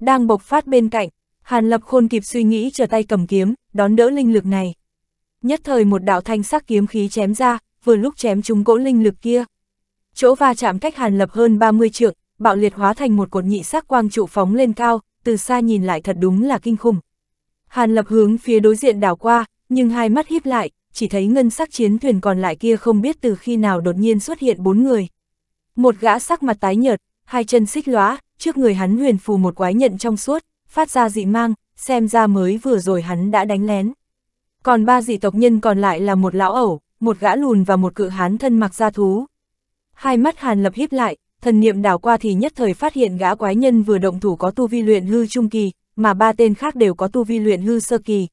đang bộc phát bên cạnh, Hàn Lập Khôn kịp suy nghĩ trở tay cầm kiếm, đón đỡ linh lực này. Nhất thời một đạo thanh sắc kiếm khí chém ra, vừa lúc chém trúng cỗ linh lực kia. Chỗ va chạm cách Hàn Lập hơn 30 trượng, bạo liệt hóa thành một cột nhị sắc quang trụ phóng lên cao, từ xa nhìn lại thật đúng là kinh khủng. Hàn Lập hướng phía đối diện đảo qua, nhưng hai mắt híp lại, chỉ thấy ngân sắc chiến thuyền còn lại kia không biết từ khi nào đột nhiên xuất hiện bốn người. Một gã sắc mặt tái nhợt, hai chân xích lóa, trước người hắn huyền phù một quái nhận trong suốt, phát ra dị mang, xem ra mới vừa rồi hắn đã đánh lén. Còn ba dị tộc nhân còn lại là một lão ẩu, một gã lùn và một cự hán thân mặc da thú. Hai mắt Hàn Lập híp lại, thần niệm đảo qua thì nhất thời phát hiện gã quái nhân vừa động thủ có tu vi luyện hư trung kỳ, mà ba tên khác đều có tu vi luyện hư sơ kỳ.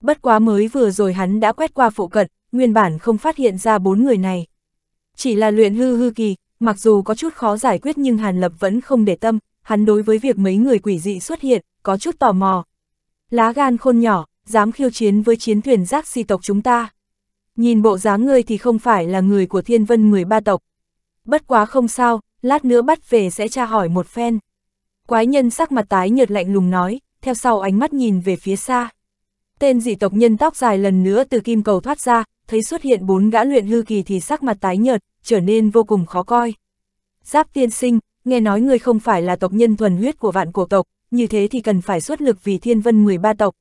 Bất quá mới vừa rồi hắn đã quét qua phụ cận, nguyên bản không phát hiện ra bốn người này. Chỉ là luyện hư hư kỳ, Mặc dù có chút khó giải quyết nhưng Hàn Lập vẫn không để tâm, hắn đối với việc mấy người quỷ dị xuất hiện, có chút tò mò. Lá gan khôn nhỏ, dám khiêu chiến với chiến thuyền giác si tộc chúng ta. Nhìn bộ dáng ngươi thì không phải là người của thiên vân 13 tộc. Bất quá không sao, lát nữa bắt về sẽ tra hỏi một phen. Quái nhân sắc mặt tái nhợt lạnh lùng nói, theo sau ánh mắt nhìn về phía xa. Tên dị tộc nhân tóc dài lần nữa từ kim cầu thoát ra, thấy xuất hiện bốn gã luyện hư kỳ thì sắc mặt tái nhợt, trở nên vô cùng khó coi. Giáp tiên sinh, nghe nói người không phải là tộc nhân thuần huyết của vạn cổ tộc, như thế thì cần phải xuất lực vì thiên vân 13 tộc.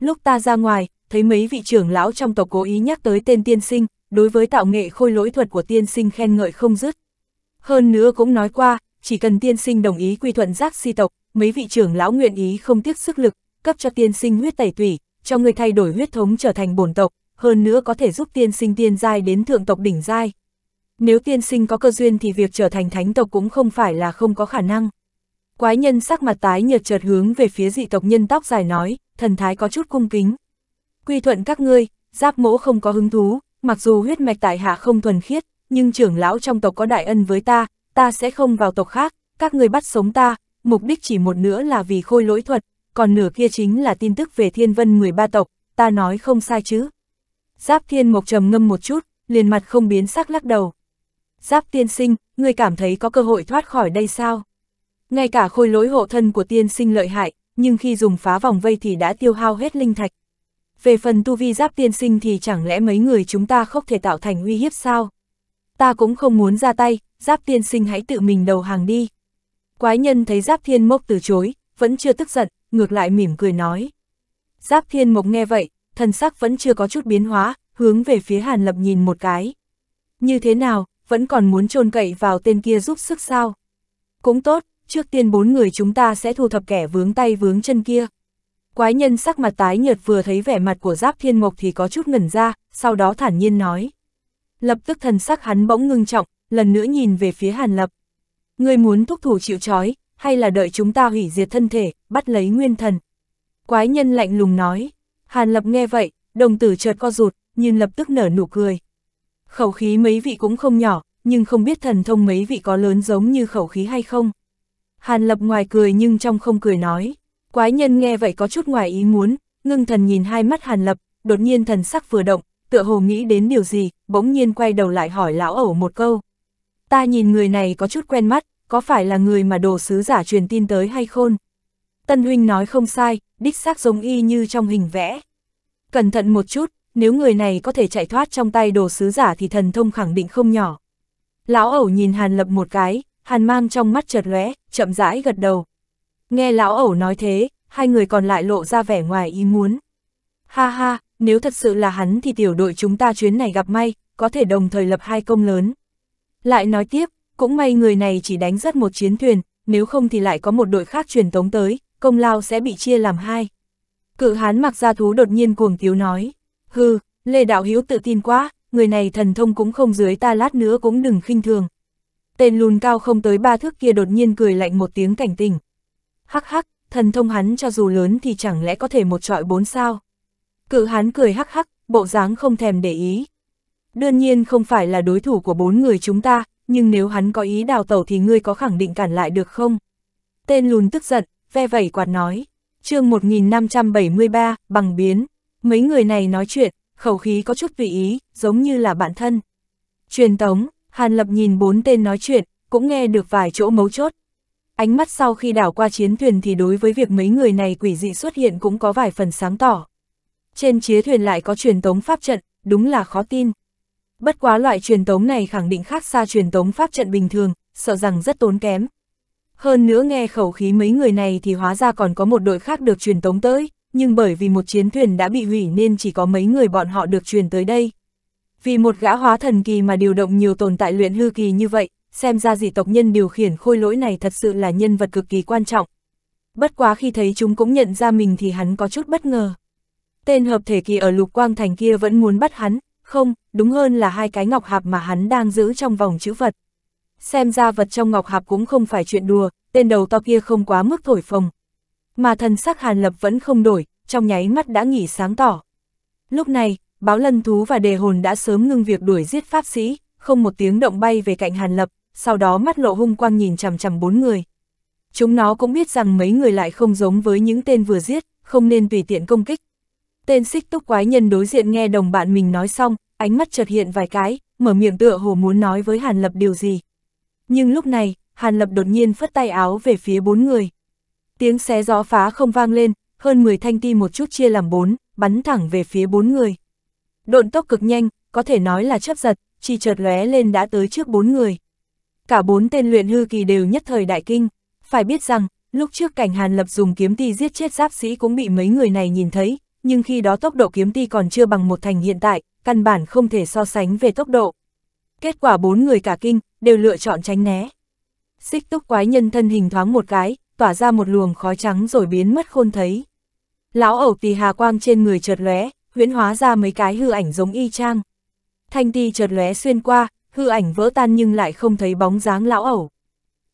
Lúc ta ra ngoài, thấy mấy vị trưởng lão trong tộc cố ý nhắc tới tên tiên sinh, đối với tạo nghệ khôi lỗi thuật của tiên sinh khen ngợi không dứt. Hơn nữa cũng nói qua, chỉ cần tiên sinh đồng ý quy thuận giác si tộc, mấy vị trưởng lão nguyện ý không tiếc sức lực, cấp cho tiên sinh huyết tẩy tủy, cho người thay đổi huyết thống trở thành bổn tộc, hơn nữa có thể giúp tiên sinh tiên giai đến thượng tộc đỉnh giai nếu tiên sinh có cơ duyên thì việc trở thành thánh tộc cũng không phải là không có khả năng. Quái nhân sắc mặt tái nhợt chợt hướng về phía dị tộc nhân tóc dài nói, thần thái có chút cung kính. Quy thuận các ngươi, giáp mỗ không có hứng thú, mặc dù huyết mạch tại hạ không thuần khiết, nhưng trưởng lão trong tộc có đại ân với ta, ta sẽ không vào tộc khác, các ngươi bắt sống ta, mục đích chỉ một nữa là vì khôi lỗi thuật, còn nửa kia chính là tin tức về thiên vân 13 tộc, ta nói không sai chứ. Giáp thiên mộc trầm ngâm một chút, liền mặt không biến sắc lắc đầu. Giáp tiên sinh, người cảm thấy có cơ hội thoát khỏi đây sao? Ngay cả khôi lỗi hộ thân của tiên sinh lợi hại, nhưng khi dùng phá vòng vây thì đã tiêu hao hết linh thạch. Về phần tu vi giáp tiên sinh thì chẳng lẽ mấy người chúng ta không thể tạo thành uy hiếp sao? Ta cũng không muốn ra tay, giáp tiên sinh hãy tự mình đầu hàng đi. Quái nhân thấy giáp thiên mộc từ chối, vẫn chưa tức giận, ngược lại mỉm cười nói. Giáp thiên mộc nghe vậy, thần sắc vẫn chưa có chút biến hóa, hướng về phía Hàn Lập nhìn một cái. Như thế nào, vẫn còn muốn trôn cậy vào tên kia giúp sức sao. Cũng tốt, trước tiên bốn người chúng ta sẽ thu thập kẻ vướng tay vướng chân kia. Quái nhân sắc mặt tái nhợt vừa thấy vẻ mặt của Giáp Thiên Mộc thì có chút ngẩn ra, sau đó thản nhiên nói. Lập tức thần sắc hắn bỗng ngưng trọng, lần nữa nhìn về phía Hàn Lập. Ngươi muốn thúc thủ chịu trói, hay là đợi chúng ta hủy diệt thân thể, bắt lấy nguyên thần. Quái nhân lạnh lùng nói. Hàn Lập nghe vậy, đồng tử chợt co rụt, nhìn lập tức nở nụ cười, Khẩu khí mấy vị cũng không nhỏ, nhưng không biết thần thông mấy vị có lớn giống như khẩu khí hay không. Hàn Lập ngoài cười nhưng trong không cười nói. Quái nhân nghe vậy có chút ngoài ý muốn, ngưng thần nhìn hai mắt Hàn Lập, đột nhiên thần sắc vừa động, tựa hồ nghĩ đến điều gì, bỗng nhiên quay đầu lại hỏi lão ẩu một câu. Ta nhìn người này có chút quen mắt, có phải là người mà đồ sứ giả truyền tin tới hay không? Tân Huynh nói không sai, đích xác giống y như trong hình vẽ. Cẩn thận một chút, nếu người này có thể chạy thoát trong tay đồ sứ giả thì thần thông khẳng định không nhỏ. Lão ẩu nhìn Hàn Lập một cái, Hàn mang trong mắt chợt lóe, chậm rãi gật đầu. Nghe lão ẩu nói thế, hai người còn lại lộ ra vẻ ngoài ý muốn. Ha ha, nếu thật sự là hắn thì tiểu đội chúng ta chuyến này gặp may, có thể đồng thời lập hai công lớn. Lại nói tiếp, cũng may người này chỉ đánh rất một chiến thuyền, nếu không thì lại có một đội khác truyền tống tới, công lao sẽ bị chia làm hai. Cự hán mặc ra thú đột nhiên cuồng tiếu nói. Hừ, Lê Đạo Hiếu tự tin quá, người này thần thông cũng không dưới ta lát nữa cũng đừng khinh thường. Tên lùn cao không tới ba thước kia đột nhiên cười lạnh một tiếng cảnh tỉnh. Hắc hắc, thần thông hắn cho dù lớn thì chẳng lẽ có thể một trọi bốn sao. Cự hắn cười hắc hắc, bộ dáng không thèm để ý. Đương nhiên không phải là đối thủ của bốn người chúng ta, nhưng nếu hắn có ý đào tẩu thì ngươi có khẳng định cản lại được không? Tên lùn tức giận, ve vẩy quạt nói. chương 1573, bằng biến. Mấy người này nói chuyện, khẩu khí có chút vị ý, giống như là bạn thân. Truyền tống, Hàn Lập nhìn bốn tên nói chuyện, cũng nghe được vài chỗ mấu chốt. Ánh mắt sau khi đảo qua chiến thuyền thì đối với việc mấy người này quỷ dị xuất hiện cũng có vài phần sáng tỏ. Trên chiến thuyền lại có truyền tống pháp trận, đúng là khó tin. Bất quá loại truyền tống này khẳng định khác xa truyền tống pháp trận bình thường, sợ rằng rất tốn kém. Hơn nữa nghe khẩu khí mấy người này thì hóa ra còn có một đội khác được truyền tống tới, nhưng bởi vì một chiến thuyền đã bị hủy nên chỉ có mấy người bọn họ được truyền tới đây. Vì một gã hóa thần kỳ mà điều động nhiều tồn tại luyện hư kỳ như vậy, xem ra dị tộc nhân điều khiển khôi lỗi này thật sự là nhân vật cực kỳ quan trọng. Bất quá khi thấy chúng cũng nhận ra mình thì hắn có chút bất ngờ. Tên hợp thể kỳ ở lục quang thành kia vẫn muốn bắt hắn, không, đúng hơn là hai cái ngọc hạp mà hắn đang giữ trong vòng chữ vật. Xem ra vật trong ngọc hạp cũng không phải chuyện đùa, tên đầu to kia không quá mức thổi phồng, mà thần sắc Hàn Lập vẫn không đổi, trong nháy mắt đã nghỉ sáng tỏ. Lúc này, báo lân thú và đề hồn đã sớm ngưng việc đuổi giết pháp sĩ, không một tiếng động bay về cạnh Hàn Lập, sau đó mắt lộ hung quang nhìn chằm chằm bốn người. Chúng nó cũng biết rằng mấy người lại không giống với những tên vừa giết, không nên tùy tiện công kích. Tên xích túc quái nhân đối diện nghe đồng bạn mình nói xong, ánh mắt chợt hiện vài cái, mở miệng tựa hồ muốn nói với Hàn Lập điều gì. Nhưng lúc này, Hàn Lập đột nhiên phất tay áo về phía bốn người tiếng xé gió phá không vang lên, hơn 10 thanh ti một chút chia làm bốn, bắn thẳng về phía bốn người. Độn tốc cực nhanh, có thể nói là chấp giật, chỉ chợt lóe lên đã tới trước bốn người. Cả bốn tên luyện hư kỳ đều nhất thời đại kinh, phải biết rằng, lúc trước cảnh Hàn Lập dùng kiếm ti giết chết giáp sĩ cũng bị mấy người này nhìn thấy, nhưng khi đó tốc độ kiếm ti còn chưa bằng một thành hiện tại, căn bản không thể so sánh về tốc độ. Kết quả bốn người cả kinh, đều lựa chọn tránh né. Xích túc quái nhân thân hình thoáng một cái, tỏa ra một luồng khói trắng rồi biến mất khôn thấy. Lão ẩu tì hà quang trên người chợt lóe, huyễn hóa ra mấy cái hư ảnh giống y chang. Thanh ti chợt lóe xuyên qua, hư ảnh vỡ tan nhưng lại không thấy bóng dáng lão ẩu.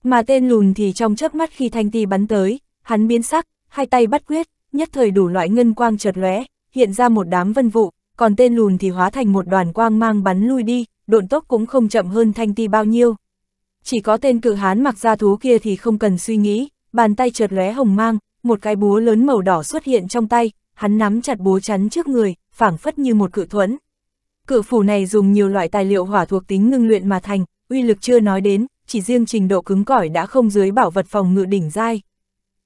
Mà tên lùn thì trong chớp mắt khi thanh ti bắn tới, hắn biến sắc, hai tay bắt quyết, nhất thời đủ loại ngân quang chợt lóe, hiện ra một đám vân vụ, còn tên lùn thì hóa thành một đoàn quang mang bắn lui đi, độn tốc cũng không chậm hơn thanh ti bao nhiêu. Chỉ có tên cự hán mặc ra thú kia thì không cần suy nghĩ, bàn tay chợt lóe hồng mang, một cái búa lớn màu đỏ xuất hiện trong tay, hắn nắm chặt búa chắn trước người, phảng phất như một cự thuẫn. Cự phủ này dùng nhiều loại tài liệu hỏa thuộc tính ngưng luyện mà thành, uy lực chưa nói đến, chỉ riêng trình độ cứng cỏi đã không dưới bảo vật phòng ngự đỉnh giai.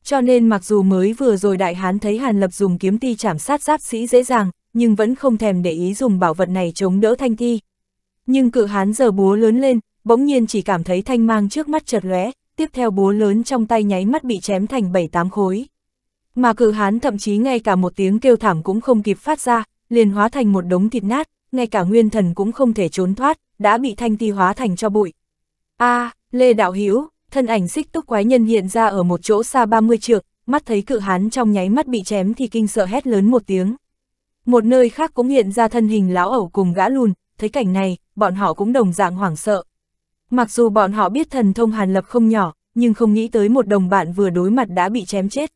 Cho nên mặc dù mới vừa rồi đại hán thấy Hàn Lập dùng kiếm ti chảm sát giáp sĩ dễ dàng, nhưng vẫn không thèm để ý dùng bảo vật này chống đỡ thanh thi. Nhưng cự hán giờ búa lớn lên, bỗng nhiên chỉ cảm thấy thanh mang trước mắt chợt lóe, tiếp theo búa lớn trong tay nháy mắt bị chém thành bảy tám khối. Mà cự hán thậm chí ngay cả một tiếng kêu thảm cũng không kịp phát ra, liền hóa thành một đống thịt nát, ngay cả nguyên thần cũng không thể trốn thoát, đã bị thanh ti hóa thành cho bụi. a à, Lê Đạo Hiếu, thân ảnh xích túc quái nhân hiện ra ở một chỗ xa 30 trượng, mắt thấy cự hán trong nháy mắt bị chém thì kinh sợ hét lớn một tiếng. Một nơi khác cũng hiện ra thân hình lão ẩu cùng gã lùn, thấy cảnh này, bọn họ cũng đồng dạng hoảng sợ. Mặc dù bọn họ biết thần thông Hàn Lập không nhỏ, nhưng không nghĩ tới một đồng bạn vừa đối mặt đã bị chém chết.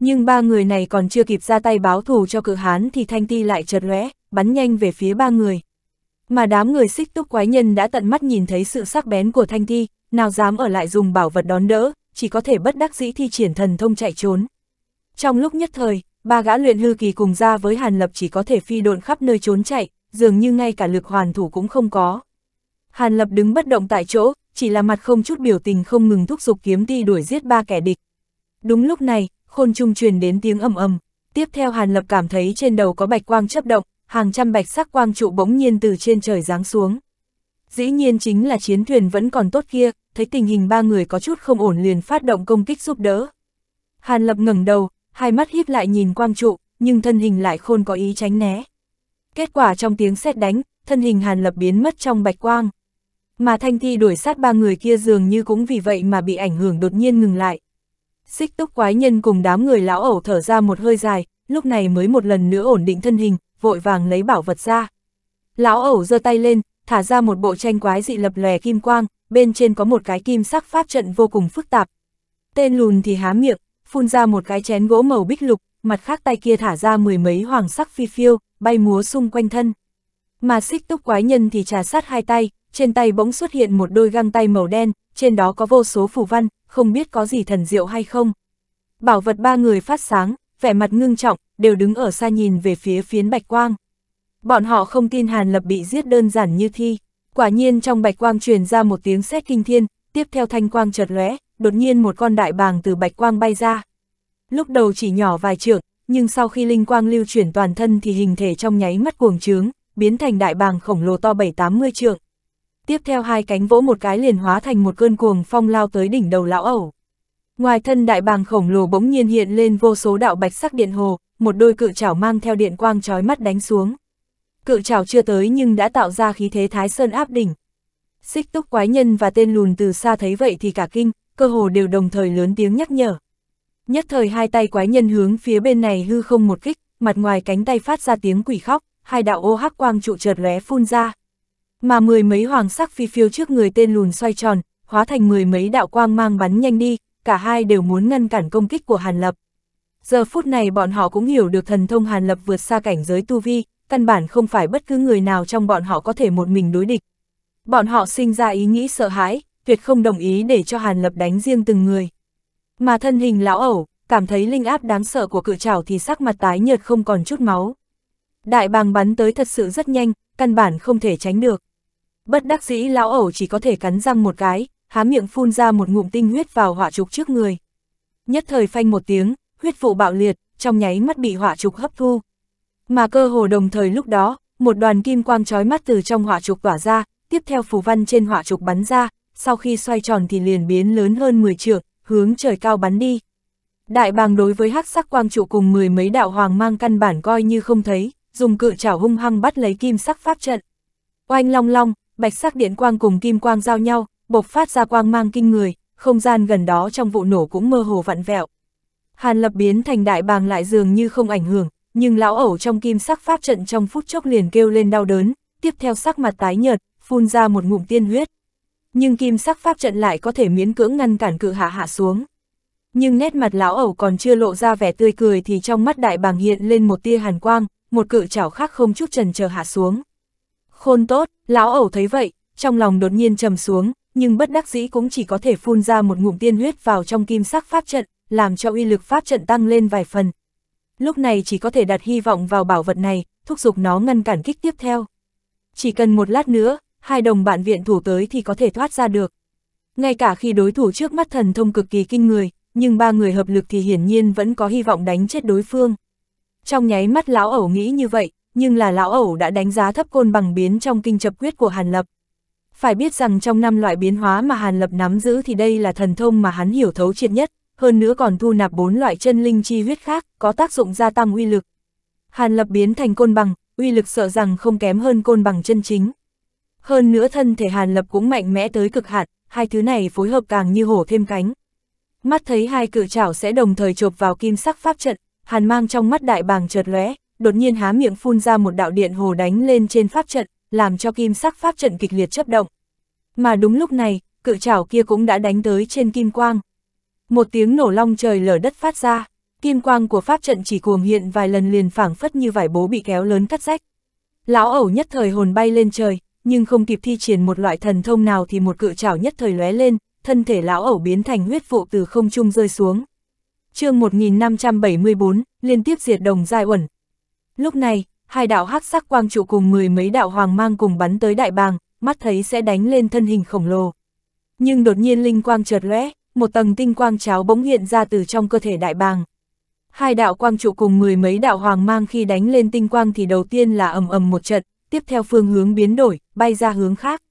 Nhưng ba người này còn chưa kịp ra tay báo thù cho cự hán thì thanh ti lại chợt lóe, bắn nhanh về phía ba người. Mà đám người xích túc quái nhân đã tận mắt nhìn thấy sự sắc bén của thanh ti, nào dám ở lại dùng bảo vật đón đỡ, chỉ có thể bất đắc dĩ thi triển thần thông chạy trốn. Trong lúc nhất thời, ba gã luyện hư kỳ cùng ra với Hàn Lập chỉ có thể phi độn khắp nơi trốn chạy, dường như ngay cả lực hoàn thủ cũng không có. Hàn Lập đứng bất động tại chỗ, chỉ là mặt không chút biểu tình không ngừng thúc giục kiếm ti đuổi giết ba kẻ địch. Đúng lúc này, khôn trung truyền đến tiếng ầm ầm, tiếp theo Hàn Lập cảm thấy trên đầu có bạch quang chấp động, hàng trăm bạch sắc quang trụ bỗng nhiên từ trên trời giáng xuống. Dĩ nhiên chính là chiến thuyền vẫn còn tốt kia, thấy tình hình ba người có chút không ổn liền phát động công kích giúp đỡ. Hàn Lập ngẩng đầu, hai mắt híp lại nhìn quang trụ, nhưng thân hình lại khôn có ý tránh né. Kết quả trong tiếng sét đánh, thân hình Hàn Lập biến mất trong bạch quang, mà Thanh Thi đuổi sát ba người kia dường như cũng vì vậy mà bị ảnh hưởng đột nhiên ngừng lại. Xích túc quái nhân cùng đám người lão ẩu thở ra một hơi dài, lúc này mới một lần nữa ổn định thân hình, vội vàng lấy bảo vật ra. Lão ẩu giơ tay lên, thả ra một bộ tranh quái dị lập lòe kim quang, bên trên có một cái kim sắc pháp trận vô cùng phức tạp. Tên lùn thì há miệng, phun ra một cái chén gỗ màu bích lục, mặt khác tay kia thả ra mười mấy hoàng sắc phi phiêu, bay múa xung quanh thân. Mà xích túc quái nhân thì trà sát hai tay, trên tay bỗng xuất hiện một đôi găng tay màu đen, trên đó có vô số phù văn, không biết có gì thần diệu hay không. Bảo vật ba người phát sáng, vẻ mặt ngưng trọng, đều đứng ở xa nhìn về phía phiến bạch quang. Bọn họ không tin Hàn Lập bị giết đơn giản như thi. Quả nhiên trong bạch quang truyền ra một tiếng sét kinh thiên, tiếp theo thanh quang chợt lóe, đột nhiên một con đại bàng từ bạch quang bay ra. Lúc đầu chỉ nhỏ vài trượng, nhưng sau khi linh quang lưu chuyển toàn thân thì hình thể trong nháy mắt cuồng trướng, biến thành đại bàng khổng lồ to 7-80 trượng tiếp theo hai cánh vỗ một cái liền hóa thành một cơn cuồng phong lao tới đỉnh đầu lão ẩu. Ngoài thân đại bàng khổng lồ bỗng nhiên hiện lên vô số đạo bạch sắc điện hồ, một đôi cự chảo mang theo điện quang chói mắt đánh xuống. Cự chảo chưa tới nhưng đã tạo ra khí thế thái sơn áp đỉnh. Xích túc quái nhân và tên lùn từ xa thấy vậy thì cả kinh, cơ hồ đều đồng thời lớn tiếng nhắc nhở. Nhất thời hai tay quái nhân hướng phía bên này hư không một kích, mặt ngoài cánh tay phát ra tiếng quỷ khóc, hai đạo ô hắc quang trụ chợt lóe phun ra, mà mười mấy hoàng sắc phi phiêu trước người tên lùn xoay tròn, hóa thành mười mấy đạo quang mang bắn nhanh đi, cả hai đều muốn ngăn cản công kích của Hàn Lập. Giờ phút này bọn họ cũng hiểu được thần thông Hàn Lập vượt xa cảnh giới tu vi, căn bản không phải bất cứ người nào trong bọn họ có thể một mình đối địch. Bọn họ sinh ra ý nghĩ sợ hãi, tuyệt không đồng ý để cho Hàn Lập đánh riêng từng người. Mà thân hình lão ẩu, cảm thấy linh áp đáng sợ của cự trảo thì sắc mặt tái nhợt không còn chút máu. Đại bàng bắn tới thật sự rất nhanh, căn bản không thể tránh được. Bất đắc dĩ lão ẩu chỉ có thể cắn răng một cái, há miệng phun ra một ngụm tinh huyết vào hỏa trục trước người. Nhất thời phanh một tiếng, huyết vụ bạo liệt, trong nháy mắt bị hỏa trục hấp thu. Mà cơ hồ đồng thời lúc đó, một đoàn kim quang trói mắt từ trong hỏa trục tỏa ra, tiếp theo phù văn trên hỏa trục bắn ra, sau khi xoay tròn thì liền biến lớn hơn 10 trượng, hướng trời cao bắn đi. Đại bàng đối với hắc sắc quang trụ cùng mười mấy đạo hoàng mang căn bản coi như không thấy, dùng cự chảo hung hăng bắt lấy kim sắc pháp trận. Oanh long long, bạch sắc điện quang cùng kim quang giao nhau, bộc phát ra quang mang kinh người, không gian gần đó trong vụ nổ cũng mơ hồ vặn vẹo. Hàn lập biến thành đại bàng lại dường như không ảnh hưởng, nhưng lão ẩu trong kim sắc pháp trận trong phút chốc liền kêu lên đau đớn, tiếp theo sắc mặt tái nhợt, phun ra một ngụm tiên huyết. Nhưng kim sắc pháp trận lại có thể miễn cưỡng ngăn cản cự hạ hạ xuống. Nhưng nét mặt lão ẩu còn chưa lộ ra vẻ tươi cười thì trong mắt đại bàng hiện lên một tia hàn quang, một cự chảo khác không chút trần chờ hạ xuống. Khôn tốt, lão ẩu thấy vậy, trong lòng đột nhiên trầm xuống, nhưng bất đắc dĩ cũng chỉ có thể phun ra một ngụm tiên huyết vào trong kim sắc pháp trận, làm cho uy lực pháp trận tăng lên vài phần. Lúc này chỉ có thể đặt hy vọng vào bảo vật này, thúc giục nó ngăn cản kích tiếp theo. Chỉ cần một lát nữa, hai đồng bạn viện thủ tới thì có thể thoát ra được. Ngay cả khi đối thủ trước mắt thần thông cực kỳ kinh người, nhưng ba người hợp lực thì hiển nhiên vẫn có hy vọng đánh chết đối phương. Trong nháy mắt lão ẩu nghĩ như vậy, nhưng là lão ẩu đã đánh giá thấp côn bằng biến trong kinh chập quyết của Hàn Lập. Phải biết rằng trong năm loại biến hóa mà Hàn Lập nắm giữ thì đây là thần thông mà hắn hiểu thấu triệt nhất, hơn nữa còn thu nạp bốn loại chân linh chi huyết khác, có tác dụng gia tăng uy lực. Hàn Lập biến thành côn bằng, uy lực sợ rằng không kém hơn côn bằng chân chính. Hơn nữa thân thể Hàn Lập cũng mạnh mẽ tới cực hạn, hai thứ này phối hợp càng như hổ thêm cánh. Mắt thấy hai cự chảo sẽ đồng thời chộp vào kim sắc pháp trận, Hàn mang trong mắt đại bàng chợt lóe, đột nhiên há miệng phun ra một đạo điện hồ đánh lên trên pháp trận, làm cho kim sắc pháp trận kịch liệt chấp động. Mà đúng lúc này, cự trảo kia cũng đã đánh tới trên kim quang. Một tiếng nổ long trời lở đất phát ra, kim quang của pháp trận chỉ cuồng hiện vài lần liền phảng phất như vải bố bị kéo lớn cắt rách. Lão ẩu nhất thời hồn bay lên trời, nhưng không kịp thi triển một loại thần thông nào thì một cự trảo nhất thời lóe lên, thân thể lão ẩu biến thành huyết vụ từ không trung rơi xuống. chương 1574, liên tiếp diệt đồng giai uẩn, Lúc này, hai đạo hắc sắc quang trụ cùng mười mấy đạo hoàng mang cùng bắn tới đại bàng, mắt thấy sẽ đánh lên thân hình khổng lồ. Nhưng đột nhiên linh quang chợt lóe, một tầng tinh quang cháo bỗng hiện ra từ trong cơ thể đại bàng. Hai đạo quang trụ cùng mười mấy đạo hoàng mang khi đánh lên tinh quang thì đầu tiên là ầm ầm một trận, tiếp theo phương hướng biến đổi, bay ra hướng khác.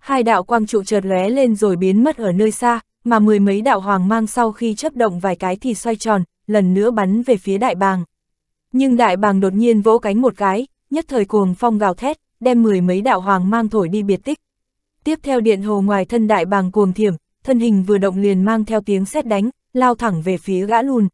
Hai đạo quang trụ chợt lóe lên rồi biến mất ở nơi xa, mà mười mấy đạo hoàng mang sau khi chấp động vài cái thì xoay tròn, lần nữa bắn về phía đại bàng. Nhưng đại bàng đột nhiên vỗ cánh một cái, nhất thời cuồng phong gào thét, đem mười mấy đạo hoàng mang thổi đi biệt tích. Tiếp theo điện hồ ngoài thân đại bàng cuồng thiểm, thân hình vừa động liền mang theo tiếng sét đánh, lao thẳng về phía gã lùn.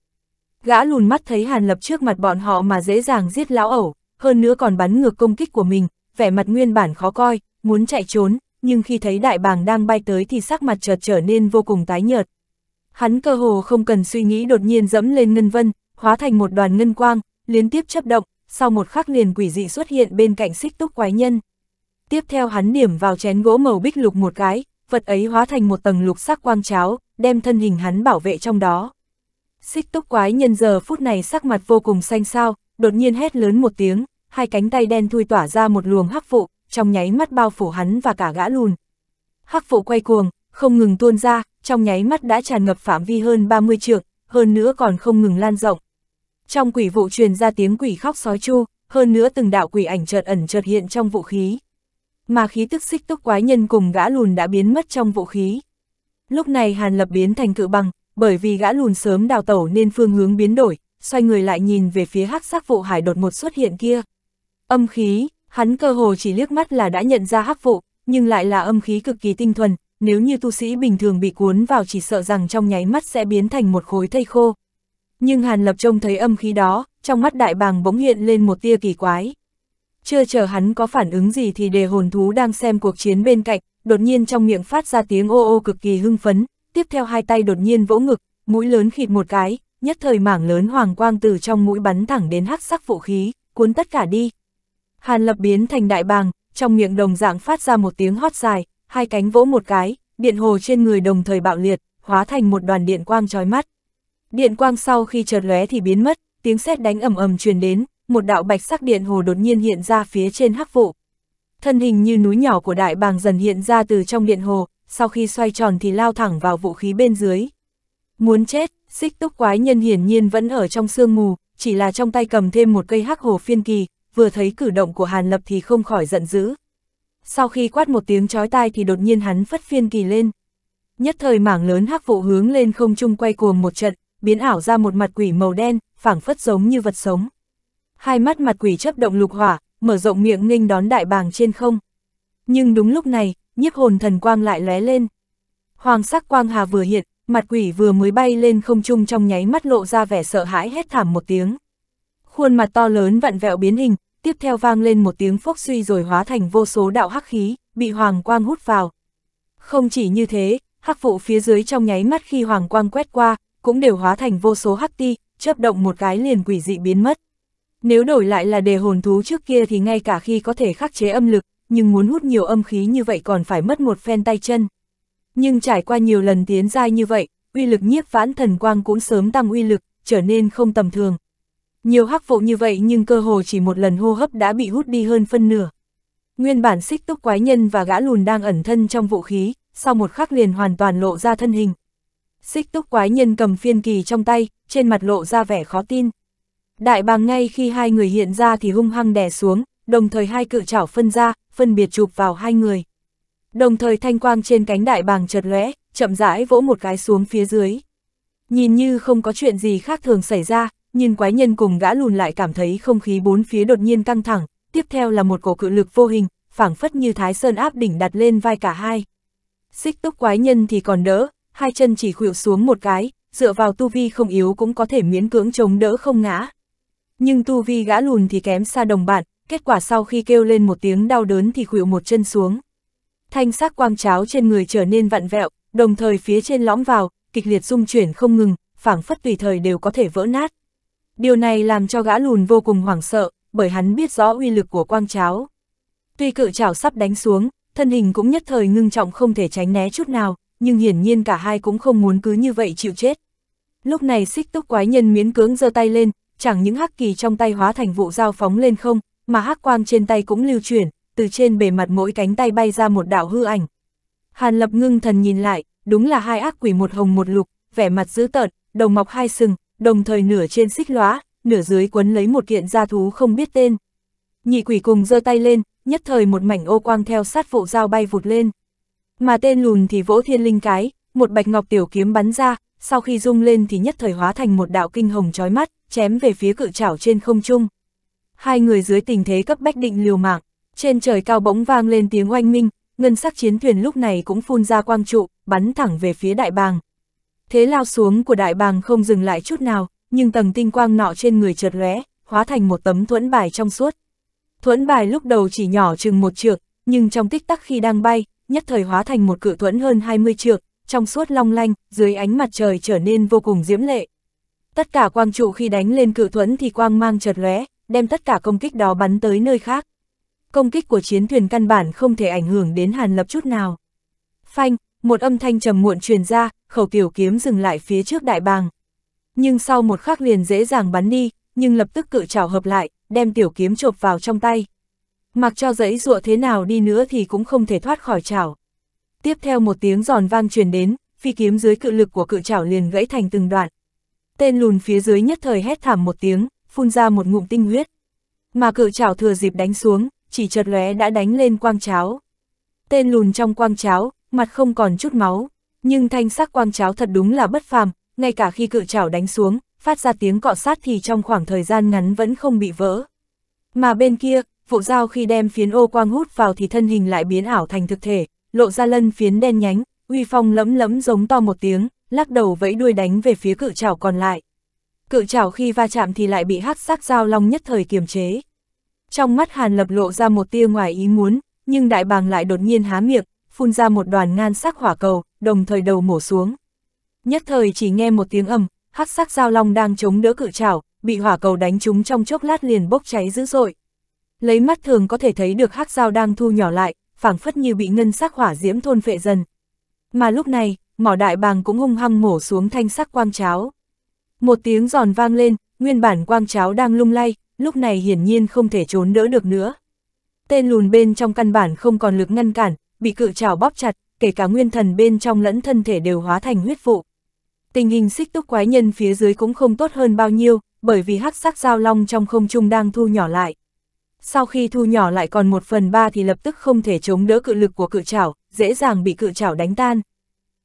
Gã lùn mắt thấy Hàn Lập trước mặt bọn họ mà dễ dàng giết lão ẩu, hơn nữa còn bắn ngược công kích của mình, vẻ mặt nguyên bản khó coi, muốn chạy trốn, nhưng khi thấy đại bàng đang bay tới thì sắc mặt chợt trở nên vô cùng tái nhợt. Hắn cơ hồ không cần suy nghĩ đột nhiên dẫm lên ngân vân, hóa thành một đoàn ngân quang, liên tiếp chấp động, sau một khắc liền quỷ dị xuất hiện bên cạnh xích túc quái nhân. Tiếp theo hắn điểm vào chén gỗ màu bích lục một cái, vật ấy hóa thành một tầng lục sắc quang cháo, đem thân hình hắn bảo vệ trong đó. Xích túc quái nhân giờ phút này sắc mặt vô cùng xanh xao, đột nhiên hét lớn một tiếng, hai cánh tay đen thui tỏa ra một luồng hắc vụ, trong nháy mắt bao phủ hắn và cả gã lùn. Hắc vụ quay cuồng, không ngừng tuôn ra, trong nháy mắt đã tràn ngập phạm vi hơn 30 trượng, hơn nữa còn không ngừng lan rộng. Trong quỷ vụ truyền ra tiếng quỷ khóc sói chu, hơn nữa từng đạo quỷ ảnh chợt ẩn chợt hiện trong vũ khí. Mà khí tức xích tốc quái nhân cùng gã lùn đã biến mất trong vũ khí. Lúc này Hàn Lập biến thành cự bằng, bởi vì gã lùn sớm đào tẩu nên phương hướng biến đổi, xoay người lại nhìn về phía hắc sắc vụ hải đột một xuất hiện kia. Âm khí, hắn cơ hồ chỉ liếc mắt là đã nhận ra hắc vụ, nhưng lại là âm khí cực kỳ tinh thuần, nếu như tu sĩ bình thường bị cuốn vào chỉ sợ rằng trong nháy mắt sẽ biến thành một khối thây khô, nhưng Hàn Lập trông thấy âm khí đó, trong mắt đại bàng bỗng hiện lên một tia kỳ quái. Chưa chờ hắn có phản ứng gì thì đề hồn thú đang xem cuộc chiến bên cạnh, đột nhiên trong miệng phát ra tiếng ô ô cực kỳ hưng phấn, tiếp theo hai tay đột nhiên vỗ ngực, mũi lớn khịt một cái, nhất thời mảng lớn hoàng quang từ trong mũi bắn thẳng đến hắc sắc vũ khí, cuốn tất cả đi. Hàn lập biến thành đại bàng, trong miệng đồng dạng phát ra một tiếng hót dài, hai cánh vỗ một cái, điện hồ trên người đồng thời bạo liệt, hóa thành một đoàn điện quang chói mắt. Điện quang sau khi chợt lóe thì biến mất, tiếng sét đánh ầm ầm truyền đến, một đạo bạch sắc điện hồ đột nhiên hiện ra phía trên hắc vụ. Thân hình như núi nhỏ của đại bàng dần hiện ra từ trong điện hồ, sau khi xoay tròn thì lao thẳng vào vũ khí bên dưới. Muốn chết, xích túc quái nhân hiển nhiên vẫn ở trong sương mù, chỉ là trong tay cầm thêm một cây hắc hồ phiên kỳ, vừa thấy cử động của Hàn Lập thì không khỏi giận dữ. Sau khi quát một tiếng chói tai thì đột nhiên hắn phất phiên kỳ lên. Nhất thời mảng lớn hắc vụ hướng lên không trung quay cuồng một trận, biến ảo ra một mặt quỷ màu đen, phảng phất giống như vật sống. Hai mắt mặt quỷ chấp động lục hỏa, mở rộng miệng nghênh đón đại bàng trên không. Nhưng đúng lúc này, nhiếp hồn thần quang lại lóe lên. Hoàng sắc quang hà vừa hiện, mặt quỷ vừa mới bay lên không trung trong nháy mắt lộ ra vẻ sợ hãi hét thảm một tiếng. Khuôn mặt to lớn vặn vẹo biến hình, tiếp theo vang lên một tiếng phốc suy rồi hóa thành vô số đạo hắc khí, bị hoàng quang hút vào. Không chỉ như thế, hắc vụ phía dưới trong nháy mắt khi hoàng quang quét qua, cũng đều hóa thành vô số hắc ti, chớp động một cái liền quỷ dị biến mất. Nếu đổi lại là đề hồn thú trước kia thì ngay cả khi có thể khắc chế âm lực, nhưng muốn hút nhiều âm khí như vậy còn phải mất một phen tay chân. Nhưng trải qua nhiều lần tiến giai như vậy, uy lực nhiếp vãn thần quang cũng sớm tăng uy lực, trở nên không tầm thường. Nhiều hắc vụ như vậy nhưng cơ hồ chỉ một lần hô hấp đã bị hút đi hơn phân nửa. Nguyên bản xích túc quái nhân và gã lùn đang ẩn thân trong vũ khí, sau một khắc liền hoàn toàn lộ ra thân hình, Xích túc quái nhân cầm phiên kỳ trong tay, trên mặt lộ ra vẻ khó tin. Đại bàng ngay khi hai người hiện ra thì hung hăng đè xuống, đồng thời hai cự chảo phân ra, phân biệt chụp vào hai người. Đồng thời thanh quang trên cánh đại bàng chợt lóe, chậm rãi vỗ một cái xuống phía dưới. Nhìn như không có chuyện gì khác thường xảy ra, nhưng quái nhân cùng gã lùn lại cảm thấy không khí bốn phía đột nhiên căng thẳng, tiếp theo là một cổ cự lực vô hình, phảng phất như thái sơn áp đỉnh đặt lên vai cả hai. Xích túc quái nhân thì còn đỡ, hai chân chỉ khuỵu xuống một cái, dựa vào tu vi không yếu cũng có thể miễn cưỡng chống đỡ không ngã. Nhưng tu vi gã lùn thì kém xa đồng bạn, kết quả sau khi kêu lên một tiếng đau đớn thì khuỵu một chân xuống. Thanh sắc quang cháo trên người trở nên vặn vẹo, đồng thời phía trên lõm vào, kịch liệt rung chuyển không ngừng, phảng phất tùy thời đều có thể vỡ nát. Điều này làm cho gã lùn vô cùng hoảng sợ, bởi hắn biết rõ uy lực của quang cháo. Tuy cự chảo sắp đánh xuống, thân hình cũng nhất thời ngưng trọng không thể tránh né chút nào, nhưng hiển nhiên cả hai cũng không muốn cứ như vậy chịu chết. Lúc này xích túc quái nhân miến cưỡng giơ tay lên, chẳng những hắc kỳ trong tay hóa thành vụ dao phóng lên không, mà hắc quang trên tay cũng lưu chuyển, từ trên bề mặt mỗi cánh tay bay ra một đạo hư ảnh. Hàn lập ngưng thần nhìn lại, đúng là hai ác quỷ một hồng một lục, vẻ mặt dữ tợn, đồng mọc hai sừng, đồng thời nửa trên xích lóa, nửa dưới quấn lấy một kiện gia thú không biết tên. Nhị quỷ cùng giơ tay lên, nhất thời một mảnh ô quang theo sát vụ dao bay vụt lên. Mà tên lùn thì vỗ thiên linh cái, một bạch ngọc tiểu kiếm bắn ra, sau khi rung lên thì nhất thời hóa thành một đạo kinh hồng chói mắt, chém về phía cự trảo trên không trung. Hai người dưới tình thế cấp bách định liều mạng, trên trời cao bỗng vang lên tiếng oanh minh, ngân sắc chiến thuyền lúc này cũng phun ra quang trụ, bắn thẳng về phía đại bàng. Thế lao xuống của đại bàng không dừng lại chút nào, nhưng tầng tinh quang nọ trên người chợt lóe, hóa thành một tấm thuẫn bài trong suốt. Thuẫn bài lúc đầu chỉ nhỏ chừng một trượng, nhưng trong tích tắc khi đang bay, nhất thời hóa thành một cự thuẫn hơn 20 trượng, trong suốt long lanh, dưới ánh mặt trời trở nên vô cùng diễm lệ. Tất cả quang trụ khi đánh lên cự thuẫn thì quang mang chợt lóe, đem tất cả công kích đó bắn tới nơi khác. Công kích của chiến thuyền căn bản không thể ảnh hưởng đến Hàn Lập chút nào. Phanh, một âm thanh trầm muộn truyền ra, khẩu tiểu kiếm dừng lại phía trước đại bàng. Nhưng sau một khắc liền dễ dàng bắn đi, nhưng lập tức cự trảo hợp lại, đem tiểu kiếm chộp vào trong tay mặc cho dãy dụa thế nào đi nữa thì cũng không thể thoát khỏi chảo. Tiếp theo một tiếng giòn vang truyền đến, phi kiếm dưới cự lực của cự chảo liền gãy thành từng đoạn. Tên lùn phía dưới nhất thời hét thảm một tiếng, phun ra một ngụm tinh huyết. Mà cự chảo thừa dịp đánh xuống, chỉ chợt lóe đã đánh lên quang cháo. Tên lùn trong quang cháo, mặt không còn chút máu, nhưng thanh sắc quang cháo thật đúng là bất phàm, ngay cả khi cự chảo đánh xuống, phát ra tiếng cọ sát thì trong khoảng thời gian ngắn vẫn không bị vỡ. Mà bên kia, vụ dao khi đem phiến ô quang hút vào thì thân hình lại biến ảo thành thực thể, lộ ra lân phiến đen nhánh, uy phong lẫm lẫm giống to một tiếng, lắc đầu vẫy đuôi đánh về phía cự chảo còn lại. Cự chảo khi va chạm thì lại bị hắc sắc dao long nhất thời kiềm chế. Trong mắt Hàn Lập lộ ra một tia ngoài ý muốn, nhưng đại bàng lại đột nhiên há miệng, phun ra một đoàn ngan sắc hỏa cầu, đồng thời đầu mổ xuống. Nhất thời chỉ nghe một tiếng ầm, hắc sắc dao long đang chống đỡ cự chảo, bị hỏa cầu đánh trúng trong chốc lát liền bốc cháy dữ dội. Lấy mắt thường có thể thấy được hắc dao đang thu nhỏ lại, phảng phất như bị ngân sắc hỏa diễm thôn phệ dần. Mà lúc này, mỏ đại bàng cũng hung hăng mổ xuống thanh sắc quang cháo. Một tiếng giòn vang lên, nguyên bản quang cháo đang lung lay, lúc này hiển nhiên không thể trốn đỡ được nữa. Tên lùn bên trong căn bản không còn lực ngăn cản, bị cự trảo bóp chặt, kể cả nguyên thần bên trong lẫn thân thể đều hóa thành huyết vụ. Tình hình xích túc quái nhân phía dưới cũng không tốt hơn bao nhiêu, bởi vì hắc sắc giao long trong không trung đang thu nhỏ lại sau khi thu nhỏ lại còn một phần ba thì lập tức không thể chống đỡ cự lực của cự chảo dễ dàng bị cự chảo đánh tan.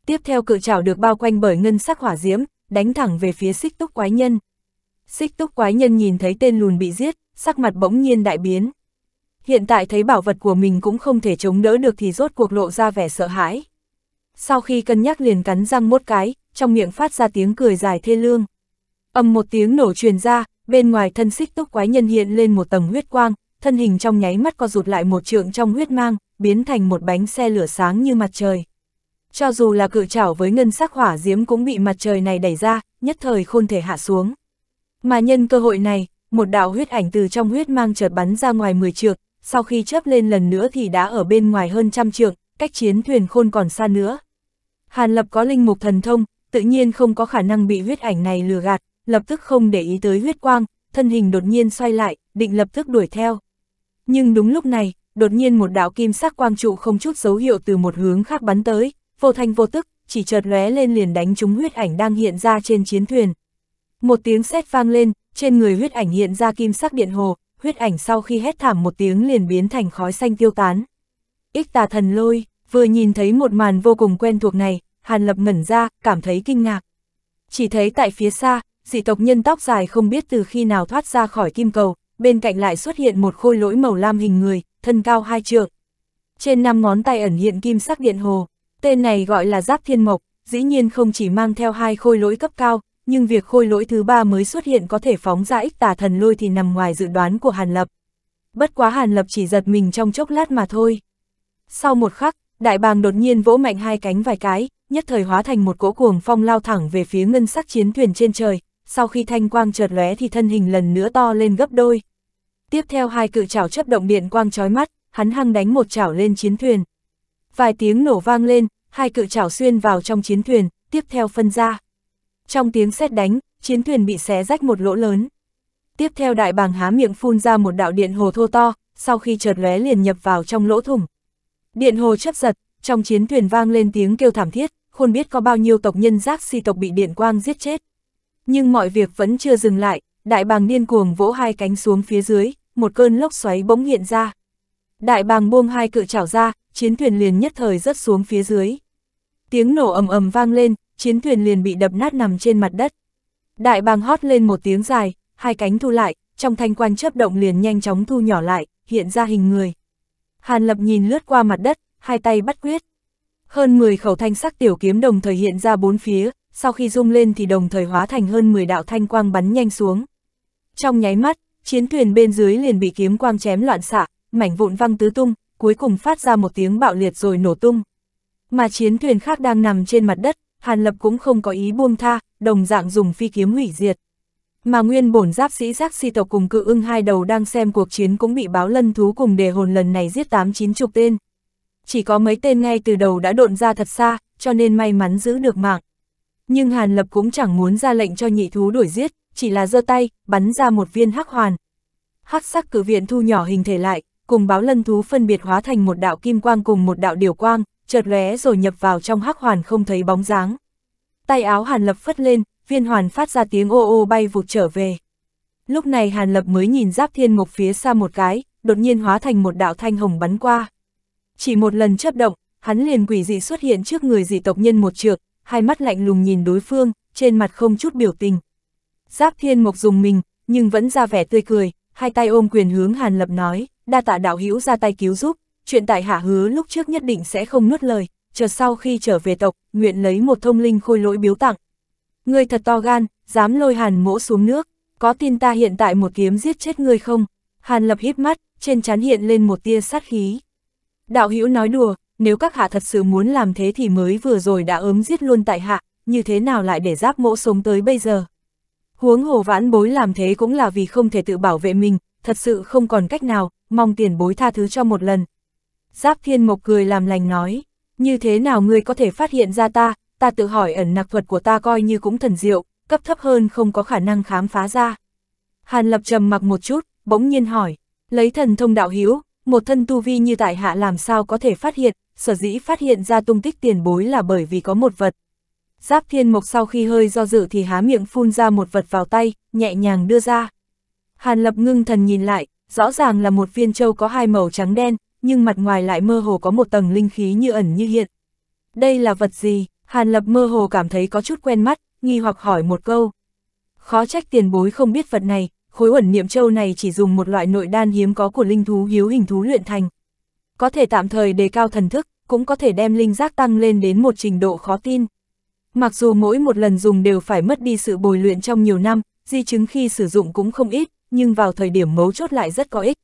Tiếp theo cự chảo được bao quanh bởi ngân sắc hỏa diễm, đánh thẳng về phía xích túc quái nhân. Xích túc quái nhân nhìn thấy tên lùn bị giết, sắc mặt bỗng nhiên đại biến. Hiện tại thấy bảo vật của mình cũng không thể chống đỡ được thì rốt cuộc lộ ra vẻ sợ hãi. Sau khi cân nhắc liền cắn răng một cái, trong miệng phát ra tiếng cười dài thê lương. Âm một tiếng nổ truyền ra, bên ngoài thân xích túc quái nhân hiện lên một tầng huyết quang, thân hình trong nháy mắt co rụt lại một trượng trong huyết mang, biến thành một bánh xe lửa sáng như mặt trời. Cho dù là cự chảo với ngân sắc hỏa diễm cũng bị mặt trời này đẩy ra, nhất thời khôn thể hạ xuống. Mà nhân cơ hội này, một đạo huyết ảnh từ trong huyết mang chợt bắn ra ngoài 10 trượng, sau khi chớp lên lần nữa thì đã ở bên ngoài hơn trăm trượng, cách chiến thuyền khôn còn xa nữa. Hàn Lập có linh mục thần thông, tự nhiên không có khả năng bị huyết ảnh này lừa gạt, lập tức không để ý tới huyết quang, thân hình đột nhiên xoay lại, định lập tức đuổi theo. Nhưng đúng lúc này, đột nhiên một đạo kim sắc quang trụ không chút dấu hiệu từ một hướng khác bắn tới, vô thanh vô tức, chỉ chợt lóe lên liền đánh trúng huyết ảnh đang hiện ra trên chiến thuyền. Một tiếng sét vang lên, trên người huyết ảnh hiện ra kim sắc điện hồ, huyết ảnh sau khi hét thảm một tiếng liền biến thành khói xanh tiêu tán. Ích tà thần lôi, vừa nhìn thấy một màn vô cùng quen thuộc này, Hàn Lập ngẩn ra, cảm thấy kinh ngạc. Chỉ thấy tại phía xa, dị tộc nhân tóc dài không biết từ khi nào thoát ra khỏi kim cầu, bên cạnh lại xuất hiện một khôi lỗi màu lam hình người, thân cao hai trượng. Trên năm ngón tay ẩn hiện kim sắc điện hồ, tên này gọi là Giáp Thiên Mộc, dĩ nhiên không chỉ mang theo hai khôi lỗi cấp cao, nhưng việc khôi lỗi thứ ba mới xuất hiện có thể phóng ra ích tà thần lôi thì nằm ngoài dự đoán của Hàn Lập. Bất quá Hàn Lập chỉ giật mình trong chốc lát mà thôi. Sau một khắc, đại bàng đột nhiên vỗ mạnh hai cánh vài cái, nhất thời hóa thành một cỗ cuồng phong lao thẳng về phía ngân sắc chiến thuyền trên trời, sau khi thanh quang chợt lóe thì thân hình lần nữa to lên gấp đôi tiếp theo hai cự chảo chấp động điện quang chói mắt, hắn hăng đánh một chảo lên chiến thuyền. Vài tiếng nổ vang lên, hai cự chảo xuyên vào trong chiến thuyền, tiếp theo phân ra. Trong tiếng sét đánh, chiến thuyền bị xé rách một lỗ lớn. Tiếp theo đại bàng há miệng phun ra một đạo điện hồ thô to, sau khi chợt lóe liền nhập vào trong lỗ thủng. Điện hồ chấp giật, trong chiến thuyền vang lên tiếng kêu thảm thiết, khôn biết có bao nhiêu tộc nhân giác si tộc bị điện quang giết chết. Nhưng mọi việc vẫn chưa dừng lại, đại bàng điên cuồng vỗ hai cánh xuống phía dưới, một cơn lốc xoáy bỗng hiện ra. Đại bàng buông hai cự chảo ra, chiến thuyền liền nhất thời rớt xuống phía dưới. Tiếng nổ ầm ầm vang lên, chiến thuyền liền bị đập nát nằm trên mặt đất. Đại bàng hót lên một tiếng dài, hai cánh thu lại, trong thanh quang chớp động liền nhanh chóng thu nhỏ lại, hiện ra hình người. Hàn Lập nhìn lướt qua mặt đất, hai tay bắt quyết. Hơn 10 khẩu thanh sắc tiểu kiếm đồng thời hiện ra bốn phía, sau khi rung lên thì đồng thời hóa thành hơn 10 đạo thanh quang bắn nhanh xuống. Trong nháy mắt, chiến thuyền bên dưới liền bị kiếm quang chém loạn xạ, mảnh vụn văng tứ tung, cuối cùng phát ra một tiếng bạo liệt rồi nổ tung. Mà chiến thuyền khác đang nằm trên mặt đất, Hàn Lập cũng không có ý buông tha, đồng dạng dùng phi kiếm hủy diệt. Mà nguyên bổn giáp sĩ giác si tộc cùng cự ưng hai đầu đang xem cuộc chiến cũng bị báo lân thú cùng đề hồn lần này giết tám chín chục tên. Chỉ có mấy tên ngay từ đầu đã độn ra thật xa, cho nên may mắn giữ được mạng. Nhưng Hàn Lập cũng chẳng muốn ra lệnh cho nhị thú đuổi giết, chỉ là giơ tay, bắn ra một viên hắc hoàn. Hắc sắc cử viện thu nhỏ hình thể lại, cùng báo lân thú phân biệt hóa thành một đạo kim quang cùng một đạo điều quang, chợt lóe rồi nhập vào trong hắc hoàn không thấy bóng dáng. Tay áo Hàn Lập phất lên, viên hoàn phát ra tiếng ô ô bay vụt trở về. Lúc này Hàn Lập mới nhìn Giáp Thiên Mộc phía xa một cái, đột nhiên hóa thành một đạo thanh hồng bắn qua. Chỉ một lần chớp động, hắn liền quỷ dị xuất hiện trước người dị tộc nhân một trượt, hai mắt lạnh lùng nhìn đối phương, trên mặt không chút biểu tình. Giáp Thiên Mộc dùng mình, nhưng vẫn ra vẻ tươi cười, hai tay ôm quyền hướng Hàn Lập nói, đa tạ đạo hữu ra tay cứu giúp, chuyện tại hạ hứa lúc trước nhất định sẽ không nuốt lời, chờ sau khi trở về tộc, nguyện lấy một thông linh khôi lỗi biếu tặng. Ngươi thật to gan, dám lôi Hàn mỗ xuống nước, có tin ta hiện tại một kiếm giết chết ngươi không? Hàn Lập híp mắt, trên trán hiện lên một tia sát khí. Đạo hữu nói đùa, nếu các hạ thật sự muốn làm thế thì mới vừa rồi đã ớm giết luôn tại hạ, như thế nào lại để giáp mỗ sống tới bây giờ? Huống hồ vãn bối làm thế cũng là vì không thể tự bảo vệ mình, thật sự không còn cách nào, mong tiền bối tha thứ cho một lần. Giáp thiên mộc cười làm lành nói, như thế nào ngươi có thể phát hiện ra ta, ta tự hỏi ẩn nặc thuật của ta coi như cũng thần diệu, cấp thấp hơn không có khả năng khám phá ra. Hàn lập trầm mặc một chút, bỗng nhiên hỏi, lấy thần thông đạo hiếu, một thân tu vi như tại hạ làm sao có thể phát hiện, sở dĩ phát hiện ra tung tích tiền bối là bởi vì có một vật, Giáp thiên mộc sau khi hơi do dự thì há miệng phun ra một vật vào tay, nhẹ nhàng đưa ra. Hàn lập ngưng thần nhìn lại, rõ ràng là một viên châu có hai màu trắng đen, nhưng mặt ngoài lại mơ hồ có một tầng linh khí như ẩn như hiện. Đây là vật gì? Hàn lập mơ hồ cảm thấy có chút quen mắt, nghi hoặc hỏi một câu. Khó trách tiền bối không biết vật này, khối ẩn niệm châu này chỉ dùng một loại nội đan hiếm có của linh thú hiếu hình thú luyện thành. Có thể tạm thời đề cao thần thức, cũng có thể đem linh giác tăng lên đến một trình độ khó tin. Mặc dù mỗi một lần dùng đều phải mất đi sự bồi luyện trong nhiều năm, di chứng khi sử dụng cũng không ít, nhưng vào thời điểm mấu chốt lại rất có ích.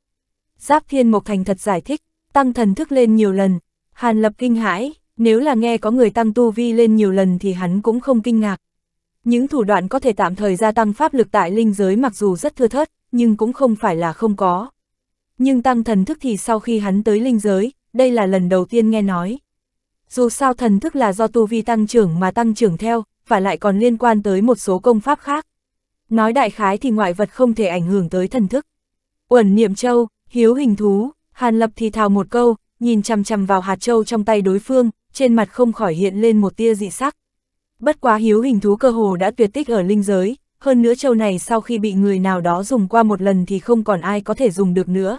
Giáp Thiên Mộc Thành thật giải thích, tăng thần thức lên nhiều lần, Hàn Lập kinh hãi, nếu là nghe có người tăng tu vi lên nhiều lần thì hắn cũng không kinh ngạc. Những thủ đoạn có thể tạm thời gia tăng pháp lực tại linh giới mặc dù rất thưa thớt, nhưng cũng không phải là không có. Nhưng tăng thần thức thì sau khi hắn tới linh giới, đây là lần đầu tiên nghe nói dù sao thần thức là do tu vi tăng trưởng mà tăng trưởng theo, và lại còn liên quan tới một số công pháp khác. Nói đại khái thì ngoại vật không thể ảnh hưởng tới thần thức. Uẩn niệm châu, hiếu hình thú, Hàn Lập thì thào một câu, nhìn chằm chằm vào hạt châu trong tay đối phương, trên mặt không khỏi hiện lên một tia dị sắc. Bất quá hiếu hình thú cơ hồ đã tuyệt tích ở linh giới, hơn nữa châu này sau khi bị người nào đó dùng qua một lần thì không còn ai có thể dùng được nữa.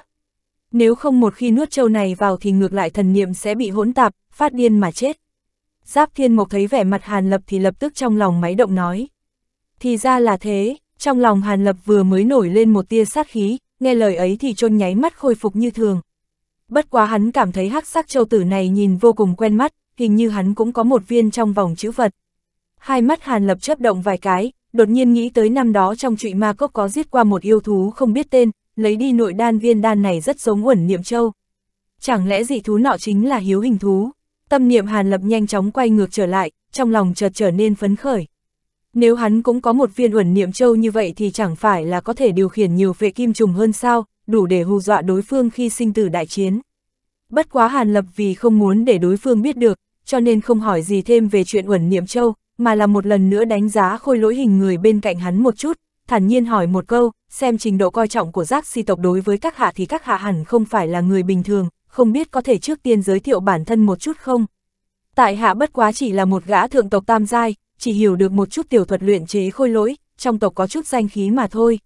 Nếu không một khi nuốt châu này vào thì ngược lại thần niệm sẽ bị hỗn tạp, phát điên mà chết. Giáp Thiên Mộc thấy vẻ mặt Hàn Lập thì lập tức trong lòng máy động nói. Thì ra là thế, trong lòng Hàn Lập vừa mới nổi lên một tia sát khí, nghe lời ấy thì trôn nháy mắt khôi phục như thường. Bất quá hắn cảm thấy hắc sắc châu tử này nhìn vô cùng quen mắt, hình như hắn cũng có một viên trong vòng chữ vật. Hai mắt Hàn Lập chớp động vài cái, đột nhiên nghĩ tới năm đó trong trụy ma cốc có giết qua một yêu thú không biết tên, lấy đi nội đan viên đan này rất giống uẩn niệm châu. Chẳng lẽ dị thú nọ chính là hiếu hình thú? Tâm niệm Hàn Lập nhanh chóng quay ngược trở lại, trong lòng chợt trở nên phấn khởi. Nếu hắn cũng có một viên uẩn niệm châu như vậy thì chẳng phải là có thể điều khiển nhiều vệ kim trùng hơn sao, đủ để hù dọa đối phương khi sinh tử đại chiến. Bất quá Hàn Lập vì không muốn để đối phương biết được, cho nên không hỏi gì thêm về chuyện uẩn niệm châu, mà là một lần nữa đánh giá khôi lỗi hình người bên cạnh hắn một chút, thản nhiên hỏi một câu, xem trình độ coi trọng của giác si tộc đối với các hạ thì các hạ hẳn không phải là người bình thường, không biết có thể trước tiên giới thiệu bản thân một chút không? Tại hạ bất quá chỉ là một gã thượng tộc tam giai, chỉ hiểu được một chút tiểu thuật luyện chế khôi lỗi, trong tộc có chút danh khí mà thôi.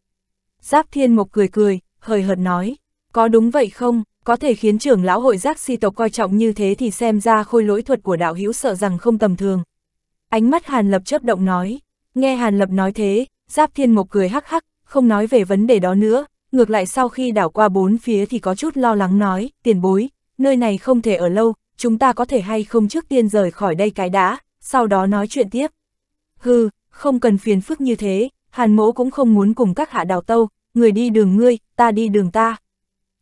Giáp Thiên Mộc cười cười, hời hợt nói, có đúng vậy không, có thể khiến trưởng lão hội giác si tộc coi trọng như thế thì xem ra khôi lỗi thuật của đạo hữu sợ rằng không tầm thường. Ánh mắt Hàn Lập chớp động nói, nghe Hàn Lập nói thế, Giáp Thiên Mộc cười hắc hắc, không nói về vấn đề đó nữa, ngược lại sau khi đảo qua bốn phía thì có chút lo lắng nói, tiền bối, nơi này không thể ở lâu, chúng ta có thể hay không trước tiên rời khỏi đây cái đã, sau đó nói chuyện tiếp. Hừ, không cần phiền phức như thế, hàn mỗ cũng không muốn cùng các hạ đào tâu, người đi đường ngươi, ta đi đường ta.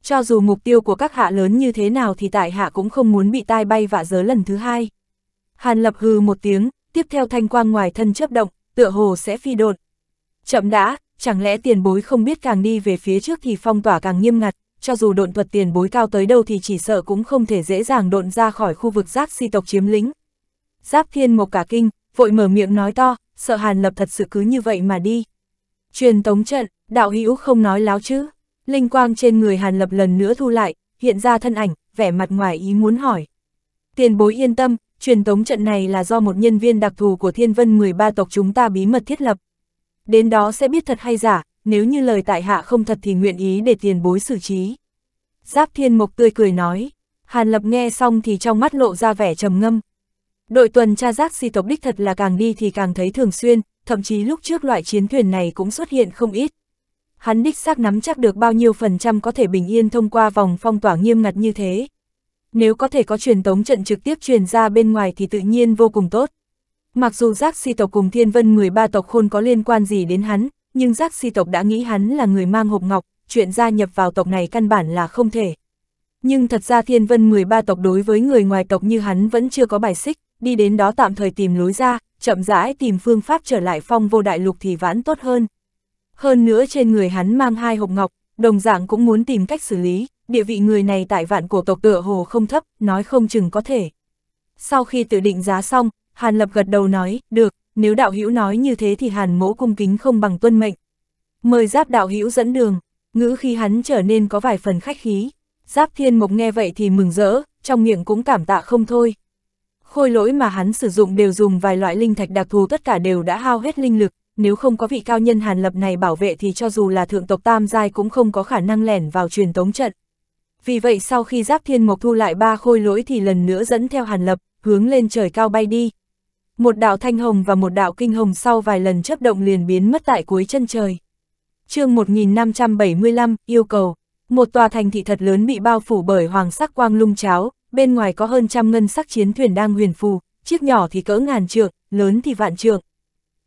Cho dù mục tiêu của các hạ lớn như thế nào thì tại hạ cũng không muốn bị tai bay vạ dớ lần thứ hai. Hàn lập hừ một tiếng, tiếp theo thanh quang ngoài thân chớp động, tựa hồ sẽ phi đột. Chậm đã, chẳng lẽ tiền bối không biết càng đi về phía trước thì phong tỏa càng nghiêm ngặt, cho dù độn thuật tiền bối cao tới đâu thì chỉ sợ cũng không thể dễ dàng độn ra khỏi khu vực giác si tộc chiếm lĩnh. Giáp thiên một cả kinh, vội mở miệng nói to, sợ hàn lập thật sự cứ như vậy mà đi. Truyền tống trận, đạo hữu không nói láo chứ. Linh quang trên người hàn lập lần nữa thu lại, hiện ra thân ảnh, vẻ mặt ngoài ý muốn hỏi. Tiền bối yên tâm, truyền tống trận này là do một nhân viên đặc thù của thiên vân 13 tộc chúng ta bí mật thiết lập, đến đó sẽ biết thật hay giả, nếu như lời tại hạ không thật thì nguyện ý để tiền bối xử trí. Giáp Thiên Mộc tươi cười nói, Hàn Lập nghe xong thì trong mắt lộ ra vẻ trầm ngâm. Đội tuần tra giác si tộc đích thật là càng đi thì càng thấy thường xuyên, thậm chí lúc trước loại chiến thuyền này cũng xuất hiện không ít. Hắn đích xác nắm chắc được bao nhiêu phần trăm có thể bình yên thông qua vòng phong tỏa nghiêm ngặt như thế. Nếu có thể có truyền tống trận trực tiếp truyền ra bên ngoài thì tự nhiên vô cùng tốt. Mặc dù giác si tộc cùng thiên vân 13 tộc khôn có liên quan gì đến hắn, nhưng giác si tộc đã nghĩ hắn là người mang hộp ngọc, chuyện gia nhập vào tộc này căn bản là không thể. Nhưng thật ra thiên vân 13 tộc đối với người ngoài tộc như hắn vẫn chưa có bài xích, đi đến đó tạm thời tìm lối ra, chậm rãi tìm phương pháp trở lại phong vô đại lục thì vãn tốt hơn. Hơn nữa trên người hắn mang hai hộp ngọc, đồng dạng cũng muốn tìm cách xử lý, địa vị người này tại vạn cổ tộc tựa hồ không thấp, nói không chừng có thể. Sau khi tự định giá xong, Hàn Lập gật đầu nói, được, nếu đạo hữu nói như thế thì Hàn mỗ cung kính không bằng tuân mệnh. Mời Giáp đạo hữu dẫn đường, ngữ khi hắn trở nên có vài phần khách khí. Giáp Thiên Mộc nghe vậy thì mừng rỡ, trong miệng cũng cảm tạ không thôi. Khôi lỗi mà hắn sử dụng đều dùng vài loại linh thạch đặc thù tất cả đều đã hao hết linh lực, nếu không có vị cao nhân Hàn Lập này bảo vệ thì cho dù là thượng tộc Tam Giai cũng không có khả năng lẻn vào truyền tống trận. Vì vậy sau khi Giáp Thiên Mộc thu lại ba khôi lỗi thì lần nữa dẫn theo Hàn Lập, hướng lên trời cao bay đi một đạo thanh hồng và một đạo kinh hồng sau vài lần chấp động liền biến mất tại cuối chân trời. chương 1575, yêu cầu, một tòa thành thị thật lớn bị bao phủ bởi hoàng sắc quang lung cháo, bên ngoài có hơn trăm ngân sắc chiến thuyền đang huyền phù, chiếc nhỏ thì cỡ ngàn trượng, lớn thì vạn trượng.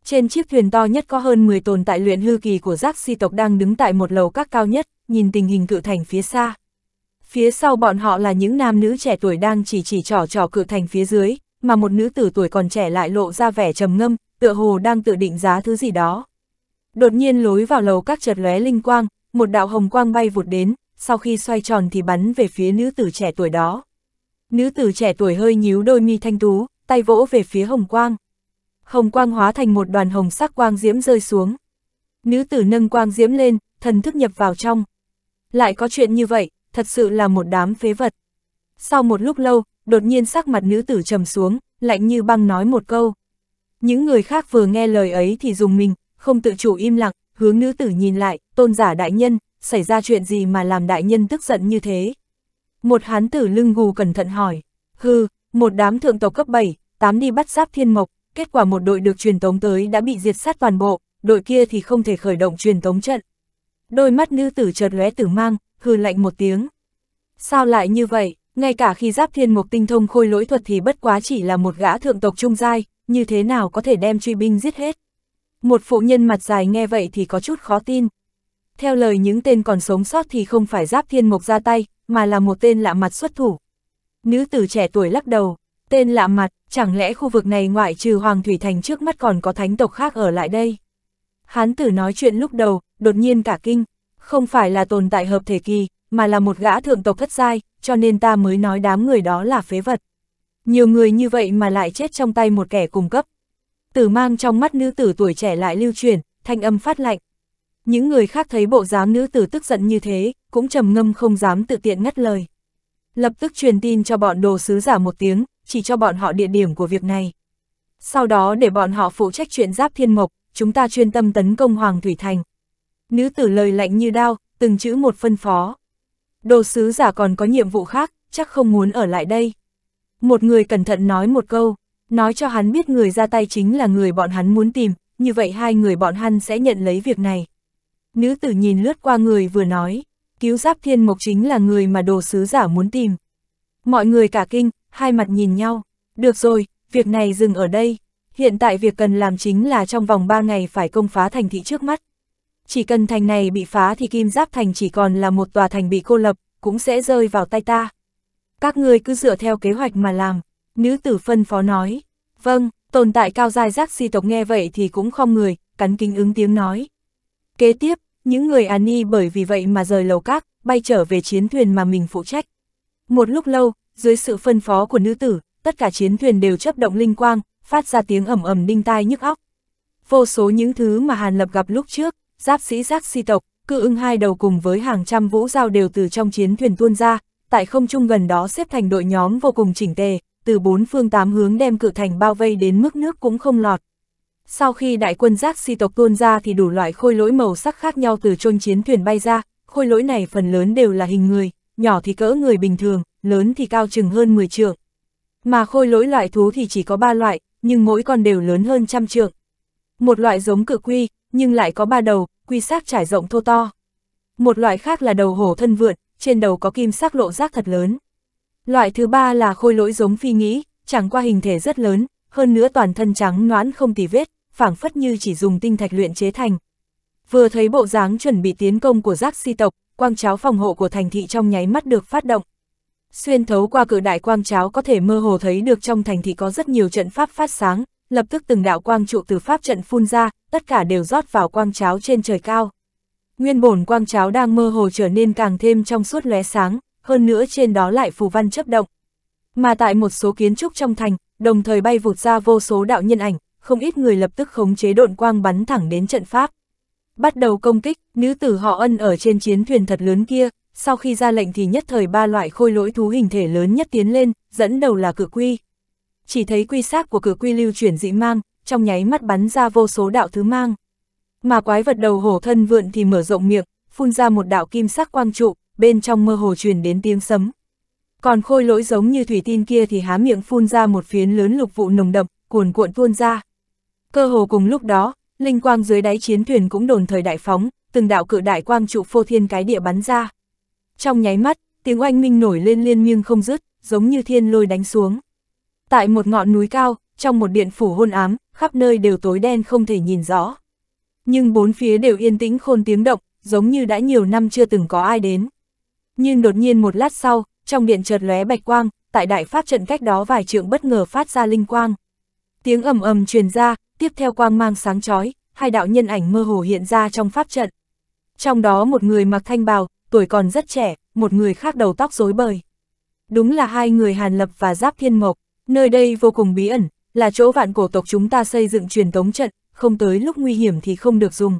Trên chiếc thuyền to nhất có hơn 10 tồn tại luyện hư kỳ của giác si tộc đang đứng tại một lầu các cao nhất, nhìn tình hình cự thành phía xa. Phía sau bọn họ là những nam nữ trẻ tuổi đang chỉ chỉ trò trò cự thành phía dưới, mà một nữ tử tuổi còn trẻ lại lộ ra vẻ trầm ngâm, tựa hồ đang tự định giá thứ gì đó. Đột nhiên lối vào lầu các chợt lóe linh quang, một đạo hồng quang bay vụt đến, sau khi xoay tròn thì bắn về phía nữ tử trẻ tuổi đó. Nữ tử trẻ tuổi hơi nhíu đôi mi thanh tú, tay vỗ về phía hồng quang. Hồng quang hóa thành một đoàn hồng sắc quang diễm rơi xuống. Nữ tử nâng quang diễm lên, thần thức nhập vào trong. Lại có chuyện như vậy, thật sự là một đám phế vật. Sau một lúc lâu, đột nhiên sắc mặt nữ tử trầm xuống, lạnh như băng nói một câu. Những người khác vừa nghe lời ấy thì dùng mình, không tự chủ im lặng, hướng nữ tử nhìn lại, tôn giả đại nhân, xảy ra chuyện gì mà làm đại nhân tức giận như thế? Một hán tử lưng gù cẩn thận hỏi, hư, một đám thượng tộc cấp 7, 8 đi bắt giáp thiên mộc, kết quả một đội được truyền tống tới đã bị diệt sát toàn bộ, đội kia thì không thể khởi động truyền tống trận. Đôi mắt nữ tử chợt lóe tử mang, hư lạnh một tiếng. Sao lại như vậy? ngay cả khi giáp thiên mục tinh thông khôi lỗi thuật thì bất quá chỉ là một gã thượng tộc trung giai, như thế nào có thể đem truy binh giết hết. Một phụ nhân mặt dài nghe vậy thì có chút khó tin. Theo lời những tên còn sống sót thì không phải giáp thiên mục ra tay, mà là một tên lạ mặt xuất thủ. Nữ tử trẻ tuổi lắc đầu, tên lạ mặt, chẳng lẽ khu vực này ngoại trừ Hoàng Thủy Thành trước mắt còn có thánh tộc khác ở lại đây? Hán tử nói chuyện lúc đầu, đột nhiên cả kinh, không phải là tồn tại hợp thể kỳ, mà là một gã thượng tộc thất giai, cho nên ta mới nói đám người đó là phế vật. Nhiều người như vậy mà lại chết trong tay một kẻ cùng cấp. Tử mang trong mắt nữ tử tuổi trẻ lại lưu truyền, thanh âm phát lạnh. Những người khác thấy bộ dáng nữ tử tức giận như thế, cũng trầm ngâm không dám tự tiện ngắt lời. Lập tức truyền tin cho bọn đồ sứ giả một tiếng, chỉ cho bọn họ địa điểm của việc này. Sau đó để bọn họ phụ trách chuyện giáp thiên mộc, chúng ta chuyên tâm tấn công Hoàng Thủy Thành. Nữ tử lời lạnh như đao, từng chữ một phân phó đồ sứ giả còn có nhiệm vụ khác, chắc không muốn ở lại đây. Một người cẩn thận nói một câu, nói cho hắn biết người ra tay chính là người bọn hắn muốn tìm, như vậy hai người bọn hắn sẽ nhận lấy việc này. Nữ tử nhìn lướt qua người vừa nói, cứu giáp thiên mộc chính là người mà đồ sứ giả muốn tìm. Mọi người cả kinh, hai mặt nhìn nhau, được rồi, việc này dừng ở đây, hiện tại việc cần làm chính là trong vòng ba ngày phải công phá thành thị trước mắt, chỉ cần thành này bị phá thì kim giáp thành chỉ còn là một tòa thành bị cô lập, cũng sẽ rơi vào tay ta. Các người cứ dựa theo kế hoạch mà làm, nữ tử phân phó nói. Vâng, tồn tại cao dài giác si tộc nghe vậy thì cũng không người, cắn kính ứng tiếng nói. Kế tiếp, những người An Ni bởi vì vậy mà rời lầu các, bay trở về chiến thuyền mà mình phụ trách. Một lúc lâu, dưới sự phân phó của nữ tử, tất cả chiến thuyền đều chấp động linh quang, phát ra tiếng ẩm ẩm đinh tai nhức óc. Vô số những thứ mà Hàn Lập gặp lúc trước, giáp sĩ giác si tộc, cự ưng hai đầu cùng với hàng trăm vũ giao đều từ trong chiến thuyền tuôn ra, tại không trung gần đó xếp thành đội nhóm vô cùng chỉnh tề, từ bốn phương tám hướng đem cự thành bao vây đến mức nước cũng không lọt. Sau khi đại quân giác si tộc tuôn ra thì đủ loại khôi lỗi màu sắc khác nhau từ trôn chiến thuyền bay ra, khôi lỗi này phần lớn đều là hình người, nhỏ thì cỡ người bình thường, lớn thì cao chừng hơn 10 trượng. Mà khôi lỗi loại thú thì chỉ có 3 loại, nhưng mỗi con đều lớn hơn trăm trượng. Một loại giống cự quy, nhưng lại có ba đầu, quy sát trải rộng thô to. Một loại khác là đầu hổ thân vượn, trên đầu có kim sắc lộ giác thật lớn. Loại thứ ba là khôi lỗi giống phi nghĩ, chẳng qua hình thể rất lớn, hơn nữa toàn thân trắng noãn không tì vết, phảng phất như chỉ dùng tinh thạch luyện chế thành. Vừa thấy bộ dáng chuẩn bị tiến công của giác si tộc, quang cháo phòng hộ của thành thị trong nháy mắt được phát động. Xuyên thấu qua cự đại quang cháo có thể mơ hồ thấy được trong thành thị có rất nhiều trận pháp phát sáng, lập tức từng đạo quang trụ từ pháp trận phun ra, tất cả đều rót vào quang cháo trên trời cao. Nguyên bổn quang cháo đang mơ hồ trở nên càng thêm trong suốt lóe sáng, hơn nữa trên đó lại phù văn chấp động. Mà tại một số kiến trúc trong thành, đồng thời bay vụt ra vô số đạo nhân ảnh, không ít người lập tức khống chế độn quang bắn thẳng đến trận pháp. Bắt đầu công kích, nữ tử họ ân ở trên chiến thuyền thật lớn kia, sau khi ra lệnh thì nhất thời ba loại khôi lỗi thú hình thể lớn nhất tiến lên, dẫn đầu là cự quy chỉ thấy quy xác của cửa quy lưu chuyển dị mang, trong nháy mắt bắn ra vô số đạo thứ mang. Mà quái vật đầu hổ thân vượn thì mở rộng miệng, phun ra một đạo kim sắc quang trụ, bên trong mơ hồ truyền đến tiếng sấm. Còn khôi lỗi giống như thủy tin kia thì há miệng phun ra một phiến lớn lục vụ nồng đậm, cuồn cuộn tuôn ra. Cơ hồ cùng lúc đó, linh quang dưới đáy chiến thuyền cũng đồn thời đại phóng, từng đạo cự đại quang trụ phô thiên cái địa bắn ra. Trong nháy mắt, tiếng oanh minh nổi lên liên miên không dứt, giống như thiên lôi đánh xuống. Tại một ngọn núi cao, trong một điện phủ hôn ám, khắp nơi đều tối đen không thể nhìn rõ. Nhưng bốn phía đều yên tĩnh khôn tiếng động, giống như đã nhiều năm chưa từng có ai đến. Nhưng đột nhiên một lát sau, trong điện chợt lóe bạch quang, tại đại pháp trận cách đó vài trượng bất ngờ phát ra linh quang. Tiếng ầm ầm truyền ra, tiếp theo quang mang sáng chói, hai đạo nhân ảnh mơ hồ hiện ra trong pháp trận. Trong đó một người mặc thanh bào, tuổi còn rất trẻ, một người khác đầu tóc rối bời. Đúng là hai người Hàn Lập và Giáp Thiên Mộc. Nơi đây vô cùng bí ẩn, là chỗ vạn cổ tộc chúng ta xây dựng truyền tống trận, không tới lúc nguy hiểm thì không được dùng.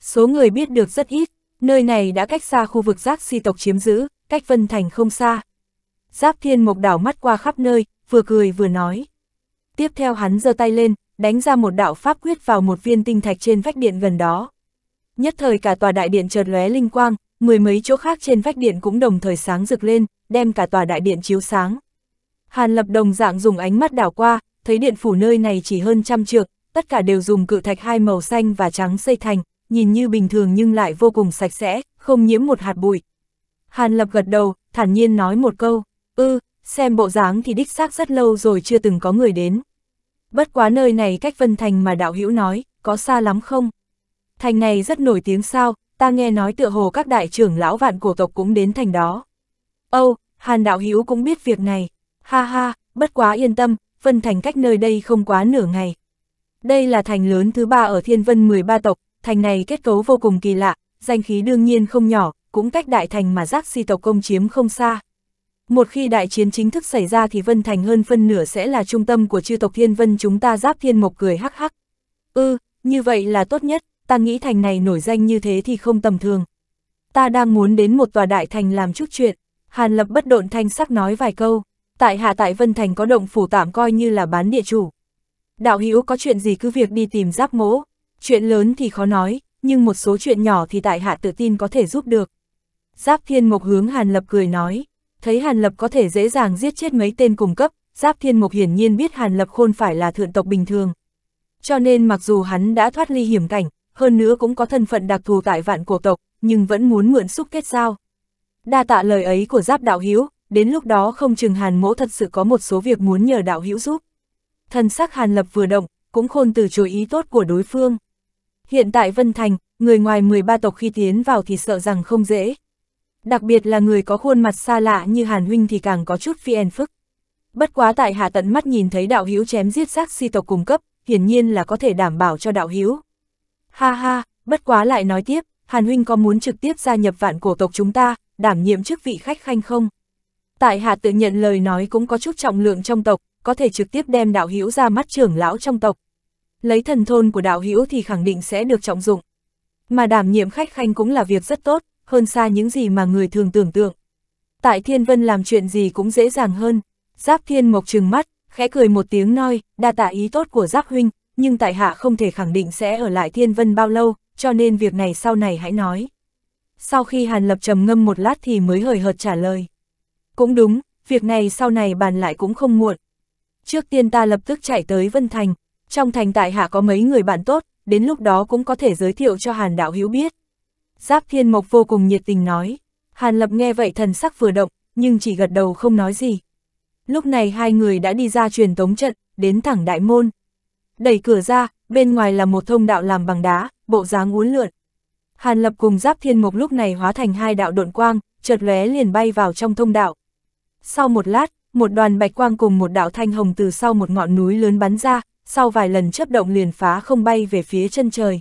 Số người biết được rất ít, nơi này đã cách xa khu vực giác si tộc chiếm giữ, cách Vân Thành không xa. Giáp thiên mộc đảo mắt qua khắp nơi, vừa cười vừa nói. Tiếp theo hắn giơ tay lên, đánh ra một đạo pháp quyết vào một viên tinh thạch trên vách điện gần đó. Nhất thời cả tòa đại điện chợt lóe linh quang, mười mấy chỗ khác trên vách điện cũng đồng thời sáng rực lên, đem cả tòa đại điện chiếu sáng. Hàn lập đồng dạng dùng ánh mắt đảo qua, thấy điện phủ nơi này chỉ hơn trăm trượng, tất cả đều dùng cự thạch hai màu xanh và trắng xây thành, nhìn như bình thường nhưng lại vô cùng sạch sẽ, không nhiễm một hạt bụi. Hàn lập gật đầu, thản nhiên nói một câu, ư, xem bộ dáng thì đích xác rất lâu rồi chưa từng có người đến. Bất quá nơi này cách Vân Thành mà đạo hữu nói, có xa lắm không? Thành này rất nổi tiếng sao, ta nghe nói tựa hồ các đại trưởng lão vạn cổ tộc cũng đến thành đó. Âu, Hàn đạo hữu cũng biết việc này. Ha ha, bất quá yên tâm, Vân Thành cách nơi đây không quá nửa ngày. Đây là thành lớn thứ ba ở Thiên Vân 13 tộc, thành này kết cấu vô cùng kỳ lạ, danh khí đương nhiên không nhỏ, cũng cách đại thành mà giác si tộc công chiếm không xa. Một khi đại chiến chính thức xảy ra thì Vân Thành hơn phân nửa sẽ là trung tâm của chư tộc Thiên Vân chúng ta giáp thiên mộc cười hắc hắc. Ừ, như vậy là tốt nhất, ta nghĩ thành này nổi danh như thế thì không tầm thường. Ta đang muốn đến một tòa đại thành làm chút chuyện, Hàn Lập bất độn thanh sắc nói vài câu tại hạ tại Vân Thành có động phủ tạm coi như là bán địa chủ. Đạo hữu có chuyện gì cứ việc đi tìm giáp mỗ, chuyện lớn thì khó nói, nhưng một số chuyện nhỏ thì tại hạ tự tin có thể giúp được. Giáp Thiên Mộc hướng Hàn Lập cười nói, thấy Hàn Lập có thể dễ dàng giết chết mấy tên cùng cấp, Giáp Thiên Mộc hiển nhiên biết Hàn Lập khôn phải là thượng tộc bình thường. Cho nên mặc dù hắn đã thoát ly hiểm cảnh, hơn nữa cũng có thân phận đặc thù tại vạn cổ tộc, nhưng vẫn muốn mượn xúc kết giao. Đa tạ lời ấy của Giáp Đạo Hiếu, đến lúc đó không chừng hàn mỗ thật sự có một số việc muốn nhờ đạo hữu giúp. Thần sắc hàn lập vừa động, cũng khôn từ chối ý tốt của đối phương. Hiện tại Vân Thành, người ngoài 13 tộc khi tiến vào thì sợ rằng không dễ. Đặc biệt là người có khuôn mặt xa lạ như Hàn Huynh thì càng có chút phiền phức. Bất quá tại hạ tận mắt nhìn thấy đạo hữu chém giết xác si tộc cung cấp, hiển nhiên là có thể đảm bảo cho đạo hữu. Ha ha, bất quá lại nói tiếp, Hàn Huynh có muốn trực tiếp gia nhập vạn cổ tộc chúng ta, đảm nhiệm chức vị khách khanh không? tại hạ tự nhận lời nói cũng có chút trọng lượng trong tộc, có thể trực tiếp đem đạo hữu ra mắt trưởng lão trong tộc. Lấy thần thôn của đạo hữu thì khẳng định sẽ được trọng dụng. Mà đảm nhiệm khách khanh cũng là việc rất tốt, hơn xa những gì mà người thường tưởng tượng. Tại Thiên Vân làm chuyện gì cũng dễ dàng hơn. Giáp Thiên Mộc trừng mắt, khẽ cười một tiếng nói, đa tạ ý tốt của Giáp Huynh, nhưng tại hạ không thể khẳng định sẽ ở lại Thiên Vân bao lâu, cho nên việc này sau này hãy nói. Sau khi Hàn Lập trầm ngâm một lát thì mới hời hợt trả lời. Cũng đúng, việc này sau này bàn lại cũng không muộn. Trước tiên ta lập tức chạy tới Vân Thành, trong thành tại hạ có mấy người bạn tốt, đến lúc đó cũng có thể giới thiệu cho Hàn đạo hiếu biết. Giáp Thiên Mộc vô cùng nhiệt tình nói, Hàn Lập nghe vậy thần sắc vừa động, nhưng chỉ gật đầu không nói gì. Lúc này hai người đã đi ra truyền tống trận, đến thẳng đại môn. Đẩy cửa ra, bên ngoài là một thông đạo làm bằng đá, bộ dáng uốn lượn. Hàn Lập cùng Giáp Thiên Mộc lúc này hóa thành hai đạo độn quang, chợt lóe liền bay vào trong thông đạo, sau một lát, một đoàn bạch quang cùng một đạo thanh hồng từ sau một ngọn núi lớn bắn ra, sau vài lần chấp động liền phá không bay về phía chân trời.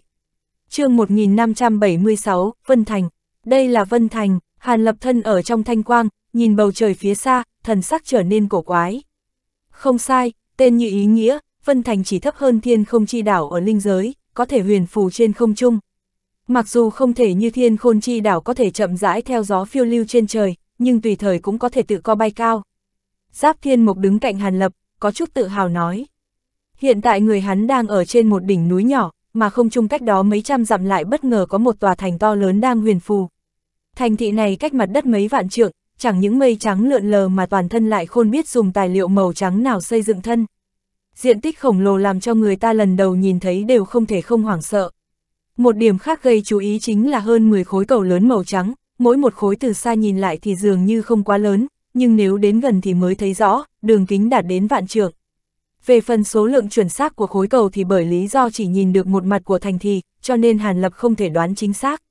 chương 1576, Vân Thành. Đây là Vân Thành, Hàn Lập Thân ở trong thanh quang, nhìn bầu trời phía xa, thần sắc trở nên cổ quái. Không sai, tên như ý nghĩa, Vân Thành chỉ thấp hơn thiên không chi đảo ở linh giới, có thể huyền phù trên không trung. Mặc dù không thể như thiên khôn chi đảo có thể chậm rãi theo gió phiêu lưu trên trời, nhưng tùy thời cũng có thể tự co bay cao. Giáp Thiên Mục đứng cạnh Hàn Lập, có chút tự hào nói. Hiện tại người hắn đang ở trên một đỉnh núi nhỏ, mà không chung cách đó mấy trăm dặm lại bất ngờ có một tòa thành to lớn đang huyền phù. Thành thị này cách mặt đất mấy vạn trượng, chẳng những mây trắng lượn lờ mà toàn thân lại khôn biết dùng tài liệu màu trắng nào xây dựng thân. Diện tích khổng lồ làm cho người ta lần đầu nhìn thấy đều không thể không hoảng sợ. Một điểm khác gây chú ý chính là hơn 10 khối cầu lớn màu trắng, mỗi một khối từ xa nhìn lại thì dường như không quá lớn, nhưng nếu đến gần thì mới thấy rõ, đường kính đạt đến vạn trượng. Về phần số lượng chuẩn xác của khối cầu thì bởi lý do chỉ nhìn được một mặt của thành thì cho nên Hàn Lập không thể đoán chính xác.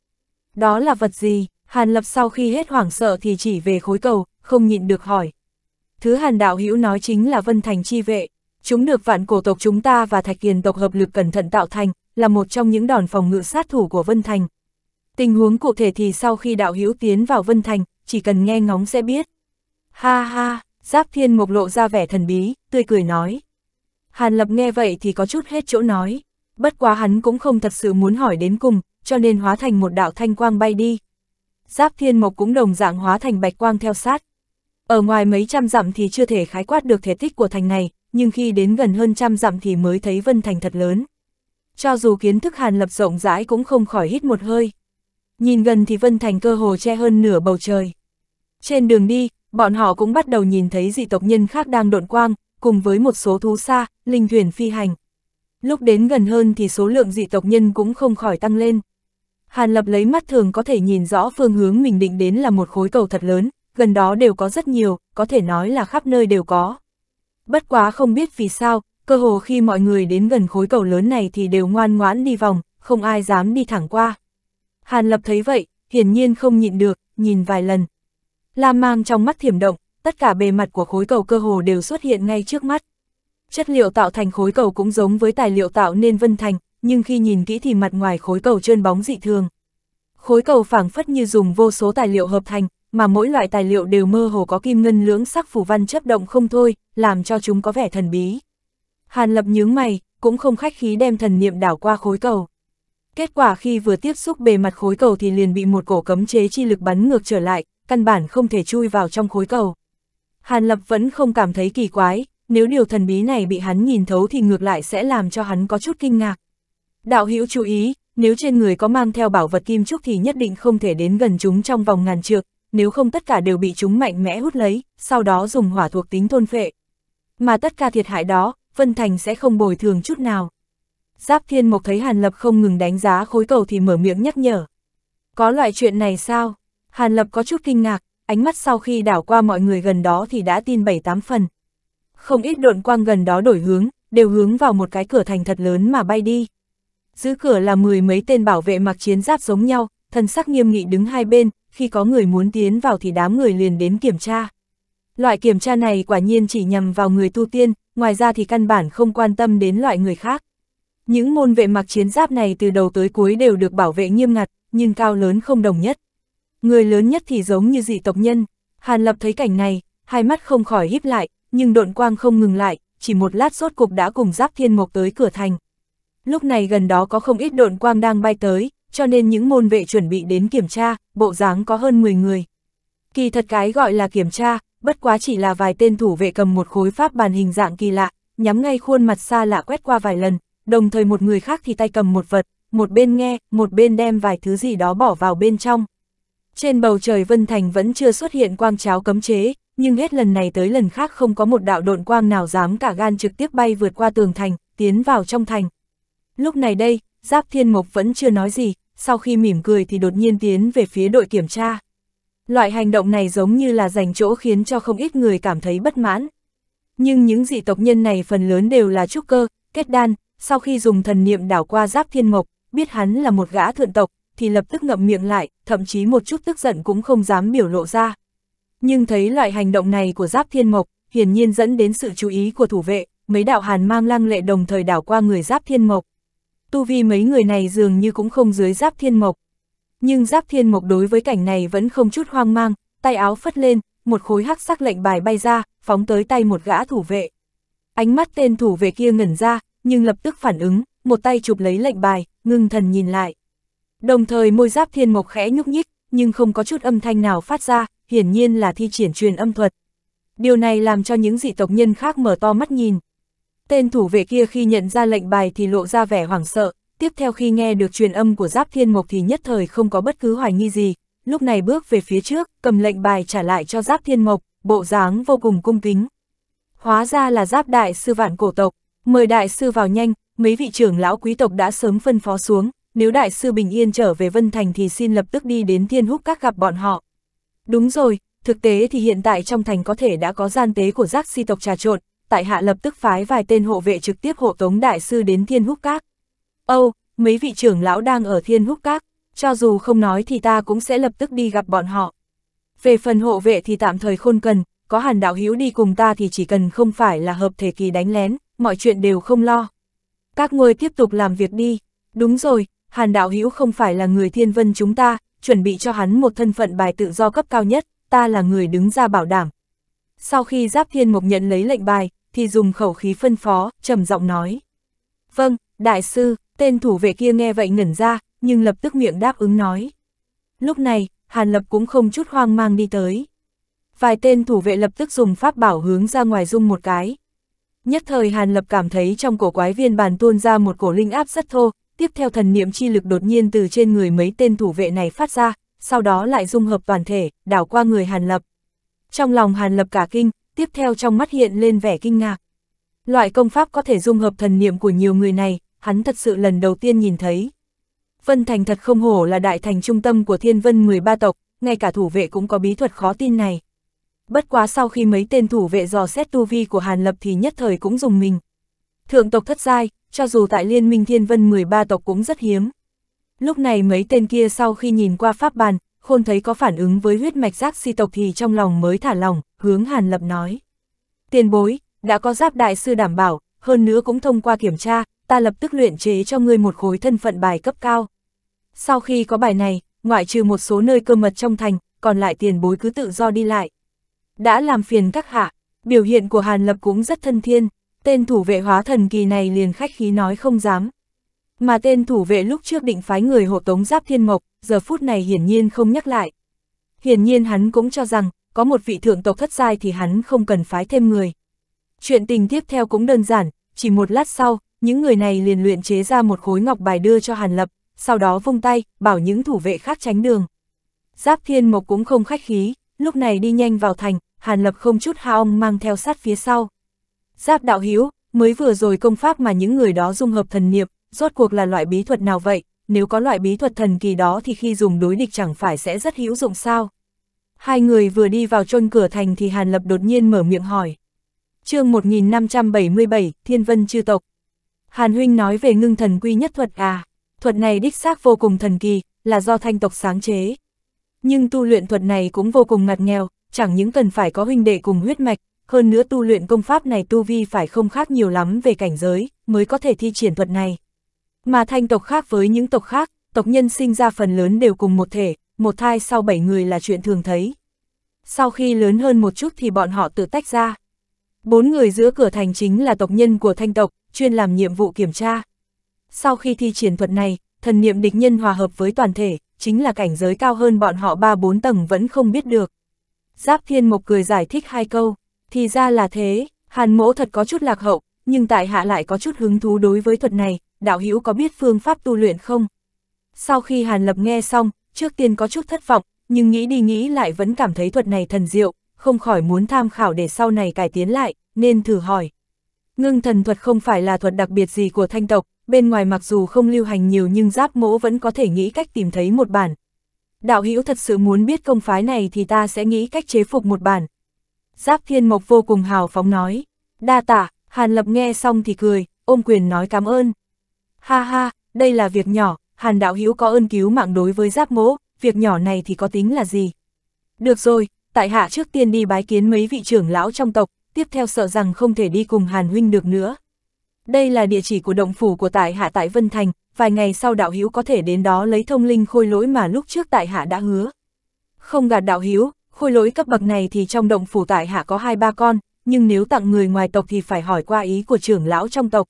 Đó là vật gì? Hàn Lập sau khi hết hoảng sợ thì chỉ về khối cầu, không nhịn được hỏi. Thứ Hàn Đạo Hữu nói chính là Vân Thành chi vệ. Chúng được vạn cổ tộc chúng ta và Thạch Kiền tộc hợp lực cẩn thận tạo thành, là một trong những đòn phòng ngự sát thủ của Vân Thành. Tình huống cụ thể thì sau khi đạo hữu tiến vào Vân Thành, chỉ cần nghe ngóng sẽ biết. Ha ha, Giáp Thiên Mộc lộ ra vẻ thần bí, tươi cười nói. Hàn Lập nghe vậy thì có chút hết chỗ nói. Bất quá hắn cũng không thật sự muốn hỏi đến cùng, cho nên hóa thành một đạo thanh quang bay đi. Giáp Thiên Mộc cũng đồng dạng hóa thành bạch quang theo sát. Ở ngoài mấy trăm dặm thì chưa thể khái quát được thể tích của thành này, nhưng khi đến gần hơn trăm dặm thì mới thấy Vân Thành thật lớn. Cho dù kiến thức Hàn Lập rộng rãi cũng không khỏi hít một hơi nhìn gần thì Vân Thành cơ hồ che hơn nửa bầu trời. Trên đường đi, bọn họ cũng bắt đầu nhìn thấy dị tộc nhân khác đang độn quang, cùng với một số thú xa, linh thuyền phi hành. Lúc đến gần hơn thì số lượng dị tộc nhân cũng không khỏi tăng lên. Hàn Lập lấy mắt thường có thể nhìn rõ phương hướng mình định đến là một khối cầu thật lớn, gần đó đều có rất nhiều, có thể nói là khắp nơi đều có. Bất quá không biết vì sao, cơ hồ khi mọi người đến gần khối cầu lớn này thì đều ngoan ngoãn đi vòng, không ai dám đi thẳng qua. Hàn Lập thấy vậy, hiển nhiên không nhịn được, nhìn vài lần. Lam mang trong mắt thiểm động, tất cả bề mặt của khối cầu cơ hồ đều xuất hiện ngay trước mắt. Chất liệu tạo thành khối cầu cũng giống với tài liệu tạo nên vân thành, nhưng khi nhìn kỹ thì mặt ngoài khối cầu trơn bóng dị thường. Khối cầu phảng phất như dùng vô số tài liệu hợp thành, mà mỗi loại tài liệu đều mơ hồ có kim ngân lưỡng sắc phủ văn chấp động không thôi, làm cho chúng có vẻ thần bí. Hàn lập nhướng mày, cũng không khách khí đem thần niệm đảo qua khối cầu. Kết quả khi vừa tiếp xúc bề mặt khối cầu thì liền bị một cổ cấm chế chi lực bắn ngược trở lại, căn bản không thể chui vào trong khối cầu. Hàn Lập vẫn không cảm thấy kỳ quái, nếu điều thần bí này bị hắn nhìn thấu thì ngược lại sẽ làm cho hắn có chút kinh ngạc. Đạo hữu chú ý, nếu trên người có mang theo bảo vật kim trúc thì nhất định không thể đến gần chúng trong vòng ngàn trượng, nếu không tất cả đều bị chúng mạnh mẽ hút lấy, sau đó dùng hỏa thuộc tính thôn phệ. Mà tất cả thiệt hại đó, Vân Thành sẽ không bồi thường chút nào. Giáp Thiên Mộc thấy Hàn Lập không ngừng đánh giá khối cầu thì mở miệng nhắc nhở. Có loại chuyện này sao? Hàn Lập có chút kinh ngạc, ánh mắt sau khi đảo qua mọi người gần đó thì đã tin bảy tám phần. Không ít độn quang gần đó đổi hướng, đều hướng vào một cái cửa thành thật lớn mà bay đi. Giữ cửa là mười mấy tên bảo vệ mặc chiến giáp giống nhau, thân sắc nghiêm nghị đứng hai bên, khi có người muốn tiến vào thì đám người liền đến kiểm tra. Loại kiểm tra này quả nhiên chỉ nhằm vào người tu tiên, ngoài ra thì căn bản không quan tâm đến loại người khác. Những môn vệ mặc chiến giáp này từ đầu tới cuối đều được bảo vệ nghiêm ngặt, nhưng cao lớn không đồng nhất. Người lớn nhất thì giống như dị tộc nhân. Hàn Lập thấy cảnh này, hai mắt không khỏi híp lại, nhưng độn quang không ngừng lại, chỉ một lát rốt cục đã cùng giáp thiên mộc tới cửa thành. Lúc này gần đó có không ít độn quang đang bay tới, cho nên những môn vệ chuẩn bị đến kiểm tra, bộ dáng có hơn 10 người. Kỳ thật cái gọi là kiểm tra, bất quá chỉ là vài tên thủ vệ cầm một khối pháp bàn hình dạng kỳ lạ, nhắm ngay khuôn mặt xa lạ quét qua vài lần, đồng thời một người khác thì tay cầm một vật, một bên nghe, một bên đem vài thứ gì đó bỏ vào bên trong. Trên bầu trời Vân Thành vẫn chưa xuất hiện quang cháo cấm chế, nhưng hết lần này tới lần khác không có một đạo độn quang nào dám cả gan trực tiếp bay vượt qua tường thành, tiến vào trong thành. Lúc này đây, Giáp Thiên Mộc vẫn chưa nói gì, sau khi mỉm cười thì đột nhiên tiến về phía đội kiểm tra. Loại hành động này giống như là dành chỗ khiến cho không ít người cảm thấy bất mãn. Nhưng những dị tộc nhân này phần lớn đều là trúc cơ, kết đan, sau khi dùng thần niệm đảo qua giáp thiên mộc, biết hắn là một gã thượng tộc, thì lập tức ngậm miệng lại, thậm chí một chút tức giận cũng không dám biểu lộ ra. Nhưng thấy loại hành động này của giáp thiên mộc, hiển nhiên dẫn đến sự chú ý của thủ vệ, mấy đạo hàn mang lăng lệ đồng thời đảo qua người giáp thiên mộc. Tu vi mấy người này dường như cũng không dưới giáp thiên mộc. Nhưng giáp thiên mộc đối với cảnh này vẫn không chút hoang mang, tay áo phất lên, một khối hắc sắc lệnh bài bay ra, phóng tới tay một gã thủ vệ. Ánh mắt tên thủ vệ kia ngẩn ra, nhưng lập tức phản ứng, một tay chụp lấy lệnh bài, ngưng thần nhìn lại. Đồng thời môi giáp thiên mộc khẽ nhúc nhích, nhưng không có chút âm thanh nào phát ra, hiển nhiên là thi triển truyền âm thuật. Điều này làm cho những dị tộc nhân khác mở to mắt nhìn. Tên thủ vệ kia khi nhận ra lệnh bài thì lộ ra vẻ hoảng sợ, tiếp theo khi nghe được truyền âm của Giáp Thiên Mộc thì nhất thời không có bất cứ hoài nghi gì, lúc này bước về phía trước, cầm lệnh bài trả lại cho Giáp Thiên Mộc, bộ dáng vô cùng cung kính. Hóa ra là Giáp Đại Sư Vạn Cổ Tộc, Mời đại sư vào nhanh, mấy vị trưởng lão quý tộc đã sớm phân phó xuống, nếu đại sư bình yên trở về Vân Thành thì xin lập tức đi đến thiên húc các gặp bọn họ. Đúng rồi, thực tế thì hiện tại trong thành có thể đã có gian tế của giác si tộc trà trộn, tại hạ lập tức phái vài tên hộ vệ trực tiếp hộ tống đại sư đến thiên húc các. Âu, oh, mấy vị trưởng lão đang ở thiên húc các, cho dù không nói thì ta cũng sẽ lập tức đi gặp bọn họ. Về phần hộ vệ thì tạm thời khôn cần, có hàn đạo hiếu đi cùng ta thì chỉ cần không phải là hợp thể kỳ đánh lén, mọi chuyện đều không lo. Các ngươi tiếp tục làm việc đi, đúng rồi, Hàn Đạo Hữu không phải là người thiên vân chúng ta, chuẩn bị cho hắn một thân phận bài tự do cấp cao nhất, ta là người đứng ra bảo đảm. Sau khi Giáp Thiên Mộc nhận lấy lệnh bài, thì dùng khẩu khí phân phó, trầm giọng nói. Vâng, đại sư, tên thủ vệ kia nghe vậy ngẩn ra, nhưng lập tức miệng đáp ứng nói. Lúc này, Hàn Lập cũng không chút hoang mang đi tới. Vài tên thủ vệ lập tức dùng pháp bảo hướng ra ngoài dung một cái, Nhất thời Hàn Lập cảm thấy trong cổ quái viên bàn tuôn ra một cổ linh áp rất thô, tiếp theo thần niệm chi lực đột nhiên từ trên người mấy tên thủ vệ này phát ra, sau đó lại dung hợp toàn thể, đảo qua người Hàn Lập. Trong lòng Hàn Lập cả kinh, tiếp theo trong mắt hiện lên vẻ kinh ngạc. Loại công pháp có thể dung hợp thần niệm của nhiều người này, hắn thật sự lần đầu tiên nhìn thấy. Vân Thành thật không hổ là đại thành trung tâm của thiên vân 13 tộc, ngay cả thủ vệ cũng có bí thuật khó tin này bất quá sau khi mấy tên thủ vệ dò xét tu vi của Hàn Lập thì nhất thời cũng dùng mình. Thượng tộc thất giai, cho dù tại Liên minh Thiên Vân 13 tộc cũng rất hiếm. Lúc này mấy tên kia sau khi nhìn qua pháp bàn, khôn thấy có phản ứng với huyết mạch giác si tộc thì trong lòng mới thả lòng, hướng Hàn Lập nói. Tiền bối, đã có giáp đại sư đảm bảo, hơn nữa cũng thông qua kiểm tra, ta lập tức luyện chế cho ngươi một khối thân phận bài cấp cao. Sau khi có bài này, ngoại trừ một số nơi cơ mật trong thành, còn lại tiền bối cứ tự do đi lại đã làm phiền các hạ, biểu hiện của Hàn Lập cũng rất thân thiên, tên thủ vệ hóa thần kỳ này liền khách khí nói không dám. Mà tên thủ vệ lúc trước định phái người hộ tống giáp thiên mộc, giờ phút này hiển nhiên không nhắc lại. Hiển nhiên hắn cũng cho rằng, có một vị thượng tộc thất giai thì hắn không cần phái thêm người. Chuyện tình tiếp theo cũng đơn giản, chỉ một lát sau, những người này liền luyện chế ra một khối ngọc bài đưa cho Hàn Lập, sau đó vung tay, bảo những thủ vệ khác tránh đường. Giáp Thiên Mộc cũng không khách khí, lúc này đi nhanh vào thành, Hàn Lập không chút haong mang theo sát phía sau. Giáp đạo hiếu, mới vừa rồi công pháp mà những người đó dung hợp thần niệm, rốt cuộc là loại bí thuật nào vậy, nếu có loại bí thuật thần kỳ đó thì khi dùng đối địch chẳng phải sẽ rất hữu dụng sao. Hai người vừa đi vào trôn cửa thành thì Hàn Lập đột nhiên mở miệng hỏi. chương 1577, Thiên Vân Chư Tộc. Hàn Huynh nói về ngưng thần quy nhất thuật à, thuật này đích xác vô cùng thần kỳ, là do thanh tộc sáng chế. Nhưng tu luyện thuật này cũng vô cùng ngặt nghèo, chẳng những cần phải có huynh đệ cùng huyết mạch, hơn nữa tu luyện công pháp này tu vi phải không khác nhiều lắm về cảnh giới, mới có thể thi triển thuật này. Mà thanh tộc khác với những tộc khác, tộc nhân sinh ra phần lớn đều cùng một thể, một thai sau bảy người là chuyện thường thấy. Sau khi lớn hơn một chút thì bọn họ tự tách ra. Bốn người giữa cửa thành chính là tộc nhân của thanh tộc, chuyên làm nhiệm vụ kiểm tra. Sau khi thi triển thuật này, thần niệm địch nhân hòa hợp với toàn thể, chính là cảnh giới cao hơn bọn họ ba bốn tầng vẫn không biết được. Giáp Thiên Mộc cười giải thích hai câu, thì ra là thế, Hàn Mỗ thật có chút lạc hậu, nhưng tại hạ lại có chút hứng thú đối với thuật này, đạo hữu có biết phương pháp tu luyện không? Sau khi Hàn Lập nghe xong, trước tiên có chút thất vọng, nhưng nghĩ đi nghĩ lại vẫn cảm thấy thuật này thần diệu, không khỏi muốn tham khảo để sau này cải tiến lại, nên thử hỏi. Ngưng thần thuật không phải là thuật đặc biệt gì của thanh tộc, bên ngoài mặc dù không lưu hành nhiều nhưng giáp mỗ vẫn có thể nghĩ cách tìm thấy một bản, đạo hữu thật sự muốn biết công phái này thì ta sẽ nghĩ cách chế phục một bản. Giáp Thiên Mộc vô cùng hào phóng nói, đa tạ, Hàn Lập nghe xong thì cười, ôm quyền nói cảm ơn. Ha ha, đây là việc nhỏ, Hàn đạo hữu có ơn cứu mạng đối với Giáp Mỗ, việc nhỏ này thì có tính là gì? Được rồi, tại hạ trước tiên đi bái kiến mấy vị trưởng lão trong tộc, tiếp theo sợ rằng không thể đi cùng Hàn huynh được nữa. Đây là địa chỉ của động phủ của tại hạ tại Vân Thành, vài ngày sau đạo hiếu có thể đến đó lấy thông linh khôi lỗi mà lúc trước tại hạ đã hứa. Không gạt đạo hiếu, khôi lỗi cấp bậc này thì trong động phủ tại hạ có hai ba con, nhưng nếu tặng người ngoài tộc thì phải hỏi qua ý của trưởng lão trong tộc.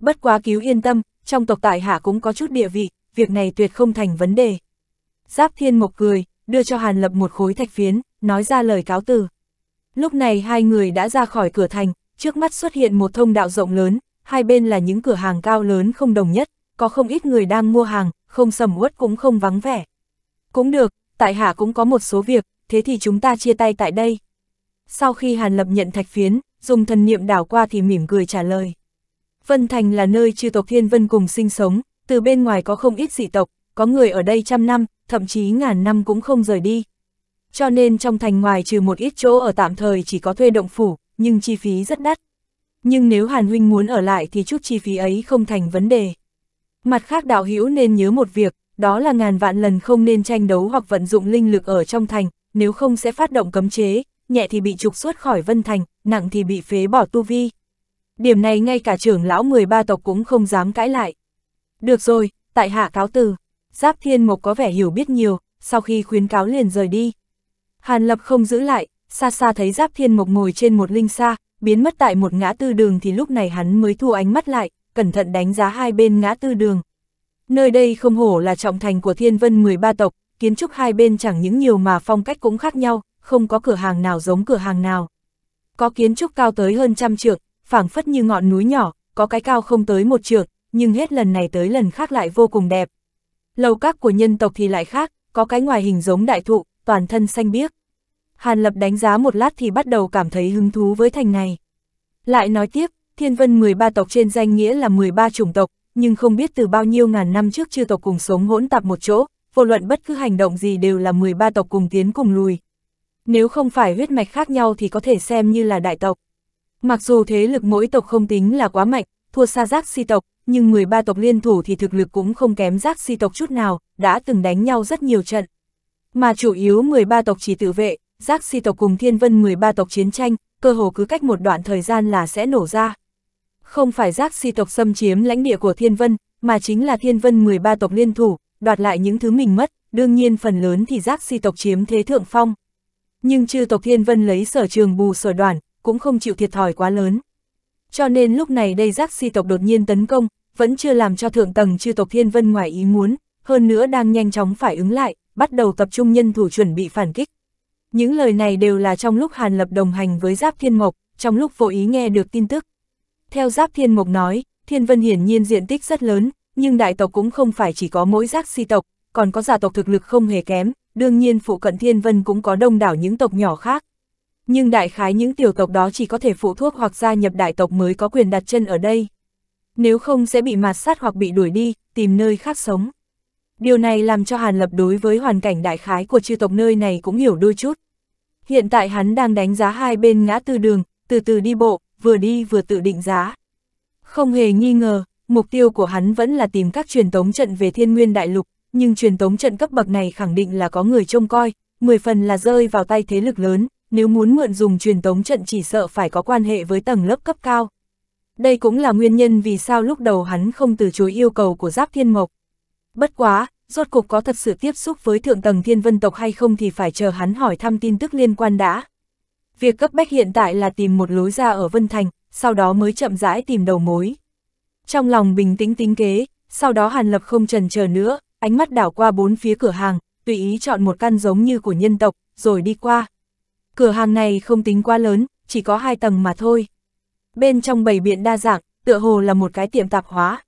Bất quá cứu yên tâm, trong tộc tại hạ cũng có chút địa vị, việc này tuyệt không thành vấn đề. Giáp Thiên Mộc cười, đưa cho Hàn Lập một khối thạch phiến, nói ra lời cáo từ. Lúc này hai người đã ra khỏi cửa thành, trước mắt xuất hiện một thông đạo rộng lớn, hai bên là những cửa hàng cao lớn không đồng nhất, có không ít người đang mua hàng, không sầm uất cũng không vắng vẻ. Cũng được, tại hạ cũng có một số việc, thế thì chúng ta chia tay tại đây. Sau khi Hàn Lập nhận thạch phiến, dùng thần niệm đảo qua thì mỉm cười trả lời. Vân Thành là nơi chư tộc Thiên Vân cùng sinh sống, từ bên ngoài có không ít dị tộc, có người ở đây trăm năm, thậm chí ngàn năm cũng không rời đi. Cho nên trong thành ngoài trừ một ít chỗ ở tạm thời chỉ có thuê động phủ, nhưng chi phí rất đắt. Nhưng nếu Hàn Huynh muốn ở lại thì chút chi phí ấy không thành vấn đề. Mặt khác đạo hữu nên nhớ một việc, đó là ngàn vạn lần không nên tranh đấu hoặc vận dụng linh lực ở trong thành, nếu không sẽ phát động cấm chế, nhẹ thì bị trục xuất khỏi vân thành, nặng thì bị phế bỏ tu vi. Điểm này ngay cả trưởng lão 13 tộc cũng không dám cãi lại. Được rồi, tại hạ cáo từ. Giáp Thiên Mộc có vẻ hiểu biết nhiều, sau khi khuyến cáo liền rời đi. Hàn Lập không giữ lại, xa xa thấy Giáp Thiên Mộc ngồi trên một linh xa, biến mất tại một ngã tư đường thì lúc này hắn mới thu ánh mắt lại, cẩn thận đánh giá hai bên ngã tư đường. Nơi đây không hổ là trọng thành của thiên vân 13 tộc, kiến trúc hai bên chẳng những nhiều mà phong cách cũng khác nhau, không có cửa hàng nào giống cửa hàng nào. Có kiến trúc cao tới hơn trăm trượng, phảng phất như ngọn núi nhỏ, có cái cao không tới một trượng, nhưng hết lần này tới lần khác lại vô cùng đẹp. Lầu các của nhân tộc thì lại khác, có cái ngoài hình giống đại thụ, toàn thân xanh biếc. Hàn Lập đánh giá một lát thì bắt đầu cảm thấy hứng thú với thành này. Lại nói tiếp, thiên vân 13 tộc trên danh nghĩa là 13 chủng tộc, nhưng không biết từ bao nhiêu ngàn năm trước chư tộc cùng sống hỗn tạp một chỗ, vô luận bất cứ hành động gì đều là 13 tộc cùng tiến cùng lùi. Nếu không phải huyết mạch khác nhau thì có thể xem như là đại tộc. Mặc dù thế lực mỗi tộc không tính là quá mạnh, thua xa giác si tộc, nhưng 13 tộc liên thủ thì thực lực cũng không kém giác si tộc chút nào, đã từng đánh nhau rất nhiều trận. Mà chủ yếu 13 tộc chỉ tự vệ, giác si tộc cùng thiên vân 13 tộc chiến tranh, cơ hồ cứ cách một đoạn thời gian là sẽ nổ ra. Không phải giác si tộc xâm chiếm lãnh địa của Thiên Vân, mà chính là Thiên Vân 13 tộc liên thủ, đoạt lại những thứ mình mất, đương nhiên phần lớn thì giác si tộc chiếm thế thượng phong. Nhưng chư tộc Thiên Vân lấy sở trường bù sở đoàn, cũng không chịu thiệt thòi quá lớn. Cho nên lúc này đây giác si tộc đột nhiên tấn công, vẫn chưa làm cho thượng tầng chư tộc Thiên Vân ngoài ý muốn, hơn nữa đang nhanh chóng phải ứng lại, bắt đầu tập trung nhân thủ chuẩn bị phản kích. Những lời này đều là trong lúc Hàn Lập đồng hành với Giáp Thiên Mộc, trong lúc vô ý nghe được tin tức. Theo Giáp Thiên Mộc nói, Thiên Vân hiển nhiên diện tích rất lớn, nhưng đại tộc cũng không phải chỉ có mỗi giác si tộc, còn có gia tộc thực lực không hề kém, đương nhiên phụ cận Thiên Vân cũng có đông đảo những tộc nhỏ khác. Nhưng đại khái những tiểu tộc đó chỉ có thể phụ thuốc hoặc gia nhập đại tộc mới có quyền đặt chân ở đây. Nếu không sẽ bị mạt sát hoặc bị đuổi đi, tìm nơi khác sống. Điều này làm cho Hàn Lập đối với hoàn cảnh đại khái của chư tộc nơi này cũng hiểu đôi chút. Hiện tại hắn đang đánh giá hai bên ngã tư đường, từ từ đi bộ, vừa đi vừa tự định giá. Không hề nghi ngờ, mục tiêu của hắn vẫn là tìm các truyền tống trận về thiên nguyên đại lục, nhưng truyền tống trận cấp bậc này khẳng định là có người trông coi, 10 phần là rơi vào tay thế lực lớn, nếu muốn mượn dùng truyền tống trận chỉ sợ phải có quan hệ với tầng lớp cấp cao. Đây cũng là nguyên nhân vì sao lúc đầu hắn không từ chối yêu cầu của Giáp Thiên Mộc. Bất quá, rốt cục có thật sự tiếp xúc với thượng tầng thiên vân tộc hay không thì phải chờ hắn hỏi thăm tin tức liên quan đã việc cấp bách hiện tại là tìm một lối ra ở Vân Thành, sau đó mới chậm rãi tìm đầu mối. Trong lòng bình tĩnh tính kế, sau đó Hàn Lập không trần chờ nữa, ánh mắt đảo qua bốn phía cửa hàng, tùy ý chọn một căn giống như của nhân tộc, rồi đi qua. Cửa hàng này không tính quá lớn, chỉ có hai tầng mà thôi. Bên trong bầy biện đa dạng, tựa hồ là một cái tiệm tạp hóa.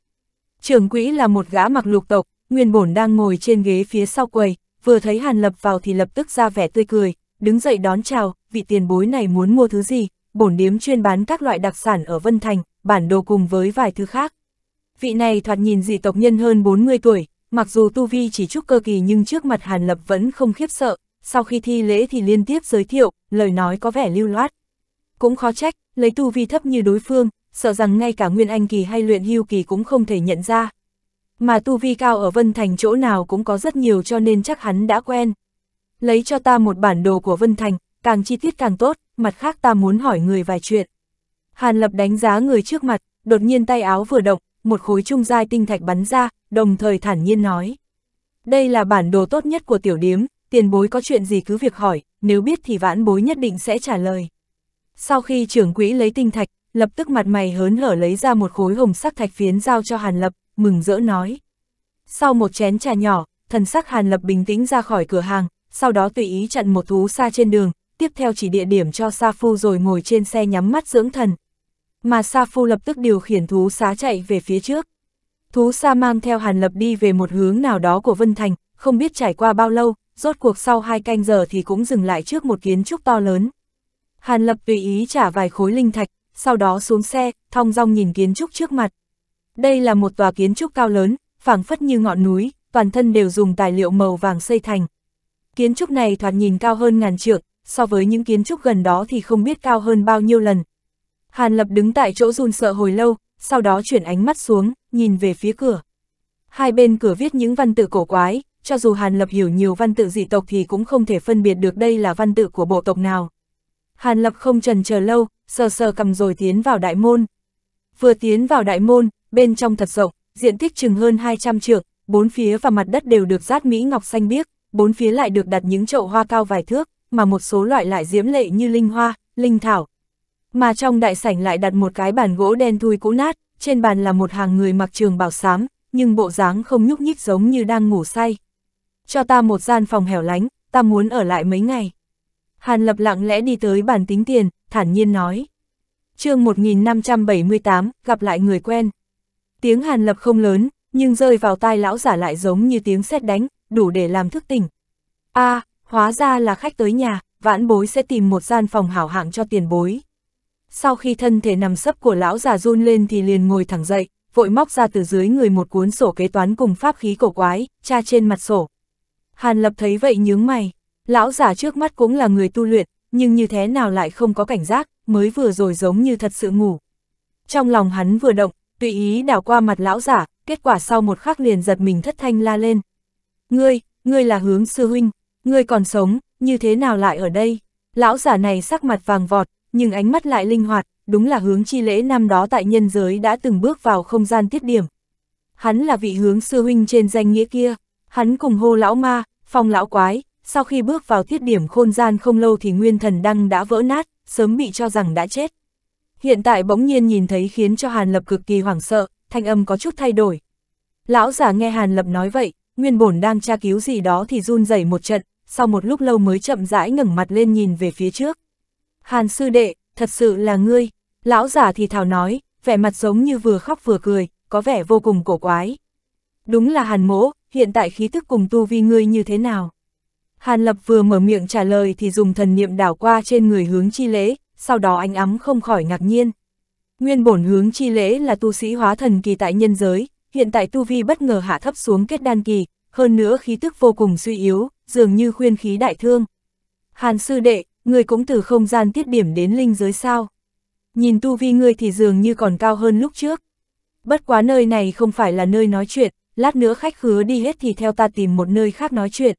Trưởng quỹ là một gã mặc lục tộc, nguyên bổn đang ngồi trên ghế phía sau quầy, vừa thấy Hàn Lập vào thì lập tức ra vẻ tươi cười, đứng dậy đón chào, vị tiền bối này muốn mua thứ gì, bổn điếm chuyên bán các loại đặc sản ở Vân Thành, bản đồ cùng với vài thứ khác. Vị này thoạt nhìn dị tộc nhân hơn 40 tuổi, mặc dù tu vi chỉ chút cơ kỳ nhưng trước mặt Hàn Lập vẫn không khiếp sợ, sau khi thi lễ thì liên tiếp giới thiệu, lời nói có vẻ lưu loát. Cũng khó trách, lấy tu vi thấp như đối phương, sợ rằng ngay cả Nguyên Anh kỳ hay luyện hưu kỳ cũng không thể nhận ra. Mà tu vi cao ở Vân Thành chỗ nào cũng có rất nhiều cho nên chắc hắn đã quen. Lấy cho ta một bản đồ của Vân Thành, càng chi tiết càng tốt, mặt khác ta muốn hỏi người vài chuyện. Hàn Lập đánh giá người trước mặt, đột nhiên tay áo vừa động, một khối trung giai tinh thạch bắn ra, đồng thời thản nhiên nói. Đây là bản đồ tốt nhất của tiểu điếm, tiền bối có chuyện gì cứ việc hỏi, nếu biết thì vãn bối nhất định sẽ trả lời. Sau khi trưởng quỹ lấy tinh thạch, lập tức mặt mày hớn hở lấy ra một khối hồng sắc thạch phiến giao cho Hàn Lập, mừng rỡ nói. Sau một chén trà nhỏ, thần sắc Hàn Lập bình tĩnh ra khỏi cửa hàng, sau đó tùy ý chặn một thú xa trên đường, tiếp theo chỉ địa điểm cho Sa Phu rồi ngồi trên xe nhắm mắt dưỡng thần. Mà Sa Phu lập tức điều khiển thú xá chạy về phía trước. Thú xa mang theo Hàn Lập đi về một hướng nào đó của Vân Thành, không biết trải qua bao lâu, rốt cuộc sau hai canh giờ thì cũng dừng lại trước một kiến trúc to lớn. Hàn Lập tùy ý trả vài khối linh thạch, sau đó xuống xe, thong dong nhìn kiến trúc trước mặt. Đây là một tòa kiến trúc cao lớn, phảng phất như ngọn núi, toàn thân đều dùng tài liệu màu vàng xây thành. Kiến trúc này thoạt nhìn cao hơn ngàn trượng, so với những kiến trúc gần đó thì không biết cao hơn bao nhiêu lần. Hàn Lập đứng tại chỗ run sợ hồi lâu, sau đó chuyển ánh mắt xuống, nhìn về phía cửa. Hai bên cửa viết những văn tự cổ quái, cho dù Hàn Lập hiểu nhiều văn tự dị tộc thì cũng không thể phân biệt được đây là văn tự của bộ tộc nào. Hàn Lập không trần chờ lâu, sờ sờ cầm rồi tiến vào đại môn. Vừa tiến vào đại môn, bên trong thật rộng, diện tích chừng hơn 200 trượng, bốn phía và mặt đất đều được rát mỹ ngọc xanh biếc, bốn phía lại được đặt những chậu hoa cao vài thước mà một số loại lại diễm lệ như linh hoa, linh thảo. Mà trong đại sảnh lại đặt một cái bàn gỗ đen thui cũ nát, trên bàn là một hàng người mặc trường bào xám, nhưng bộ dáng không nhúc nhích giống như đang ngủ say. Cho ta một gian phòng hẻo lánh, ta muốn ở lại mấy ngày. Hàn Lập lặng lẽ đi tới bàn tính tiền, thản nhiên nói. chương 1578, gặp lại người quen. Tiếng Hàn Lập không lớn, nhưng rơi vào tai lão giả lại giống như tiếng sét đánh, đủ để làm thức tỉnh. a Hóa ra là khách tới nhà, vãn bối sẽ tìm một gian phòng hảo hạng cho tiền bối. Sau khi thân thể nằm sấp của lão già run lên thì liền ngồi thẳng dậy, vội móc ra từ dưới người một cuốn sổ kế toán cùng pháp khí cổ quái, tra trên mặt sổ. Hàn lập thấy vậy nhướng mày, lão già trước mắt cũng là người tu luyện, nhưng như thế nào lại không có cảnh giác, mới vừa rồi giống như thật sự ngủ. Trong lòng hắn vừa động, tùy ý đảo qua mặt lão giả, kết quả sau một khắc liền giật mình thất thanh la lên. Ngươi, ngươi là hướng sư huynh, ngươi còn sống, như thế nào lại ở đây? Lão giả này sắc mặt vàng vọt, nhưng ánh mắt lại linh hoạt, đúng là hướng chi lễ năm đó tại nhân giới đã từng bước vào không gian tiết điểm. Hắn là vị hướng sư huynh trên danh nghĩa kia, hắn cùng hô lão ma, phong lão quái, sau khi bước vào tiết điểm khôn gian không lâu thì nguyên thần đăng đã vỡ nát, sớm bị cho rằng đã chết. Hiện tại bỗng nhiên nhìn thấy khiến cho Hàn Lập cực kỳ hoảng sợ, thanh âm có chút thay đổi. Lão giả nghe Hàn Lập nói vậy, nguyên bổn đang tra cứu gì đó thì run rẩy một trận, sau một lúc lâu mới chậm rãi ngẩng mặt lên nhìn về phía trước. Hàn sư đệ, thật sự là ngươi, lão giả thì thào nói, vẻ mặt giống như vừa khóc vừa cười, có vẻ vô cùng cổ quái. Đúng là hàn mỗ, hiện tại khí tức cùng tu vi ngươi như thế nào? Hàn lập vừa mở miệng trả lời thì dùng thần niệm đảo qua trên người hướng chi lễ, sau đó anh ấm không khỏi ngạc nhiên. Nguyên bổn hướng chi lễ là tu sĩ hóa thần kỳ tại nhân giới, hiện tại tu vi bất ngờ hạ thấp xuống kết đan kỳ, hơn nữa khí tức vô cùng suy yếu, dường như khuyên khí đại thương. Hàn sư đệ, người cũng từ không gian tiết điểm đến linh giới sao. Nhìn tu vi ngươi thì dường như còn cao hơn lúc trước. Bất quá nơi này không phải là nơi nói chuyện, lát nữa khách khứa đi hết thì theo ta tìm một nơi khác nói chuyện.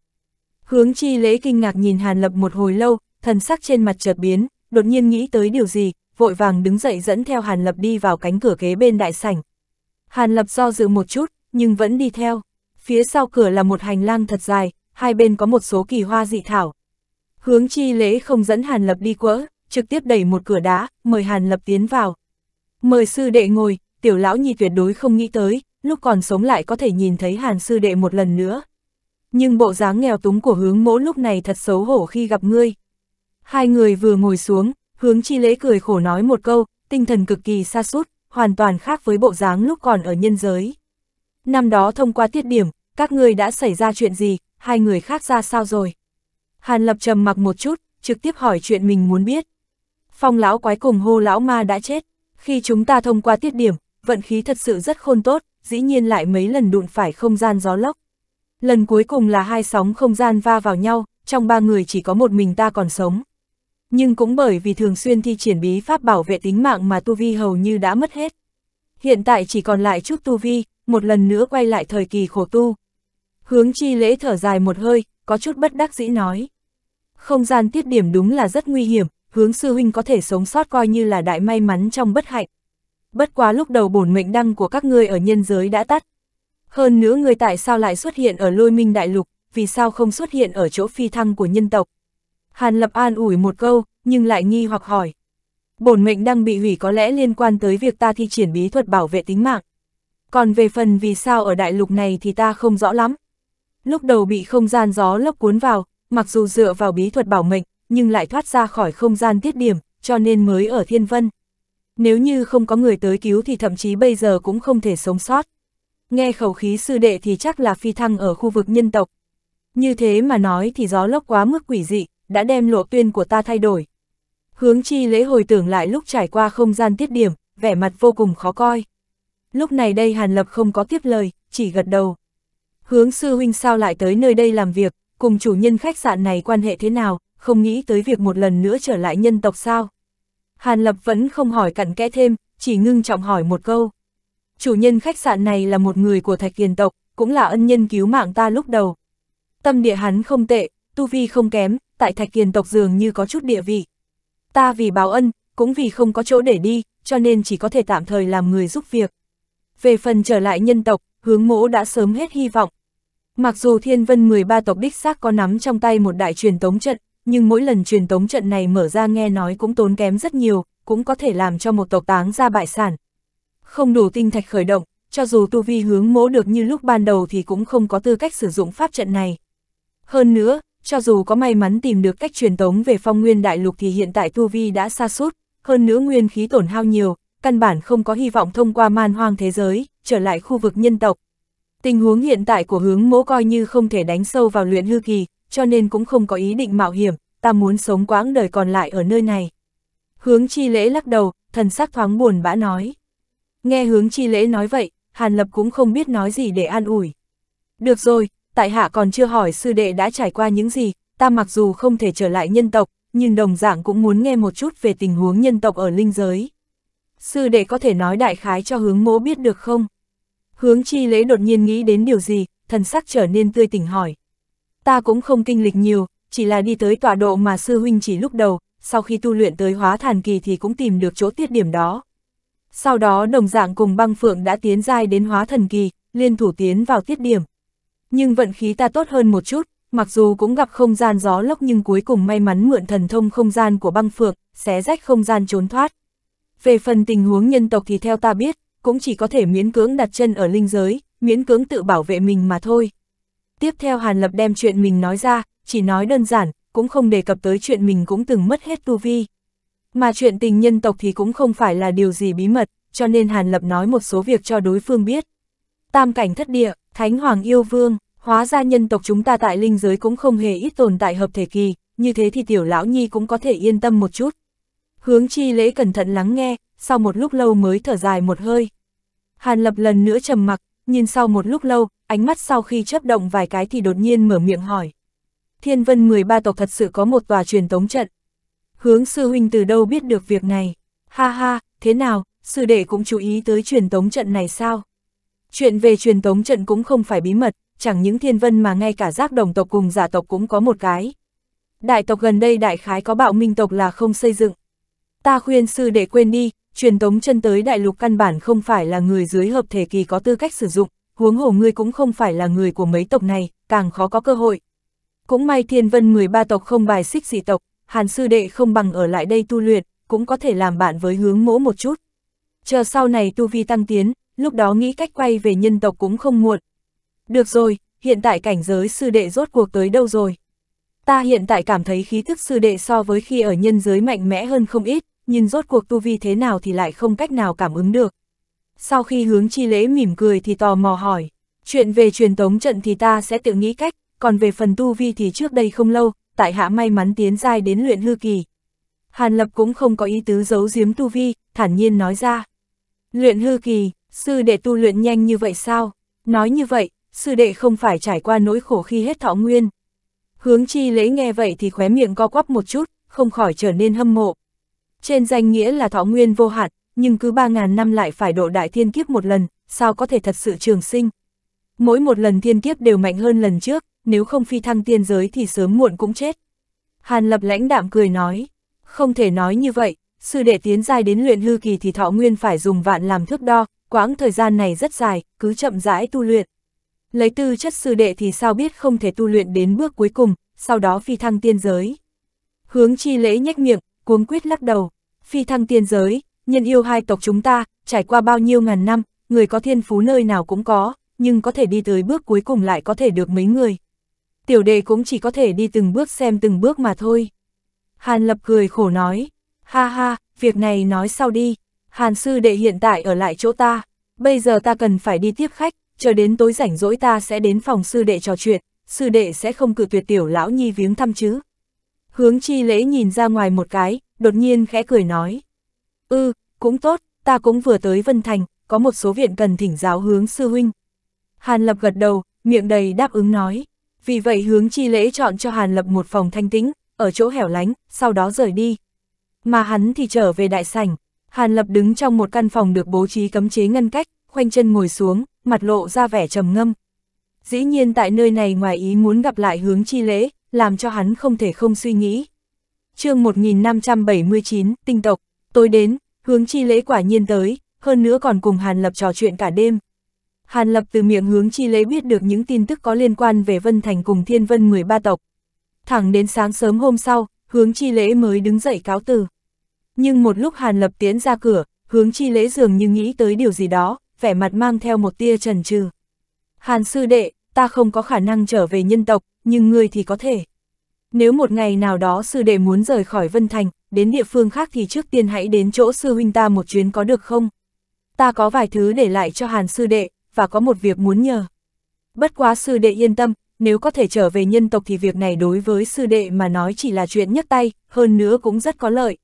Hướng chi lễ kinh ngạc nhìn Hàn Lập một hồi lâu, thần sắc trên mặt chợt biến, đột nhiên nghĩ tới điều gì, vội vàng đứng dậy dẫn theo Hàn Lập đi vào cánh cửa kế bên đại sảnh. Hàn Lập do dự một chút, nhưng vẫn đi theo. Phía sau cửa là một hành lang thật dài, hai bên có một số kỳ hoa dị thảo. Hướng chi lễ không dẫn Hàn Lập đi quỡ, trực tiếp đẩy một cửa đá, mời Hàn Lập tiến vào. Mời sư đệ ngồi, tiểu lão nhi tuyệt đối không nghĩ tới, lúc còn sống lại có thể nhìn thấy Hàn sư đệ một lần nữa. Nhưng bộ dáng nghèo túng của hướng mỗ lúc này thật xấu hổ khi gặp ngươi. Hai người vừa ngồi xuống, hướng chi lễ cười khổ nói một câu, tinh thần cực kỳ xa sút hoàn toàn khác với bộ dáng lúc còn ở nhân giới. Năm đó thông qua tiết điểm, các ngươi đã xảy ra chuyện gì, hai người khác ra sao rồi? Hàn Lập trầm mặc một chút, trực tiếp hỏi chuyện mình muốn biết. Phong lão quái cùng hô lão ma đã chết, khi chúng ta thông qua tiết điểm, vận khí thật sự rất khôn tốt, dĩ nhiên lại mấy lần đụng phải không gian gió lốc. Lần cuối cùng là hai sóng không gian va vào nhau, trong ba người chỉ có một mình ta còn sống. Nhưng cũng bởi vì thường xuyên thi triển bí pháp bảo vệ tính mạng mà tu vi hầu như đã mất hết. Hiện tại chỉ còn lại chút tu vi, một lần nữa quay lại thời kỳ khổ tu, Hướng chi lễ thở dài một hơi, có chút bất đắc dĩ nói. Không gian tiết điểm đúng là rất nguy hiểm, hướng sư huynh có thể sống sót coi như là đại may mắn trong bất hạnh. Bất quá lúc đầu bổn mệnh đăng của các ngươi ở nhân giới đã tắt. Hơn nữa người tại sao lại xuất hiện ở lôi minh đại lục, vì sao không xuất hiện ở chỗ phi thăng của nhân tộc. Hàn Lập An ủi một câu, nhưng lại nghi hoặc hỏi. Bổn mệnh đăng bị hủy có lẽ liên quan tới việc ta thi triển bí thuật bảo vệ tính mạng. Còn về phần vì sao ở đại lục này thì ta không rõ lắm, Lúc đầu bị không gian gió lốc cuốn vào, mặc dù dựa vào bí thuật bảo mệnh, nhưng lại thoát ra khỏi không gian tiết điểm, cho nên mới ở thiên vân. Nếu như không có người tới cứu thì thậm chí bây giờ cũng không thể sống sót. Nghe khẩu khí sư đệ thì chắc là phi thăng ở khu vực nhân tộc. Như thế mà nói thì gió lốc quá mức quỷ dị, đã đem lộ tuyên của ta thay đổi. Hướng chi lễ hồi tưởng lại lúc trải qua không gian tiết điểm, vẻ mặt vô cùng khó coi. Lúc này đây Hàn Lập không có tiếp lời, chỉ gật đầu hướng sư huynh sao lại tới nơi đây làm việc, cùng chủ nhân khách sạn này quan hệ thế nào, không nghĩ tới việc một lần nữa trở lại nhân tộc sao. Hàn Lập vẫn không hỏi cặn kẽ thêm, chỉ ngưng trọng hỏi một câu. Chủ nhân khách sạn này là một người của Thạch Kiền tộc, cũng là ân nhân cứu mạng ta lúc đầu. Tâm địa hắn không tệ, tu vi không kém, tại Thạch Kiền tộc dường như có chút địa vị. Ta vì báo ân, cũng vì không có chỗ để đi, cho nên chỉ có thể tạm thời làm người giúp việc. Về phần trở lại nhân tộc, hướng mỗ đã sớm hết hy vọng. Mặc dù thiên vân 13 tộc đích xác có nắm trong tay một đại truyền tống trận, nhưng mỗi lần truyền tống trận này mở ra nghe nói cũng tốn kém rất nhiều, cũng có thể làm cho một tộc táng ra bại sản. Không đủ tinh thạch khởi động, cho dù tu vi hướng mỗ được như lúc ban đầu thì cũng không có tư cách sử dụng pháp trận này. Hơn nữa, cho dù có may mắn tìm được cách truyền tống về phong nguyên đại lục thì hiện tại tu vi đã xa suốt, hơn nữa nguyên khí tổn hao nhiều, căn bản không có hy vọng thông qua man hoang thế giới, trở lại khu vực nhân tộc. Tình huống hiện tại của hướng mỗ coi như không thể đánh sâu vào luyện hư kỳ, cho nên cũng không có ý định mạo hiểm, ta muốn sống quãng đời còn lại ở nơi này. Hướng chi lễ lắc đầu, thần sắc thoáng buồn bã nói. Nghe hướng chi lễ nói vậy, Hàn Lập cũng không biết nói gì để an ủi. Được rồi, tại hạ còn chưa hỏi sư đệ đã trải qua những gì, ta mặc dù không thể trở lại nhân tộc, nhưng đồng dạng cũng muốn nghe một chút về tình huống nhân tộc ở linh giới. Sư đệ có thể nói đại khái cho hướng mỗ biết được không? Hướng chi lễ đột nhiên nghĩ đến điều gì, thần sắc trở nên tươi tỉnh hỏi. Ta cũng không kinh lịch nhiều, chỉ là đi tới tọa độ mà sư huynh chỉ lúc đầu, sau khi tu luyện tới hóa thàn kỳ thì cũng tìm được chỗ tiết điểm đó. Sau đó đồng dạng cùng băng phượng đã tiến giai đến hóa thần kỳ, liên thủ tiến vào tiết điểm. Nhưng vận khí ta tốt hơn một chút, mặc dù cũng gặp không gian gió lốc nhưng cuối cùng may mắn mượn thần thông không gian của băng phượng, xé rách không gian trốn thoát. Về phần tình huống nhân tộc thì theo ta biết, cũng chỉ có thể miễn cưỡng đặt chân ở linh giới, miễn cưỡng tự bảo vệ mình mà thôi. Tiếp theo Hàn Lập đem chuyện mình nói ra, chỉ nói đơn giản, cũng không đề cập tới chuyện mình cũng từng mất hết tu vi. Mà chuyện tình nhân tộc thì cũng không phải là điều gì bí mật, cho nên Hàn Lập nói một số việc cho đối phương biết. Tam cảnh thất địa, Thánh Hoàng yêu vương, hóa ra nhân tộc chúng ta tại linh giới cũng không hề ít tồn tại hợp thể kỳ, như thế thì tiểu lão nhi cũng có thể yên tâm một chút. Hướng chi lễ cẩn thận lắng nghe, sau một lúc lâu mới thở dài một hơi. Hàn lập lần nữa trầm mặc, nhìn sau một lúc lâu, ánh mắt sau khi chấp động vài cái thì đột nhiên mở miệng hỏi. Thiên vân 13 tộc thật sự có một tòa truyền tống trận. Hướng sư huynh từ đâu biết được việc này? Ha ha, thế nào, sư đệ cũng chú ý tới truyền tống trận này sao? Chuyện về truyền tống trận cũng không phải bí mật, chẳng những thiên vân mà ngay cả giác đồng tộc cùng giả tộc cũng có một cái. Đại tộc gần đây đại khái có bạo minh tộc là không xây dựng. Ta khuyên sư đệ quên đi, truyền tống chân tới đại lục căn bản không phải là người dưới hợp thể kỳ có tư cách sử dụng, huống hồ ngươi cũng không phải là người của mấy tộc này, càng khó có cơ hội. Cũng may thiên vân 13 tộc không bài xích dị tộc, hàn sư đệ không bằng ở lại đây tu luyện, cũng có thể làm bạn với hướng mỗ một chút. Chờ sau này tu vi tăng tiến, lúc đó nghĩ cách quay về nhân tộc cũng không muộn. Được rồi, hiện tại cảnh giới sư đệ rốt cuộc tới đâu rồi? Ta hiện tại cảm thấy khí thức sư đệ so với khi ở nhân giới mạnh mẽ hơn không ít nhưng rốt cuộc tu vi thế nào thì lại không cách nào cảm ứng được. Sau khi hướng chi lễ mỉm cười thì tò mò hỏi, chuyện về truyền tống trận thì ta sẽ tự nghĩ cách, còn về phần tu vi thì trước đây không lâu, tại hạ may mắn tiến giai đến luyện hư kỳ. Hàn Lập cũng không có ý tứ giấu giếm tu vi, thản nhiên nói ra. Luyện hư kỳ, sư đệ tu luyện nhanh như vậy sao? Nói như vậy, sư đệ không phải trải qua nỗi khổ khi hết thọ nguyên. Hướng chi lễ nghe vậy thì khóe miệng co quắp một chút, không khỏi trở nên hâm mộ. Trên danh nghĩa là thọ nguyên vô hạn, nhưng cứ 3.000 năm lại phải độ đại thiên kiếp một lần, sao có thể thật sự trường sinh. Mỗi một lần thiên kiếp đều mạnh hơn lần trước, nếu không phi thăng tiên giới thì sớm muộn cũng chết. Hàn lập lãnh đạm cười nói, không thể nói như vậy, sư đệ tiến dài đến luyện hư kỳ thì thọ nguyên phải dùng vạn làm thước đo, quãng thời gian này rất dài, cứ chậm rãi tu luyện. Lấy tư chất sư đệ thì sao biết không thể tu luyện đến bước cuối cùng, sau đó phi thăng tiên giới. Hướng chi lễ nhếch miệng, cuống quyết lắc đầu, phi thăng tiên giới, nhân yêu hai tộc chúng ta, trải qua bao nhiêu ngàn năm, người có thiên phú nơi nào cũng có, nhưng có thể đi tới bước cuối cùng lại có thể được mấy người. Tiểu đệ cũng chỉ có thể đi từng bước xem từng bước mà thôi. Hàn lập cười khổ nói, ha ha, việc này nói sau đi, Hàn sư đệ hiện tại ở lại chỗ ta, bây giờ ta cần phải đi tiếp khách, chờ đến tối rảnh rỗi ta sẽ đến phòng sư đệ trò chuyện, sư đệ sẽ không cự tuyệt tiểu lão nhi viếng thăm chứ. Hướng chi lễ nhìn ra ngoài một cái, đột nhiên khẽ cười nói. Ư, ừ, cũng tốt, ta cũng vừa tới Vân Thành, có một số viện cần thỉnh giáo hướng sư huynh. Hàn Lập gật đầu, miệng đầy đáp ứng nói. Vì vậy hướng chi lễ chọn cho Hàn Lập một phòng thanh tĩnh, ở chỗ hẻo lánh, sau đó rời đi. Mà hắn thì trở về đại sảnh. Hàn Lập đứng trong một căn phòng được bố trí cấm chế ngăn cách, khoanh chân ngồi xuống, mặt lộ ra vẻ trầm ngâm. Dĩ nhiên tại nơi này ngoài ý muốn gặp lại hướng chi lễ, làm cho hắn không thể không suy nghĩ. chương 1579, tinh tộc, tối đến, hướng chi lễ quả nhiên tới, hơn nữa còn cùng Hàn Lập trò chuyện cả đêm. Hàn Lập từ miệng hướng chi lễ biết được những tin tức có liên quan về Vân Thành cùng Thiên Vân 13 tộc. Thẳng đến sáng sớm hôm sau, hướng chi lễ mới đứng dậy cáo từ. Nhưng một lúc Hàn Lập tiến ra cửa, hướng chi lễ dường như nghĩ tới điều gì đó, vẻ mặt mang theo một tia trần trừ. Hàn sư đệ, ta không có khả năng trở về nhân tộc, nhưng ngươi thì có thể. Nếu một ngày nào đó sư đệ muốn rời khỏi Vân Thành, đến địa phương khác thì trước tiên hãy đến chỗ sư huynh ta một chuyến có được không? Ta có vài thứ để lại cho Hàn sư đệ, và có một việc muốn nhờ. Bất quá sư đệ yên tâm, nếu có thể trở về nhân tộc thì việc này đối với sư đệ mà nói chỉ là chuyện nhấc tay, hơn nữa cũng rất có lợi.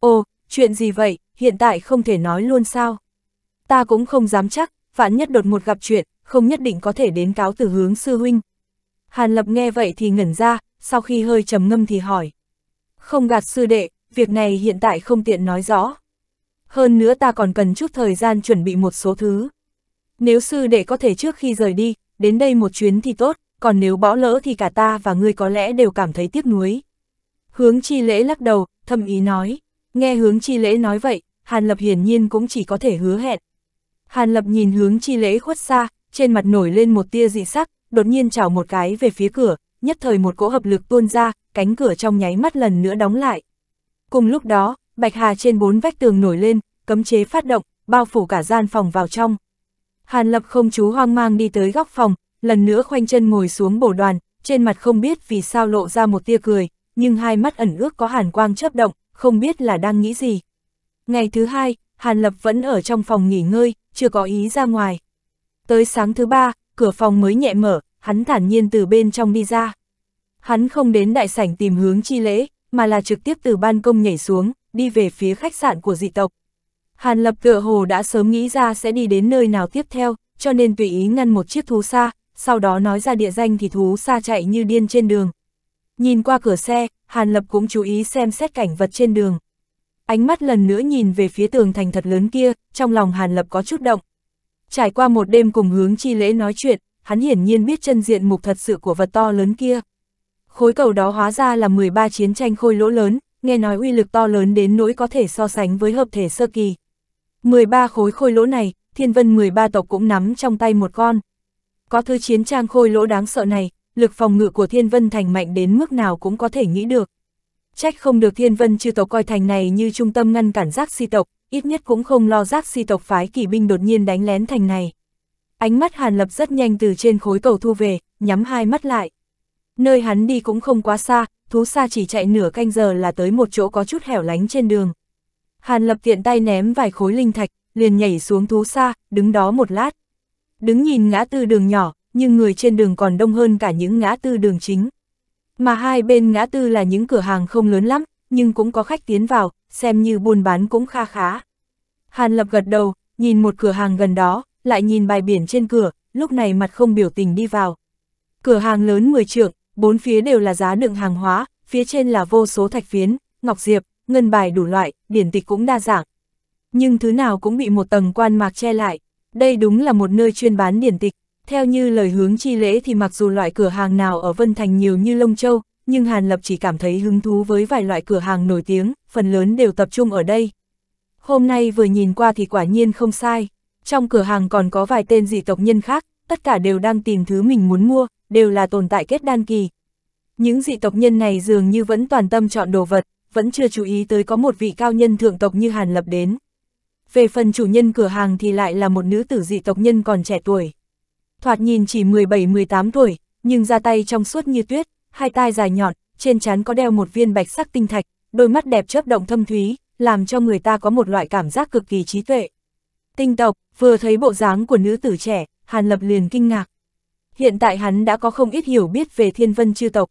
Ồ, chuyện gì vậy, hiện tại không thể nói luôn sao? Ta cũng không dám chắc, vạn nhất đột một gặp chuyện, không nhất định có thể đến cáo từ hướng sư huynh. Hàn Lập nghe vậy thì ngẩn ra, sau khi hơi trầm ngâm thì hỏi. Không gạt sư đệ, việc này hiện tại không tiện nói rõ. Hơn nữa ta còn cần chút thời gian chuẩn bị một số thứ. Nếu sư đệ có thể trước khi rời đi, đến đây một chuyến thì tốt, còn nếu bỏ lỡ thì cả ta và ngươi có lẽ đều cảm thấy tiếc nuối. Hướng chi lễ lắc đầu, thâm ý nói. Nghe hướng chi lễ nói vậy, Hàn Lập hiển nhiên cũng chỉ có thể hứa hẹn. Hàn Lập nhìn hướng chi lễ khuất xa, trên mặt nổi lên một tia dị sắc, đột nhiên chào một cái về phía cửa, nhất thời một cỗ hợp lực tuôn ra, cánh cửa trong nháy mắt lần nữa đóng lại. Cùng lúc đó, Bạch Hà trên bốn vách tường nổi lên, cấm chế phát động, bao phủ cả gian phòng vào trong. Hàn Lập không chú hoang mang đi tới góc phòng, lần nữa khoanh chân ngồi xuống bổ đoàn, trên mặt không biết vì sao lộ ra một tia cười, nhưng hai mắt ẩn ước có hàn quang chớp động, không biết là đang nghĩ gì. Ngày thứ hai, Hàn Lập vẫn ở trong phòng nghỉ ngơi, chưa có ý ra ngoài. Tới sáng thứ ba, cửa phòng mới nhẹ mở, hắn thản nhiên từ bên trong đi ra. Hắn không đến đại sảnh tìm hướng chi lễ, mà là trực tiếp từ ban công nhảy xuống, đi về phía khách sạn của dị tộc. Hàn lập tựa hồ đã sớm nghĩ ra sẽ đi đến nơi nào tiếp theo, cho nên tùy ý ngăn một chiếc thú xa, sau đó nói ra địa danh thì thú xa chạy như điên trên đường. Nhìn qua cửa xe, Hàn lập cũng chú ý xem xét cảnh vật trên đường. Ánh mắt lần nữa nhìn về phía tường thành thật lớn kia, trong lòng Hàn lập có chút động, Trải qua một đêm cùng hướng chi lễ nói chuyện, hắn hiển nhiên biết chân diện mục thật sự của vật to lớn kia. Khối cầu đó hóa ra là 13 chiến tranh khôi lỗ lớn, nghe nói uy lực to lớn đến nỗi có thể so sánh với hợp thể sơ kỳ. 13 khối khôi lỗ này, thiên vân 13 tộc cũng nắm trong tay một con. Có thứ chiến trang khôi lỗ đáng sợ này, lực phòng ngự của thiên vân thành mạnh đến mức nào cũng có thể nghĩ được. Trách không được thiên vân chư tộc coi thành này như trung tâm ngăn cản giác si tộc, ít nhất cũng không lo giác si tộc phái kỵ binh đột nhiên đánh lén thành này. Ánh mắt Hàn Lập rất nhanh từ trên khối cầu thu về, nhắm hai mắt lại. Nơi hắn đi cũng không quá xa, thú xa chỉ chạy nửa canh giờ là tới một chỗ có chút hẻo lánh trên đường. Hàn Lập tiện tay ném vài khối linh thạch, liền nhảy xuống thú xa, đứng đó một lát. Đứng nhìn ngã tư đường nhỏ, nhưng người trên đường còn đông hơn cả những ngã tư đường chính. Mà hai bên ngã tư là những cửa hàng không lớn lắm, nhưng cũng có khách tiến vào, xem như buôn bán cũng kha khá. Hàn Lập gật đầu, nhìn một cửa hàng gần đó, lại nhìn bài biển trên cửa, lúc này mặt không biểu tình đi vào. Cửa hàng lớn 10 trượng, bốn phía đều là giá đựng hàng hóa, phía trên là vô số thạch phiến, ngọc diệp, ngân bài đủ loại, điển tịch cũng đa dạng. Nhưng thứ nào cũng bị một tầng quan mạc che lại, đây đúng là một nơi chuyên bán điển tịch. Theo như lời hướng chi lễ thì mặc dù loại cửa hàng nào ở Vân Thành nhiều như Lông Châu, nhưng Hàn Lập chỉ cảm thấy hứng thú với vài loại cửa hàng nổi tiếng, phần lớn đều tập trung ở đây. Hôm nay vừa nhìn qua thì quả nhiên không sai, trong cửa hàng còn có vài tên dị tộc nhân khác, tất cả đều đang tìm thứ mình muốn mua, đều là tồn tại kết đan kỳ. Những dị tộc nhân này dường như vẫn toàn tâm chọn đồ vật, vẫn chưa chú ý tới có một vị cao nhân thượng tộc như Hàn Lập đến. Về phần chủ nhân cửa hàng thì lại là một nữ tử dị tộc nhân còn trẻ tuổi. Thoạt nhìn chỉ 17-18 tuổi, nhưng ra tay trong suốt như tuyết, hai tai dài nhọn, trên trán có đeo một viên bạch sắc tinh thạch, đôi mắt đẹp chớp động thâm thúy, làm cho người ta có một loại cảm giác cực kỳ trí tuệ. Tinh tộc, vừa thấy bộ dáng của nữ tử trẻ, Hàn Lập liền kinh ngạc. Hiện tại hắn đã có không ít hiểu biết về thiên vân chư tộc.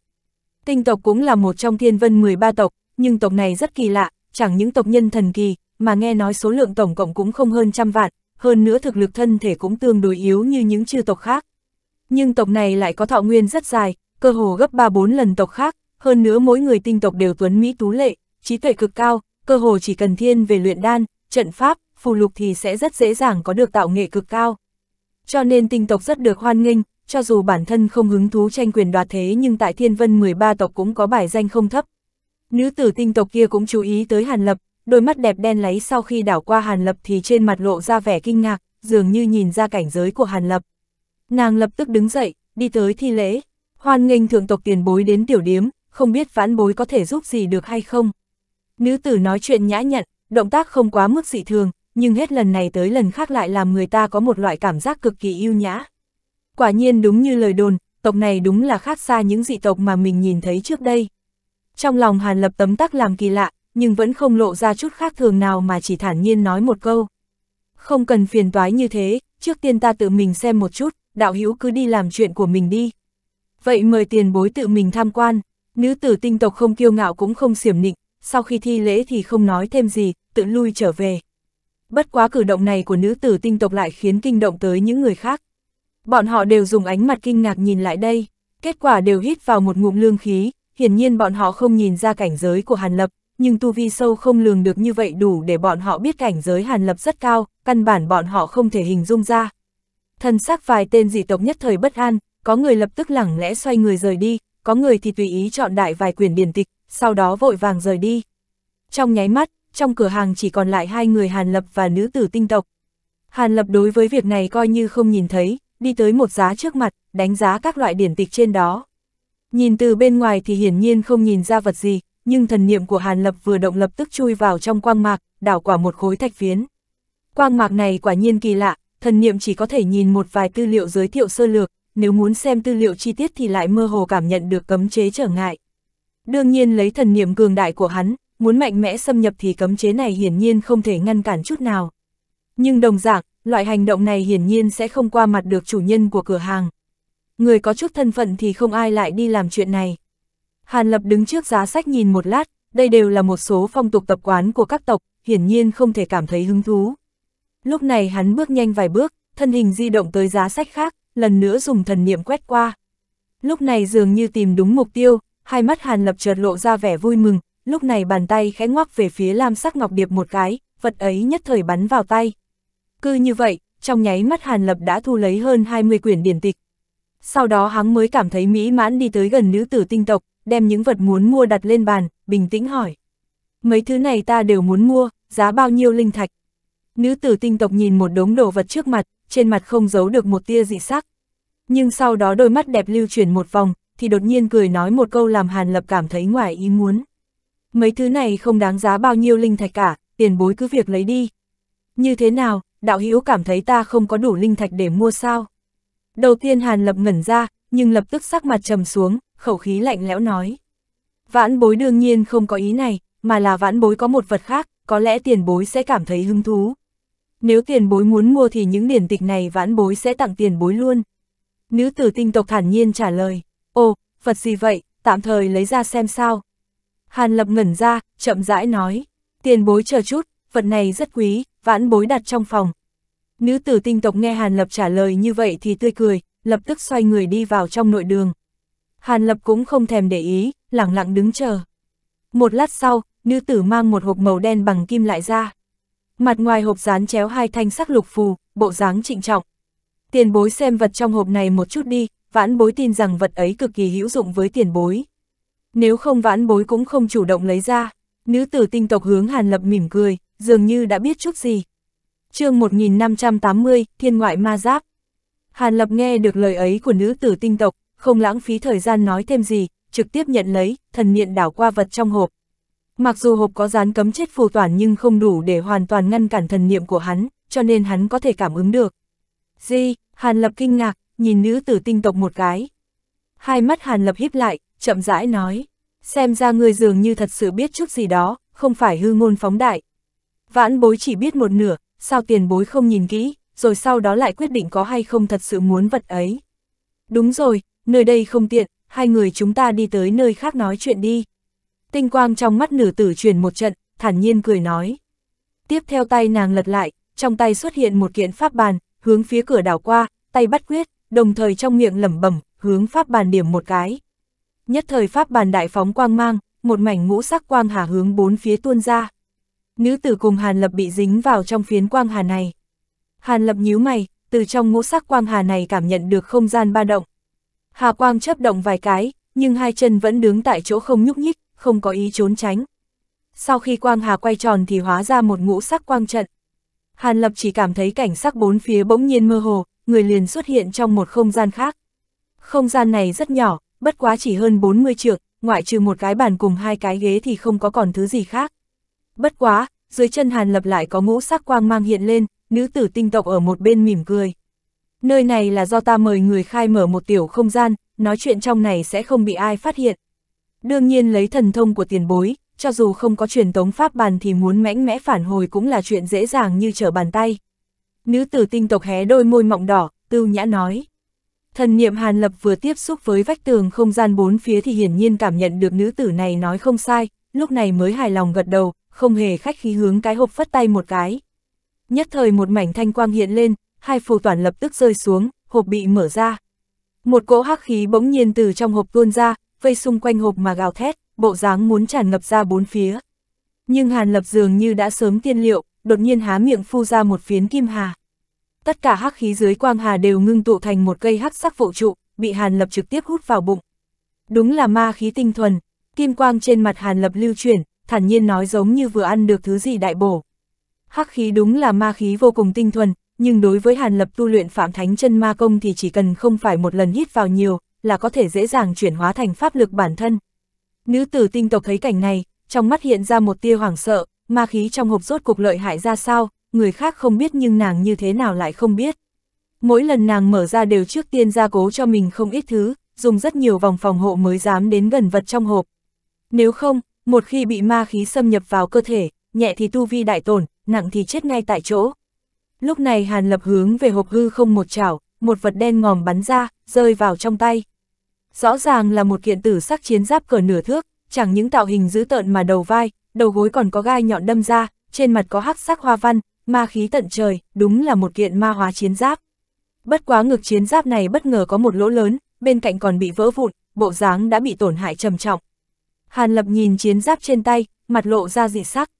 Tinh tộc cũng là một trong thiên vân 13 tộc, nhưng tộc này rất kỳ lạ, chẳng những tộc nhân thần kỳ, mà nghe nói số lượng tổng cộng cũng không hơn trăm vạn, hơn nữa thực lực thân thể cũng tương đối yếu như những chư tộc khác. Nhưng tộc này lại có thọ nguyên rất dài, cơ hồ gấp 3-4 lần tộc khác, hơn nữa mỗi người tinh tộc đều tuấn Mỹ tú lệ, trí tuệ cực cao, cơ hồ chỉ cần thiên về luyện đan, trận pháp, phù lục thì sẽ rất dễ dàng có được tạo nghệ cực cao. Cho nên tinh tộc rất được hoan nghênh, cho dù bản thân không hứng thú tranh quyền đoạt thế nhưng tại thiên vân 13 tộc cũng có bài danh không thấp. Nữ tử tinh tộc kia cũng chú ý tới Hàn Lập, đôi mắt đẹp đen lấy sau khi đảo qua Hàn Lập thì trên mặt lộ ra vẻ kinh ngạc, dường như nhìn ra cảnh giới của Hàn Lập. Nàng lập tức đứng dậy, đi tới thi lễ, hoan nghênh thượng tộc tiền bối đến tiểu điếm, không biết vãn bối có thể giúp gì được hay không. Nữ tử nói chuyện nhã nhặn, động tác không quá mức dị thường, nhưng hết lần này tới lần khác lại làm người ta có một loại cảm giác cực kỳ yêu nhã. Quả nhiên đúng như lời đồn, tộc này đúng là khác xa những dị tộc mà mình nhìn thấy trước đây. Trong lòng Hàn Lập tấm tắc làm kỳ lạ, nhưng vẫn không lộ ra chút khác thường nào mà chỉ thản nhiên nói một câu. Không cần phiền toái như thế, trước tiên ta tự mình xem một chút, đạo hữu cứ đi làm chuyện của mình đi. Vậy mời tiền bối tự mình tham quan. Nữ tử tinh tộc không kiêu ngạo cũng không xiểm nịnh, sau khi thi lễ thì không nói thêm gì, tự lui trở về. Bất quá cử động này của nữ tử tinh tộc lại khiến kinh động tới những người khác. Bọn họ đều dùng ánh mặt kinh ngạc nhìn lại đây, kết quả đều hít vào một ngụm lương khí, hiển nhiên bọn họ không nhìn ra cảnh giới của Hàn Lập, nhưng tu vi sâu không lường được như vậy đủ để bọn họ biết cảnh giới Hàn Lập rất cao, căn bản bọn họ không thể hình dung ra. thân sắc vài tên dị tộc nhất thời bất an, có người lập tức lẳng lẽ xoay người rời đi, có người thì tùy ý chọn đại vài quyển điển tịch, sau đó vội vàng rời đi. Trong nháy mắt, trong cửa hàng chỉ còn lại hai người Hàn Lập và nữ tử tinh tộc. Hàn Lập đối với việc này coi như không nhìn thấy, đi tới một giá trước mặt, đánh giá các loại điển tịch trên đó. Nhìn từ bên ngoài thì hiển nhiên không nhìn ra vật gì, nhưng thần niệm của Hàn Lập vừa động lập tức chui vào trong quang mạc, đảo quả một khối thạch phiến. Quang mạc này quả nhiên kỳ lạ, thần niệm chỉ có thể nhìn một vài tư liệu giới thiệu sơ lược, nếu muốn xem tư liệu chi tiết thì lại mơ hồ cảm nhận được cấm chế trở ngại. Đương nhiên lấy thần niệm cường đại của hắn, muốn mạnh mẽ xâm nhập thì cấm chế này hiển nhiên không thể ngăn cản chút nào. Nhưng đồng dạng, loại hành động này hiển nhiên sẽ không qua mặt được chủ nhân của cửa hàng. Người có chút thân phận thì không ai lại đi làm chuyện này. Hàn Lập đứng trước giá sách nhìn một lát, đây đều là một số phong tục tập quán của các tộc, hiển nhiên không thể cảm thấy hứng thú. Lúc này hắn bước nhanh vài bước, thân hình di động tới giá sách khác, lần nữa dùng thần niệm quét qua. Lúc này dường như tìm đúng mục tiêu, hai mắt Hàn Lập chợt lộ ra vẻ vui mừng, lúc này bàn tay khẽ ngoắc về phía lam sắc ngọc điệp một cái, vật ấy nhất thời bắn vào tay. Cứ như vậy, trong nháy mắt Hàn Lập đã thu lấy hơn 20 quyển điển tịch. Sau đó hắn mới cảm thấy mỹ mãn đi tới gần nữ tử tinh tộc, đem những vật muốn mua đặt lên bàn, bình tĩnh hỏi. Mấy thứ này ta đều muốn mua, giá bao nhiêu linh thạch? Nữ tử tinh tộc nhìn một đống đồ vật trước mặt, trên mặt không giấu được một tia dị sắc. Nhưng sau đó đôi mắt đẹp lưu chuyển một vòng, thì đột nhiên cười nói một câu làm Hàn Lập cảm thấy ngoài ý muốn. Mấy thứ này không đáng giá bao nhiêu linh thạch cả, tiền bối cứ việc lấy đi. Như thế nào, đạo hữu cảm thấy ta không có đủ linh thạch để mua sao? Đầu tiên Hàn Lập ngẩn ra, nhưng lập tức sắc mặt trầm xuống, khẩu khí lạnh lẽo nói. Vãn bối đương nhiên không có ý này, mà là vãn bối có một vật khác, có lẽ tiền bối sẽ cảm thấy hứng thú nếu tiền bối muốn mua thì những điển tịch này vãn bối sẽ tặng tiền bối luôn. Nữ tử tinh tộc thản nhiên trả lời, ô, Phật gì vậy, tạm thời lấy ra xem sao. Hàn lập ngẩn ra, chậm rãi nói, tiền bối chờ chút, Phật này rất quý, vãn bối đặt trong phòng. Nữ tử tinh tộc nghe Hàn lập trả lời như vậy thì tươi cười, lập tức xoay người đi vào trong nội đường. Hàn lập cũng không thèm để ý, lặng lặng đứng chờ. Một lát sau, nữ tử mang một hộp màu đen bằng kim lại ra mặt ngoài hộp dán chéo hai thanh sắc lục phù, bộ dáng trịnh trọng. Tiền bối xem vật trong hộp này một chút đi, vãn bối tin rằng vật ấy cực kỳ hữu dụng với tiền bối. Nếu không vãn bối cũng không chủ động lấy ra, nữ tử tinh tộc hướng Hàn Lập mỉm cười, dường như đã biết chút gì. chương 1580, Thiên Ngoại Ma Giáp Hàn Lập nghe được lời ấy của nữ tử tinh tộc, không lãng phí thời gian nói thêm gì, trực tiếp nhận lấy, thần niệm đảo qua vật trong hộp, Mặc dù hộp có dán cấm chết phù toàn nhưng không đủ để hoàn toàn ngăn cản thần niệm của hắn, cho nên hắn có thể cảm ứng được. Di, Hàn Lập kinh ngạc, nhìn nữ tử tinh tộc một cái. Hai mắt Hàn Lập híp lại, chậm rãi nói. Xem ra người dường như thật sự biết chút gì đó, không phải hư ngôn phóng đại. Vãn bối chỉ biết một nửa, sao tiền bối không nhìn kỹ, rồi sau đó lại quyết định có hay không thật sự muốn vật ấy. Đúng rồi, nơi đây không tiện, hai người chúng ta đi tới nơi khác nói chuyện đi. Tinh quang trong mắt nữ tử truyền một trận, thản nhiên cười nói. Tiếp theo tay nàng lật lại, trong tay xuất hiện một kiện pháp bàn, hướng phía cửa đảo qua, tay bắt quyết, đồng thời trong miệng lẩm bẩm, hướng pháp bàn điểm một cái. Nhất thời pháp bàn đại phóng quang mang, một mảnh ngũ sắc quang hà hướng bốn phía tuôn ra. Nữ tử cùng Hàn Lập bị dính vào trong phiến quang hà này. Hàn Lập nhíu mày, từ trong ngũ sắc quang hà này cảm nhận được không gian ba động. Hà quang chấp động vài cái, nhưng hai chân vẫn đứng tại chỗ không nhúc nhích, không có ý trốn tránh. Sau khi quang hà quay tròn thì hóa ra một ngũ sắc quang trận. Hàn Lập chỉ cảm thấy cảnh sắc bốn phía bỗng nhiên mơ hồ, người liền xuất hiện trong một không gian khác. Không gian này rất nhỏ, bất quá chỉ hơn 40 trượng, ngoại trừ một cái bàn cùng hai cái ghế thì không có còn thứ gì khác. Bất quá, dưới chân Hàn Lập lại có ngũ sắc quang mang hiện lên, nữ tử tinh tộc ở một bên mỉm cười. Nơi này là do ta mời người khai mở một tiểu không gian, nói chuyện trong này sẽ không bị ai phát hiện. Đương nhiên lấy thần thông của tiền bối, cho dù không có truyền tống pháp bàn thì muốn mãnh mẽ phản hồi cũng là chuyện dễ dàng như trở bàn tay. Nữ tử tinh tộc hé đôi môi mọng đỏ, Tư Nhã nói. Thần niệm Hàn Lập vừa tiếp xúc với vách tường không gian bốn phía thì hiển nhiên cảm nhận được nữ tử này nói không sai, lúc này mới hài lòng gật đầu, không hề khách khí hướng cái hộp phất tay một cái. Nhất thời một mảnh thanh quang hiện lên, hai phù toàn lập tức rơi xuống, hộp bị mở ra. Một cỗ hắc khí bỗng nhiên từ trong hộp tuôn ra, vây xung quanh hộp mà gào thét, bộ dáng muốn tràn ngập ra bốn phía. Nhưng Hàn Lập dường như đã sớm tiên liệu, đột nhiên há miệng phu ra một phiến kim hà. Tất cả hắc khí dưới quang hà đều ngưng tụ thành một cây hắc sắc vũ trụ, bị Hàn Lập trực tiếp hút vào bụng. Đúng là ma khí tinh thuần, kim quang trên mặt Hàn Lập lưu chuyển, thản nhiên nói giống như vừa ăn được thứ gì đại bổ. Hắc khí đúng là ma khí vô cùng tinh thuần, nhưng đối với Hàn Lập tu luyện Phạm Thánh Chân Ma Công thì chỉ cần không phải một lần hít vào nhiều, là có thể dễ dàng chuyển hóa thành pháp lực bản thân. Nữ tử tinh tộc thấy cảnh này, trong mắt hiện ra một tia hoảng sợ, ma khí trong hộp rốt cục lợi hại ra sao, người khác không biết nhưng nàng như thế nào lại không biết. Mỗi lần nàng mở ra đều trước tiên gia cố cho mình không ít thứ, dùng rất nhiều vòng phòng hộ mới dám đến gần vật trong hộp. Nếu không, một khi bị ma khí xâm nhập vào cơ thể, nhẹ thì tu vi đại tổn, nặng thì chết ngay tại chỗ. Lúc này Hàn Lập hướng về hộp hư không một chảo, một vật đen ngòm bắn ra, rơi vào trong tay rõ ràng là một kiện tử sắc chiến giáp cỡ nửa thước, chẳng những tạo hình dữ tợn mà đầu vai, đầu gối còn có gai nhọn đâm ra, trên mặt có hắc sắc hoa văn, ma khí tận trời, đúng là một kiện ma hóa chiến giáp. Bất quá ngực chiến giáp này bất ngờ có một lỗ lớn, bên cạnh còn bị vỡ vụn, bộ dáng đã bị tổn hại trầm trọng. Hàn Lập nhìn chiến giáp trên tay, mặt lộ ra dị sắc.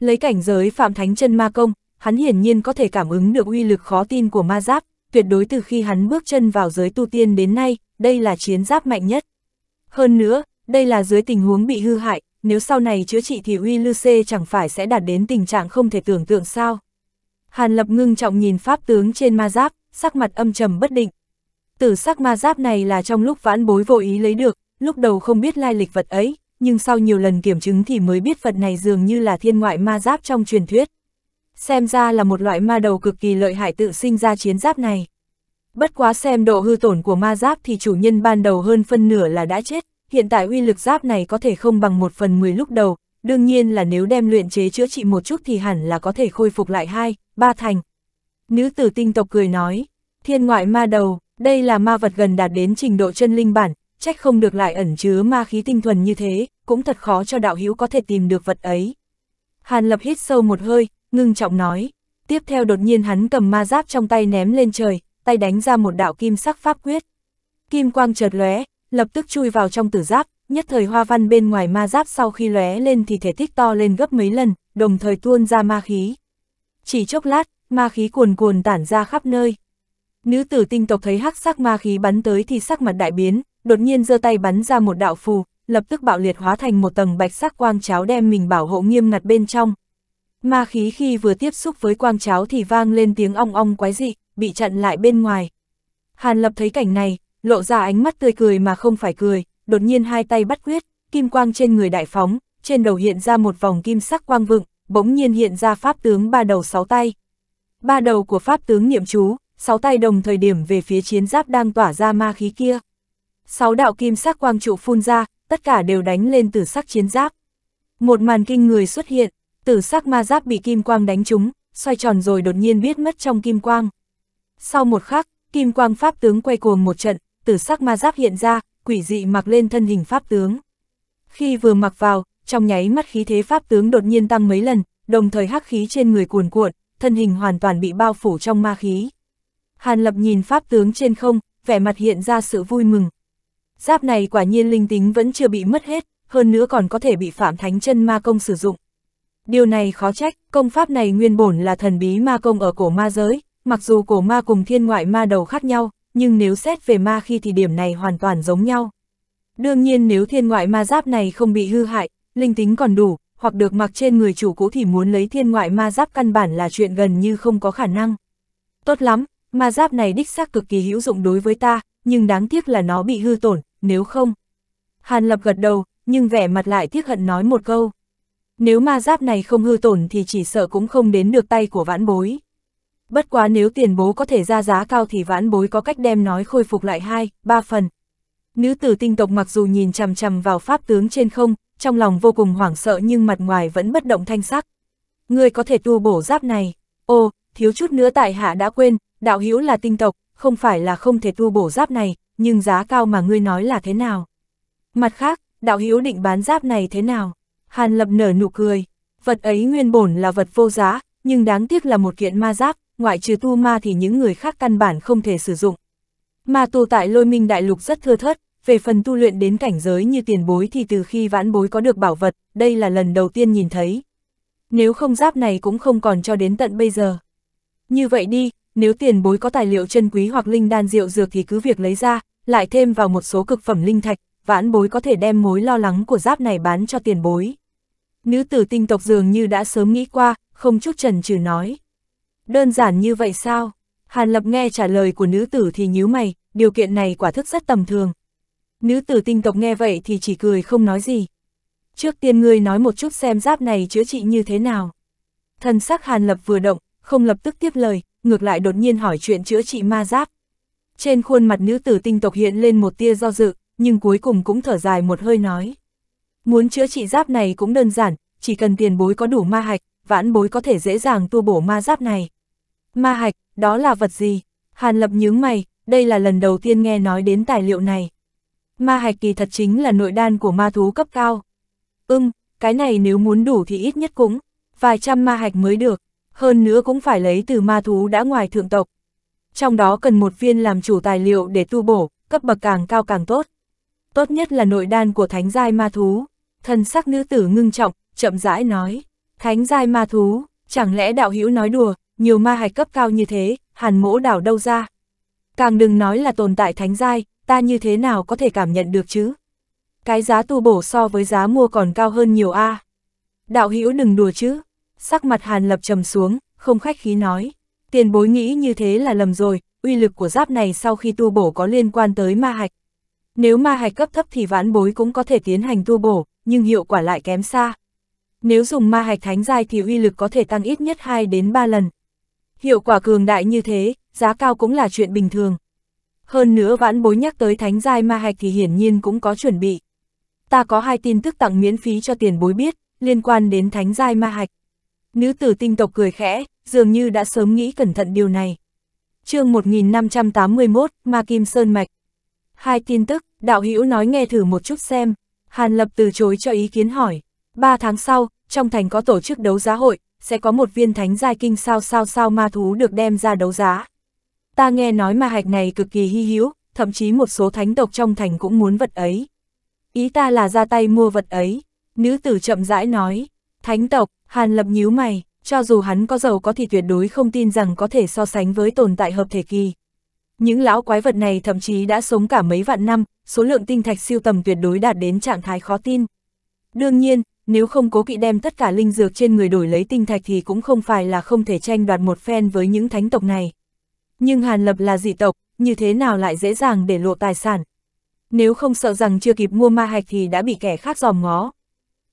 Lấy cảnh giới Phạm Thánh chân ma công, hắn hiển nhiên có thể cảm ứng được uy lực khó tin của ma giáp, tuyệt đối từ khi hắn bước chân vào giới tu tiên đến nay, đây là chiến giáp mạnh nhất. Hơn nữa, đây là dưới tình huống bị hư hại, nếu sau này chữa trị thì uy lư xê chẳng phải sẽ đạt đến tình trạng không thể tưởng tượng sao. Hàn lập ngưng trọng nhìn pháp tướng trên ma giáp, sắc mặt âm trầm bất định. Tử sắc ma giáp này là trong lúc vãn bối vô ý lấy được, lúc đầu không biết lai lịch vật ấy, nhưng sau nhiều lần kiểm chứng thì mới biết vật này dường như là thiên ngoại ma giáp trong truyền thuyết xem ra là một loại ma đầu cực kỳ lợi hại tự sinh ra chiến giáp này. Bất quá xem độ hư tổn của ma giáp thì chủ nhân ban đầu hơn phân nửa là đã chết, hiện tại uy lực giáp này có thể không bằng một phần 10 lúc đầu, đương nhiên là nếu đem luyện chế chữa trị một chút thì hẳn là có thể khôi phục lại hai, ba thành. Nữ tử tinh tộc cười nói, thiên ngoại ma đầu, đây là ma vật gần đạt đến trình độ chân linh bản, trách không được lại ẩn chứa ma khí tinh thuần như thế, cũng thật khó cho đạo hữu có thể tìm được vật ấy. Hàn lập hít sâu một hơi, ngưng trọng nói. Tiếp theo đột nhiên hắn cầm ma giáp trong tay ném lên trời, tay đánh ra một đạo kim sắc pháp quyết. Kim quang chợt lóe, lập tức chui vào trong tử giáp, nhất thời hoa văn bên ngoài ma giáp sau khi lóe lên thì thể tích to lên gấp mấy lần, đồng thời tuôn ra ma khí. Chỉ chốc lát, ma khí cuồn cuồn tản ra khắp nơi. Nữ tử tinh tộc thấy hắc sắc ma khí bắn tới thì sắc mặt đại biến, đột nhiên giơ tay bắn ra một đạo phù, lập tức bạo liệt hóa thành một tầng bạch sắc quang cháo đem mình bảo hộ nghiêm ngặt bên trong, Ma khí khi vừa tiếp xúc với quang cháo thì vang lên tiếng ong ong quái dị, bị chặn lại bên ngoài. Hàn Lập thấy cảnh này, lộ ra ánh mắt tươi cười mà không phải cười, đột nhiên hai tay bắt quyết, kim quang trên người đại phóng, trên đầu hiện ra một vòng kim sắc quang vựng, bỗng nhiên hiện ra pháp tướng ba đầu sáu tay. Ba đầu của pháp tướng niệm chú, sáu tay đồng thời điểm về phía chiến giáp đang tỏa ra ma khí kia. Sáu đạo kim sắc quang trụ phun ra, tất cả đều đánh lên từ sắc chiến giáp. Một màn kinh người xuất hiện, tử sắc ma giáp bị kim quang đánh trúng, xoay tròn rồi đột nhiên biết mất trong kim quang. Sau một khắc, kim quang pháp tướng quay cuồng một trận, tử sắc ma giáp hiện ra, quỷ dị mặc lên thân hình pháp tướng. Khi vừa mặc vào, trong nháy mắt khí thế pháp tướng đột nhiên tăng mấy lần, đồng thời hắc khí trên người cuồn cuộn, thân hình hoàn toàn bị bao phủ trong ma khí. Hàn Lập nhìn pháp tướng trên không, vẻ mặt hiện ra sự vui mừng. Giáp này quả nhiên linh tính vẫn chưa bị mất hết, hơn nữa còn có thể bị Phạm Thánh chân ma công sử dụng. Điều này khó trách, công pháp này nguyên bổn là thần bí ma công ở cổ ma giới, mặc dù cổ ma cùng thiên ngoại ma đầu khác nhau, nhưng nếu xét về ma khi thì điểm này hoàn toàn giống nhau. Đương nhiên nếu thiên ngoại ma giáp này không bị hư hại, linh tính còn đủ, hoặc được mặc trên người chủ cũ thì muốn lấy thiên ngoại ma giáp căn bản là chuyện gần như không có khả năng. Tốt lắm, ma giáp này đích xác cực kỳ hữu dụng đối với ta, nhưng đáng tiếc là nó bị hư tổn, nếu không. Hàn Lập gật đầu, nhưng vẻ mặt lại tiếc hận nói một câu. Nếu ma giáp này không hư tổn thì chỉ sợ cũng không đến được tay của vãn bối. Bất quá nếu tiền bố có thể ra giá cao thì vãn bối có cách đem nói khôi phục lại hai, ba phần. Nữ tử tinh tộc mặc dù nhìn chằm chằm vào pháp tướng trên không, trong lòng vô cùng hoảng sợ nhưng mặt ngoài vẫn bất động thanh sắc. Người có thể tu bổ giáp này. Ô, thiếu chút nữa tại hạ đã quên, đạo hữu là tinh tộc, không phải là không thể tu bổ giáp này, nhưng giá cao mà ngươi nói là thế nào? Mặt khác, đạo hữu định bán giáp này thế nào? Hàn Lập nở nụ cười, vật ấy nguyên bổn là vật vô giá, nhưng đáng tiếc là một kiện ma giáp, ngoại trừ tu ma thì những người khác căn bản không thể sử dụng. Ma tu tại lôi minh đại lục rất thưa thớt, về phần tu luyện đến cảnh giới như tiền bối thì từ khi vãn bối có được bảo vật, đây là lần đầu tiên nhìn thấy. Nếu không giáp này cũng không còn cho đến tận bây giờ. Như vậy đi, nếu tiền bối có tài liệu chân quý hoặc linh đan rượu dược thì cứ việc lấy ra, lại thêm vào một số cực phẩm linh thạch, vãn bối có thể đem mối lo lắng của giáp này bán cho tiền bối. Nữ tử tinh tộc dường như đã sớm nghĩ qua, không chút trần trừ nói. Đơn giản như vậy sao? Hàn Lập nghe trả lời của nữ tử thì nhíu mày, điều kiện này quả thức rất tầm thường. Nữ tử tinh tộc nghe vậy thì chỉ cười không nói gì. Trước tiên ngươi nói một chút xem giáp này chữa trị như thế nào. Thần sắc Hàn Lập vừa động, không lập tức tiếp lời, ngược lại đột nhiên hỏi chuyện chữa trị ma giáp. Trên khuôn mặt nữ tử tinh tộc hiện lên một tia do dự, nhưng cuối cùng cũng thở dài một hơi nói. Muốn chữa trị giáp này cũng đơn giản, chỉ cần tiền bối có đủ ma hạch, vãn bối có thể dễ dàng tu bổ ma giáp này. Ma hạch, đó là vật gì? Hàn lập nhướng mày, đây là lần đầu tiên nghe nói đến tài liệu này. Ma hạch kỳ thật chính là nội đan của ma thú cấp cao. Ưm, cái này nếu muốn đủ thì ít nhất cũng, vài trăm ma hạch mới được, hơn nữa cũng phải lấy từ ma thú đã ngoài thượng tộc. Trong đó cần một viên làm chủ tài liệu để tu bổ, cấp bậc càng cao càng tốt. Tốt nhất là nội đan của thánh giai ma thú. Thần sắc nữ tử ngưng trọng, chậm rãi nói, thánh giai ma thú, chẳng lẽ đạo hữu nói đùa, nhiều ma hạch cấp cao như thế, hàn mỗ đảo đâu ra. Càng đừng nói là tồn tại thánh giai, ta như thế nào có thể cảm nhận được chứ. Cái giá tu bổ so với giá mua còn cao hơn nhiều a. À. Đạo hữu đừng đùa chứ. Sắc mặt hàn lập trầm xuống, không khách khí nói. Tiền bối nghĩ như thế là lầm rồi, uy lực của giáp này sau khi tu bổ có liên quan tới ma hạch. Nếu ma hạch cấp thấp thì vãn bối cũng có thể tiến hành tu bổ, nhưng hiệu quả lại kém xa. Nếu dùng ma hạch thánh giai thì uy lực có thể tăng ít nhất 2 đến 3 lần. Hiệu quả cường đại như thế, giá cao cũng là chuyện bình thường. Hơn nữa vãn bối nhắc tới thánh giai ma hạch thì hiển nhiên cũng có chuẩn bị. Ta có hai tin tức tặng miễn phí cho tiền bối biết, liên quan đến thánh giai ma hạch. Nữ tử tinh tộc cười khẽ, dường như đã sớm nghĩ cẩn thận điều này. chương 1581, Ma Kim Sơn Mạch. Hai tin tức, đạo hữu nói nghe thử một chút xem. Hàn Lập từ chối cho ý kiến hỏi. Ba tháng sau, trong thành có tổ chức đấu giá hội, sẽ có một viên thánh giai kinh sao sao sao ma thú được đem ra đấu giá. Ta nghe nói ma hạch này cực kỳ hy hữu, thậm chí một số thánh tộc trong thành cũng muốn vật ấy. Ý ta là ra tay mua vật ấy. Nữ tử chậm rãi nói. Thánh tộc, Hàn Lập nhíu mày, cho dù hắn có giàu có thì tuyệt đối không tin rằng có thể so sánh với tồn tại hợp thể kỳ, những lão quái vật này thậm chí đã sống cả mấy vạn năm, số lượng tinh thạch siêu tầm tuyệt đối đạt đến trạng thái khó tin. Đương nhiên, nếu không cố kỵ đem tất cả linh dược trên người đổi lấy tinh thạch thì cũng không phải là không thể tranh đoạt một phen với những thánh tộc này. Nhưng Hàn Lập là dị tộc, như thế nào lại dễ dàng để lộ tài sản. Nếu không sợ rằng chưa kịp mua ma hạch thì đã bị kẻ khác dòm ngó.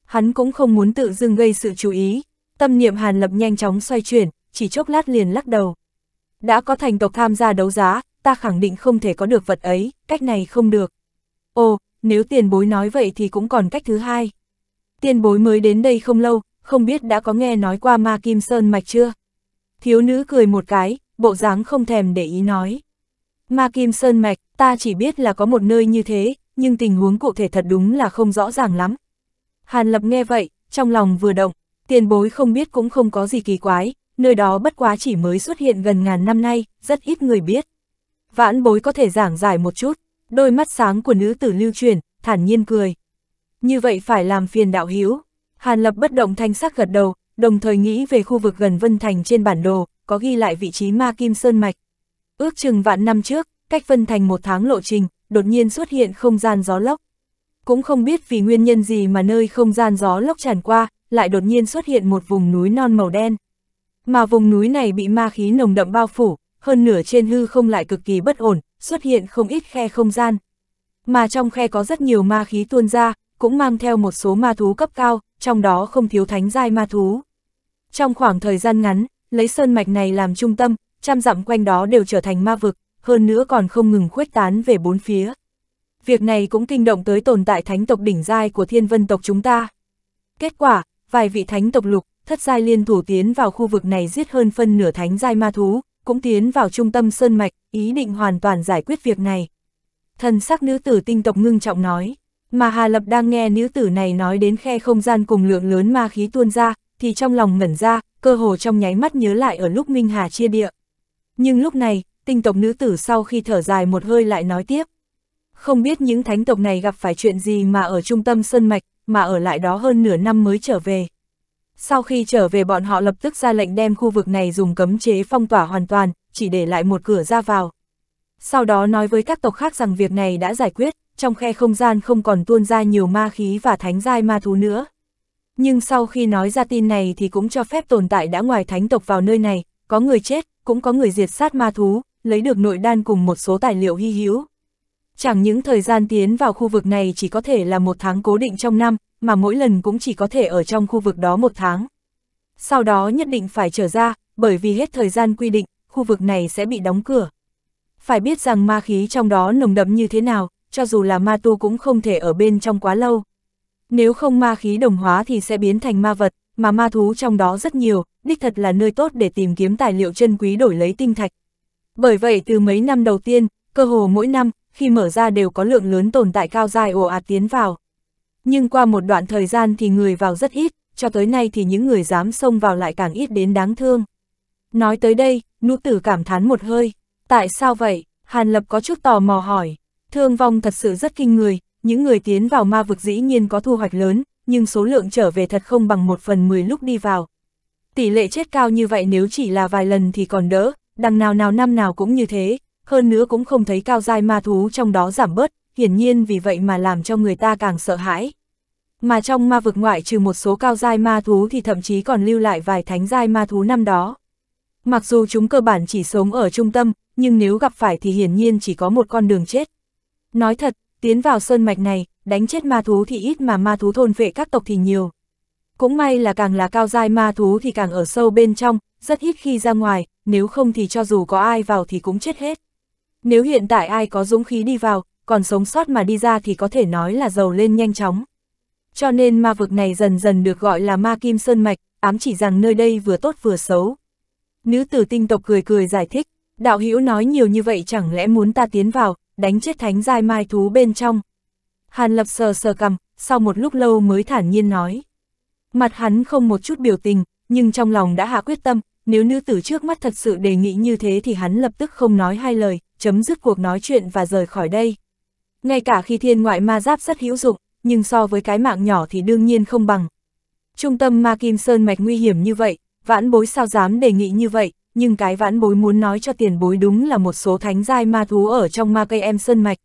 Hắn cũng không muốn tự dưng gây sự chú ý, tâm niệm Hàn Lập nhanh chóng xoay chuyển, chỉ chốc lát liền lắc đầu. Đã có thành tộc tham gia đấu giá, ta khẳng định không thể có được vật ấy, cách này không được. Ồ, nếu tiền bối nói vậy thì cũng còn cách thứ hai. Tiền bối mới đến đây không lâu, không biết đã có nghe nói qua ma kim sơn mạch chưa? Thiếu nữ cười một cái, bộ dáng không thèm để ý nói. Ma kim sơn mạch, ta chỉ biết là có một nơi như thế, nhưng tình huống cụ thể thật đúng là không rõ ràng lắm. Hàn lập nghe vậy, trong lòng vừa động, tiền bối không biết cũng không có gì kỳ quái, nơi đó bất quá chỉ mới xuất hiện gần ngàn năm nay, rất ít người biết vãn bối có thể giảng giải một chút, đôi mắt sáng của nữ tử lưu truyền, thản nhiên cười. Như vậy phải làm phiền đạo hiếu. Hàn Lập bất động thanh sắc gật đầu, đồng thời nghĩ về khu vực gần Vân Thành trên bản đồ, có ghi lại vị trí ma kim sơn mạch. Ước chừng vạn năm trước, cách Vân Thành một tháng lộ trình, đột nhiên xuất hiện không gian gió lốc. Cũng không biết vì nguyên nhân gì mà nơi không gian gió lốc tràn qua, lại đột nhiên xuất hiện một vùng núi non màu đen. Mà vùng núi này bị ma khí nồng đậm bao phủ, hơn nửa trên hư không lại cực kỳ bất ổn, xuất hiện không ít khe không gian. Mà trong khe có rất nhiều ma khí tuôn ra, cũng mang theo một số ma thú cấp cao, trong đó không thiếu thánh giai ma thú. Trong khoảng thời gian ngắn, lấy sơn mạch này làm trung tâm, trăm dặm quanh đó đều trở thành ma vực, hơn nữa còn không ngừng khuếch tán về bốn phía. Việc này cũng kinh động tới tồn tại thánh tộc đỉnh giai của thiên vân tộc chúng ta. Kết quả, vài vị thánh tộc lục, thất giai liên thủ tiến vào khu vực này giết hơn phân nửa thánh giai ma thú, cũng tiến vào trung tâm Sơn Mạch, ý định hoàn toàn giải quyết việc này. Thần sắc nữ tử tinh tộc ngưng trọng nói, mà Hà Lập đang nghe nữ tử này nói đến khe không gian cùng lượng lớn ma khí tuôn ra, thì trong lòng ngẩn ra, cơ hồ trong nháy mắt nhớ lại ở lúc Minh Hà chia địa. Nhưng lúc này, tinh tộc nữ tử sau khi thở dài một hơi lại nói tiếp. Không biết những thánh tộc này gặp phải chuyện gì mà ở trung tâm Sơn Mạch, mà ở lại đó hơn nửa năm mới trở về. Sau khi trở về bọn họ lập tức ra lệnh đem khu vực này dùng cấm chế phong tỏa hoàn toàn, chỉ để lại một cửa ra vào. Sau đó nói với các tộc khác rằng việc này đã giải quyết, trong khe không gian không còn tuôn ra nhiều ma khí và thánh giai ma thú nữa. Nhưng sau khi nói ra tin này thì cũng cho phép tồn tại đã ngoài thánh tộc vào nơi này, có người chết, cũng có người diệt sát ma thú, lấy được nội đan cùng một số tài liệu hy hữu. Chẳng những thời gian tiến vào khu vực này chỉ có thể là một tháng cố định trong năm, mà mỗi lần cũng chỉ có thể ở trong khu vực đó một tháng. Sau đó nhất định phải trở ra, bởi vì hết thời gian quy định, khu vực này sẽ bị đóng cửa. Phải biết rằng ma khí trong đó nồng đậm như thế nào, cho dù là ma tu cũng không thể ở bên trong quá lâu. Nếu không ma khí đồng hóa thì sẽ biến thành ma vật, mà ma thú trong đó rất nhiều, đích thật là nơi tốt để tìm kiếm tài liệu chân quý đổi lấy tinh thạch. Bởi vậy từ mấy năm đầu tiên, cơ hồ mỗi năm, khi mở ra đều có lượng lớn tồn tại cao dài ồ ạt tiến vào. Nhưng qua một đoạn thời gian thì người vào rất ít, cho tới nay thì những người dám xông vào lại càng ít đến đáng thương. Nói tới đây, nữ tử cảm thán một hơi. Tại sao vậy? Hàn Lập có chút tò mò hỏi. Thương vong thật sự rất kinh người, những người tiến vào ma vực dĩ nhiên có thu hoạch lớn, nhưng số lượng trở về thật không bằng một phần mười lúc đi vào. Tỷ lệ chết cao như vậy nếu chỉ là vài lần thì còn đỡ, đằng nào nào năm nào cũng như thế, hơn nữa cũng không thấy cao dai ma thú trong đó giảm bớt, hiển nhiên vì vậy mà làm cho người ta càng sợ hãi. Mà trong ma vực ngoại trừ một số cao giai ma thú thì thậm chí còn lưu lại vài thánh giai ma thú năm đó. Mặc dù chúng cơ bản chỉ sống ở trung tâm, nhưng nếu gặp phải thì hiển nhiên chỉ có một con đường chết. Nói thật, tiến vào sơn mạch này, đánh chết ma thú thì ít mà ma thú thôn vệ các tộc thì nhiều. Cũng may là càng là cao giai ma thú thì càng ở sâu bên trong, rất ít khi ra ngoài, nếu không thì cho dù có ai vào thì cũng chết hết. Nếu hiện tại ai có dũng khí đi vào, còn sống sót mà đi ra thì có thể nói là giàu lên nhanh chóng cho nên ma vực này dần dần được gọi là ma kim sơn mạch, ám chỉ rằng nơi đây vừa tốt vừa xấu. Nữ tử tinh tộc cười cười giải thích, đạo hữu nói nhiều như vậy chẳng lẽ muốn ta tiến vào, đánh chết thánh giai mai thú bên trong. Hàn lập sờ sờ cầm, sau một lúc lâu mới thản nhiên nói. Mặt hắn không một chút biểu tình, nhưng trong lòng đã hạ quyết tâm, nếu nữ tử trước mắt thật sự đề nghị như thế thì hắn lập tức không nói hai lời, chấm dứt cuộc nói chuyện và rời khỏi đây. Ngay cả khi thiên ngoại ma giáp rất hữu dụng, nhưng so với cái mạng nhỏ thì đương nhiên không bằng. Trung tâm ma kim sơn mạch nguy hiểm như vậy, vãn bối sao dám đề nghị như vậy, nhưng cái vãn bối muốn nói cho tiền bối đúng là một số thánh giai ma thú ở trong ma cây em sơn mạch.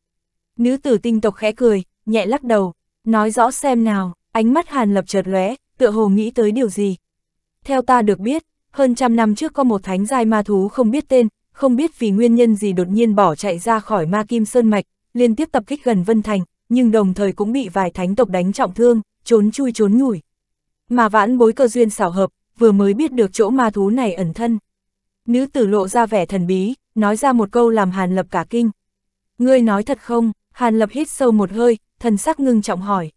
Nữ tử tinh tộc khẽ cười, nhẹ lắc đầu, nói rõ xem nào, ánh mắt hàn lập chợt lóe, tựa hồ nghĩ tới điều gì. Theo ta được biết, hơn trăm năm trước có một thánh giai ma thú không biết tên, không biết vì nguyên nhân gì đột nhiên bỏ chạy ra khỏi ma kim sơn mạch, liên tiếp tập kích gần Vân Thành, nhưng đồng thời cũng bị vài thánh tộc đánh trọng thương, trốn chui trốn nhủi. Mà vãn bối cơ duyên xảo hợp, vừa mới biết được chỗ ma thú này ẩn thân. Nữ tử lộ ra vẻ thần bí, nói ra một câu làm Hàn Lập cả kinh. Ngươi nói thật không? Hàn Lập hít sâu một hơi, thần sắc ngưng trọng hỏi.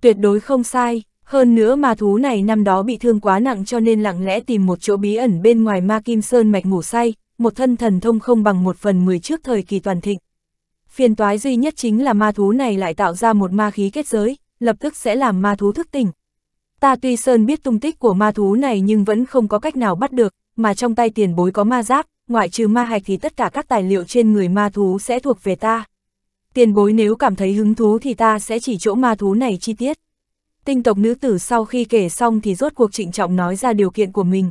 Tuyệt đối không sai, hơn nữa ma thú này năm đó bị thương quá nặng cho nên lặng lẽ tìm một chỗ bí ẩn bên ngoài ma kim sơn mạch ngủ say, một thân thần thông không bằng một phần mười trước thời kỳ toàn thịnh. Phiền toái duy nhất chính là ma thú này lại tạo ra một ma khí kết giới, lập tức sẽ làm ma thú thức tỉnh. Ta tuy Sơn biết tung tích của ma thú này nhưng vẫn không có cách nào bắt được, mà trong tay tiền bối có ma giáp, ngoại trừ ma hạch thì tất cả các tài liệu trên người ma thú sẽ thuộc về ta. Tiền bối nếu cảm thấy hứng thú thì ta sẽ chỉ chỗ ma thú này chi tiết. Tinh tộc nữ tử sau khi kể xong thì rốt cuộc trịnh trọng nói ra điều kiện của mình.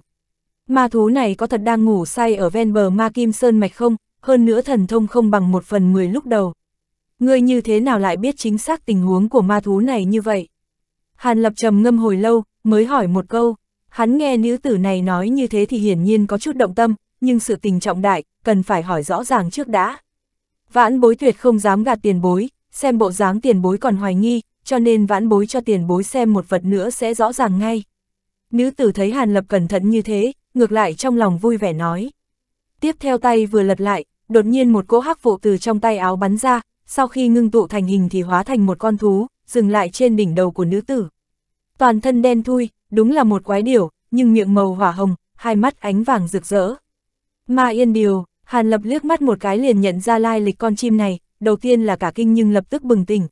Ma thú này có thật đang ngủ say ở ven bờ ma kim sơn mạch không, hơn nữa thần thông không bằng một phần mười lúc đầu. Ngươi như thế nào lại biết chính xác tình huống của ma thú này như vậy? Hàn Lập trầm ngâm hồi lâu, mới hỏi một câu. Hắn nghe nữ tử này nói như thế thì hiển nhiên có chút động tâm, nhưng sự tình trọng đại, cần phải hỏi rõ ràng trước đã. Vãn bối tuyệt không dám gạt tiền bối, xem bộ dáng tiền bối còn hoài nghi, cho nên vãn bối cho tiền bối xem một vật nữa sẽ rõ ràng ngay. Nữ tử thấy Hàn Lập cẩn thận như thế, ngược lại trong lòng vui vẻ nói. Tiếp theo tay vừa lật lại, đột nhiên một cỗ hắc vụ từ trong tay áo bắn ra, sau khi ngưng tụ thành hình thì hóa thành một con thú, dừng lại trên đỉnh đầu của nữ tử. Toàn thân đen thui, đúng là một quái điểu, nhưng miệng màu hỏa hồng, hai mắt ánh vàng rực rỡ. Ma Yên Điều, Hàn Lập liếc mắt một cái liền nhận ra lai lịch con chim này, đầu tiên là cả kinh nhưng lập tức bừng tỉnh.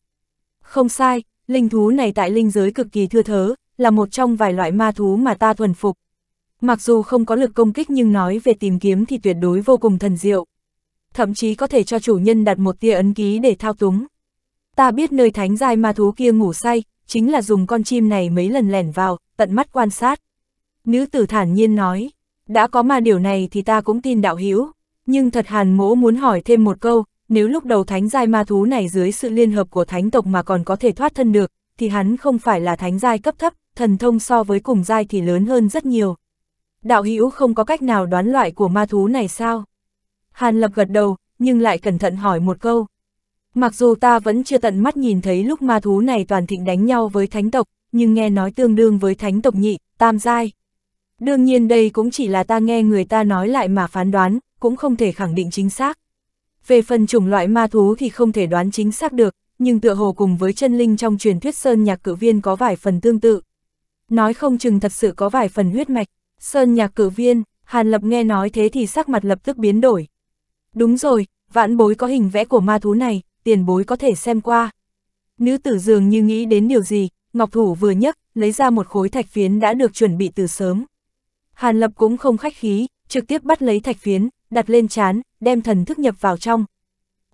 Không sai, linh thú này tại linh giới cực kỳ thưa thớ, là một trong vài loại ma thú mà ta thuần phục. Mặc dù không có lực công kích nhưng nói về tìm kiếm thì tuyệt đối vô cùng thần diệu thậm chí có thể cho chủ nhân đặt một tia ấn ký để thao túng. Ta biết nơi thánh giai ma thú kia ngủ say, chính là dùng con chim này mấy lần lẻn vào, tận mắt quan sát. Nữ tử thản nhiên nói, đã có mà điều này thì ta cũng tin đạo hữu nhưng thật hàn mỗ muốn hỏi thêm một câu, nếu lúc đầu thánh giai ma thú này dưới sự liên hợp của thánh tộc mà còn có thể thoát thân được, thì hắn không phải là thánh giai cấp thấp, thần thông so với cùng giai thì lớn hơn rất nhiều. Đạo hữu không có cách nào đoán loại của ma thú này sao? Hàn Lập gật đầu, nhưng lại cẩn thận hỏi một câu. Mặc dù ta vẫn chưa tận mắt nhìn thấy lúc ma thú này toàn thịnh đánh nhau với thánh tộc, nhưng nghe nói tương đương với thánh tộc nhị, tam giai. Đương nhiên đây cũng chỉ là ta nghe người ta nói lại mà phán đoán, cũng không thể khẳng định chính xác. Về phần chủng loại ma thú thì không thể đoán chính xác được, nhưng tựa hồ cùng với chân linh trong truyền thuyết Sơn Nhạc Cử Viên có vài phần tương tự. Nói không chừng thật sự có vài phần huyết mạch, Sơn Nhạc Cử Viên, Hàn Lập nghe nói thế thì sắc mặt lập tức biến đổi, Đúng rồi, vãn bối có hình vẽ của ma thú này, tiền bối có thể xem qua. Nữ tử dường như nghĩ đến điều gì, Ngọc Thủ vừa nhấc, lấy ra một khối thạch phiến đã được chuẩn bị từ sớm. Hàn Lập cũng không khách khí, trực tiếp bắt lấy thạch phiến, đặt lên chán, đem thần thức nhập vào trong.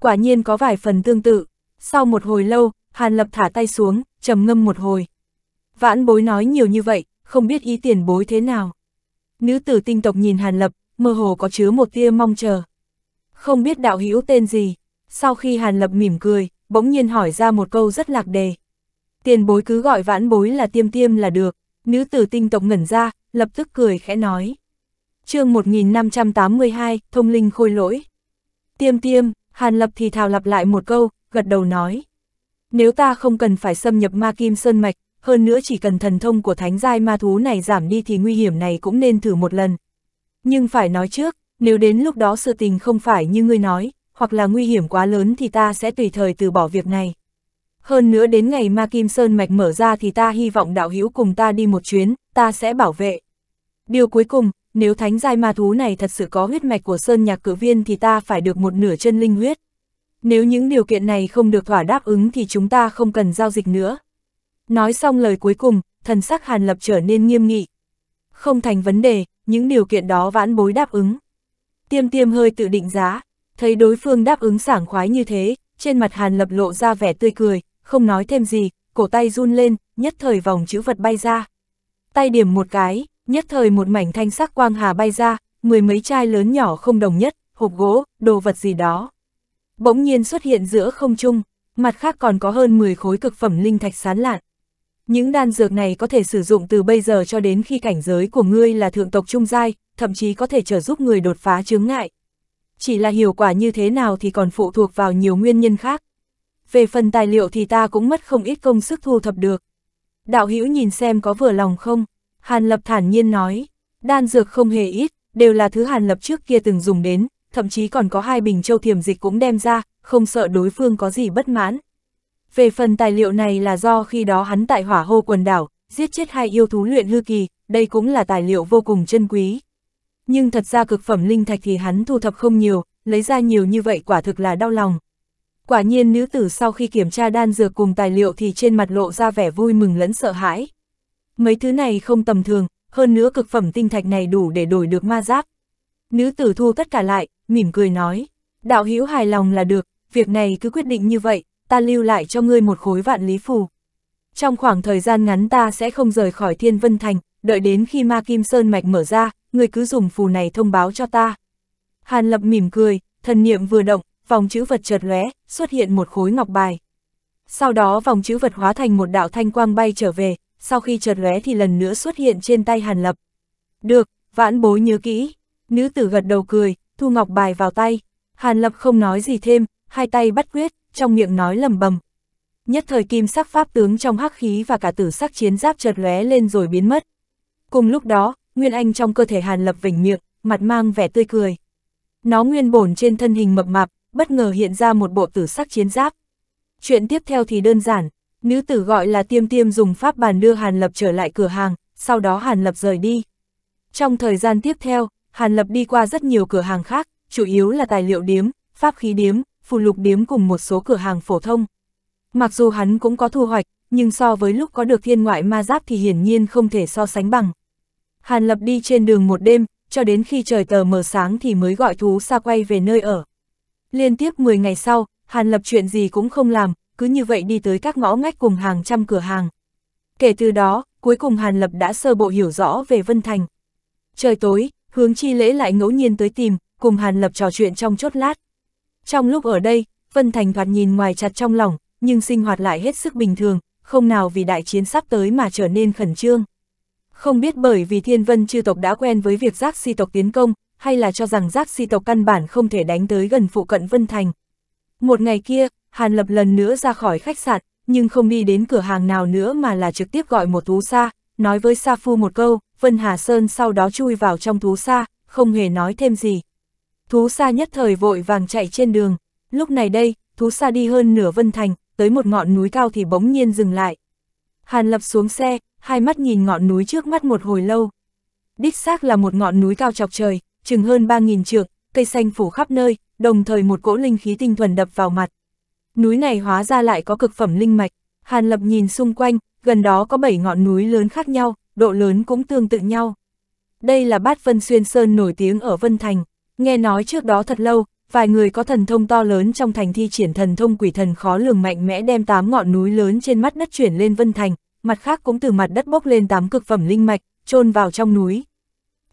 Quả nhiên có vài phần tương tự. Sau một hồi lâu, Hàn Lập thả tay xuống, trầm ngâm một hồi. Vãn bối nói nhiều như vậy, không biết ý tiền bối thế nào. Nữ tử tinh tộc nhìn Hàn Lập, mơ hồ có chứa một tia mong chờ không biết đạo hữu tên gì. Sau khi Hàn Lập mỉm cười, bỗng nhiên hỏi ra một câu rất lạc đề. Tiền bối cứ gọi vãn bối là tiêm tiêm là được, nữ tử tinh tộc ngẩn ra, lập tức cười khẽ nói. chương 1582, thông linh khôi lỗi. Tiêm tiêm, Hàn Lập thì thào lặp lại một câu, gật đầu nói. Nếu ta không cần phải xâm nhập ma kim sơn mạch, hơn nữa chỉ cần thần thông của thánh giai ma thú này giảm đi thì nguy hiểm này cũng nên thử một lần. Nhưng phải nói trước, nếu đến lúc đó sự tình không phải như ngươi nói, hoặc là nguy hiểm quá lớn thì ta sẽ tùy thời từ bỏ việc này. Hơn nữa đến ngày Ma Kim Sơn Mạch mở ra thì ta hy vọng đạo hữu cùng ta đi một chuyến, ta sẽ bảo vệ. Điều cuối cùng, nếu thánh giai ma thú này thật sự có huyết mạch của Sơn Nhạc Cử Viên thì ta phải được một nửa chân linh huyết. Nếu những điều kiện này không được thỏa đáp ứng thì chúng ta không cần giao dịch nữa. Nói xong lời cuối cùng, thần sắc Hàn Lập trở nên nghiêm nghị. Không thành vấn đề, những điều kiện đó vãn bối đáp ứng. Tiêm tiêm hơi tự định giá, thấy đối phương đáp ứng sảng khoái như thế, trên mặt Hàn Lập lộ ra vẻ tươi cười, không nói thêm gì, cổ tay run lên, nhất thời vòng chữ vật bay ra. Tay điểm một cái, nhất thời một mảnh thanh sắc quang hà bay ra, mười mấy chai lớn nhỏ không đồng nhất, hộp gỗ, đồ vật gì đó. Bỗng nhiên xuất hiện giữa không trung, mặt khác còn có hơn 10 khối cực phẩm linh thạch sán lạn. Những đan dược này có thể sử dụng từ bây giờ cho đến khi cảnh giới của ngươi là thượng tộc trung giai, thậm chí có thể trợ giúp người đột phá chướng ngại. Chỉ là hiệu quả như thế nào thì còn phụ thuộc vào nhiều nguyên nhân khác. Về phần tài liệu thì ta cũng mất không ít công sức thu thập được. Đạo hữu nhìn xem có vừa lòng không? Hàn Lập thản nhiên nói, đan dược không hề ít, đều là thứ Hàn Lập trước kia từng dùng đến, thậm chí còn có hai bình châu thiểm dịch cũng đem ra, không sợ đối phương có gì bất mãn. Về phần tài liệu này là do khi đó hắn tại hỏa hô quần đảo, giết chết hai yêu thú luyện hư kỳ, đây cũng là tài liệu vô cùng chân quý nhưng thật ra cực phẩm linh thạch thì hắn thu thập không nhiều, lấy ra nhiều như vậy quả thực là đau lòng. Quả nhiên nữ tử sau khi kiểm tra đan dược cùng tài liệu thì trên mặt lộ ra vẻ vui mừng lẫn sợ hãi. Mấy thứ này không tầm thường, hơn nữa cực phẩm tinh thạch này đủ để đổi được ma giáp. Nữ tử thu tất cả lại, mỉm cười nói, đạo hữu hài lòng là được, việc này cứ quyết định như vậy, ta lưu lại cho ngươi một khối vạn lý phù. Trong khoảng thời gian ngắn ta sẽ không rời khỏi Thiên Vân Thành, đợi đến khi Ma Kim Sơn Mạch mở ra, người cứ dùng phù này thông báo cho ta. Hàn Lập mỉm cười, thần niệm vừa động, vòng chữ vật chợt lóe, xuất hiện một khối ngọc bài. Sau đó vòng chữ vật hóa thành một đạo thanh quang bay trở về, sau khi chợt lóe thì lần nữa xuất hiện trên tay Hàn Lập. Được, vãn bối nhớ kỹ. Nữ tử gật đầu cười, thu ngọc bài vào tay. Hàn Lập không nói gì thêm, hai tay bắt quyết, trong miệng nói lầm bầm. Nhất thời kim sắc pháp tướng trong hắc khí và cả tử sắc chiến giáp chợt lóe lên rồi biến mất. Cùng lúc đó, Nguyên Anh trong cơ thể Hàn Lập vỉnh miệng, mặt mang vẻ tươi cười. Nó nguyên bổn trên thân hình mập mạp, bất ngờ hiện ra một bộ tử sắc chiến giáp. Chuyện tiếp theo thì đơn giản, nữ tử gọi là tiêm tiêm dùng pháp bàn đưa Hàn Lập trở lại cửa hàng, sau đó Hàn Lập rời đi. Trong thời gian tiếp theo, Hàn Lập đi qua rất nhiều cửa hàng khác, chủ yếu là tài liệu điếm, pháp khí điếm, phù lục điếm cùng một số cửa hàng phổ thông. Mặc dù hắn cũng có thu hoạch, nhưng so với lúc có được thiên ngoại ma giáp thì hiển nhiên không thể so sánh bằng. Hàn Lập đi trên đường một đêm, cho đến khi trời tờ mờ sáng thì mới gọi thú xa quay về nơi ở. Liên tiếp 10 ngày sau, Hàn Lập chuyện gì cũng không làm, cứ như vậy đi tới các ngõ ngách cùng hàng trăm cửa hàng. Kể từ đó, cuối cùng Hàn Lập đã sơ bộ hiểu rõ về Vân Thành. Trời tối, hướng chi lễ lại ngẫu nhiên tới tìm, cùng Hàn Lập trò chuyện trong chốt lát. Trong lúc ở đây, Vân Thành thoạt nhìn ngoài chặt trong lòng, nhưng sinh hoạt lại hết sức bình thường, không nào vì đại chiến sắp tới mà trở nên khẩn trương. Không biết bởi vì thiên vân chư tộc đã quen với việc giác si tộc tiến công, hay là cho rằng giác si tộc căn bản không thể đánh tới gần phụ cận Vân Thành. Một ngày kia, Hàn Lập lần nữa ra khỏi khách sạn, nhưng không đi đến cửa hàng nào nữa mà là trực tiếp gọi một thú xa, nói với Sa Phu một câu, Vân Hà Sơn sau đó chui vào trong thú xa, không hề nói thêm gì. Thú xa nhất thời vội vàng chạy trên đường, lúc này đây, thú xa đi hơn nửa Vân Thành, tới một ngọn núi cao thì bỗng nhiên dừng lại. Hàn Lập xuống xe, hai mắt nhìn ngọn núi trước mắt một hồi lâu. Đích xác là một ngọn núi cao chọc trời, chừng hơn 3.000 trượng, cây xanh phủ khắp nơi, đồng thời một cỗ linh khí tinh thuần đập vào mặt. Núi này hóa ra lại có cực phẩm linh mạch, Hàn Lập nhìn xung quanh, gần đó có 7 ngọn núi lớn khác nhau, độ lớn cũng tương tự nhau. Đây là bát Vân Xuyên Sơn nổi tiếng ở Vân Thành, nghe nói trước đó thật lâu, vài người có thần thông to lớn trong thành thi triển thần thông quỷ thần khó lường mạnh mẽ đem tám ngọn núi lớn trên mắt đất chuyển lên Vân Thành, mặt khác cũng từ mặt đất bốc lên tám cực phẩm linh mạch, chôn vào trong núi.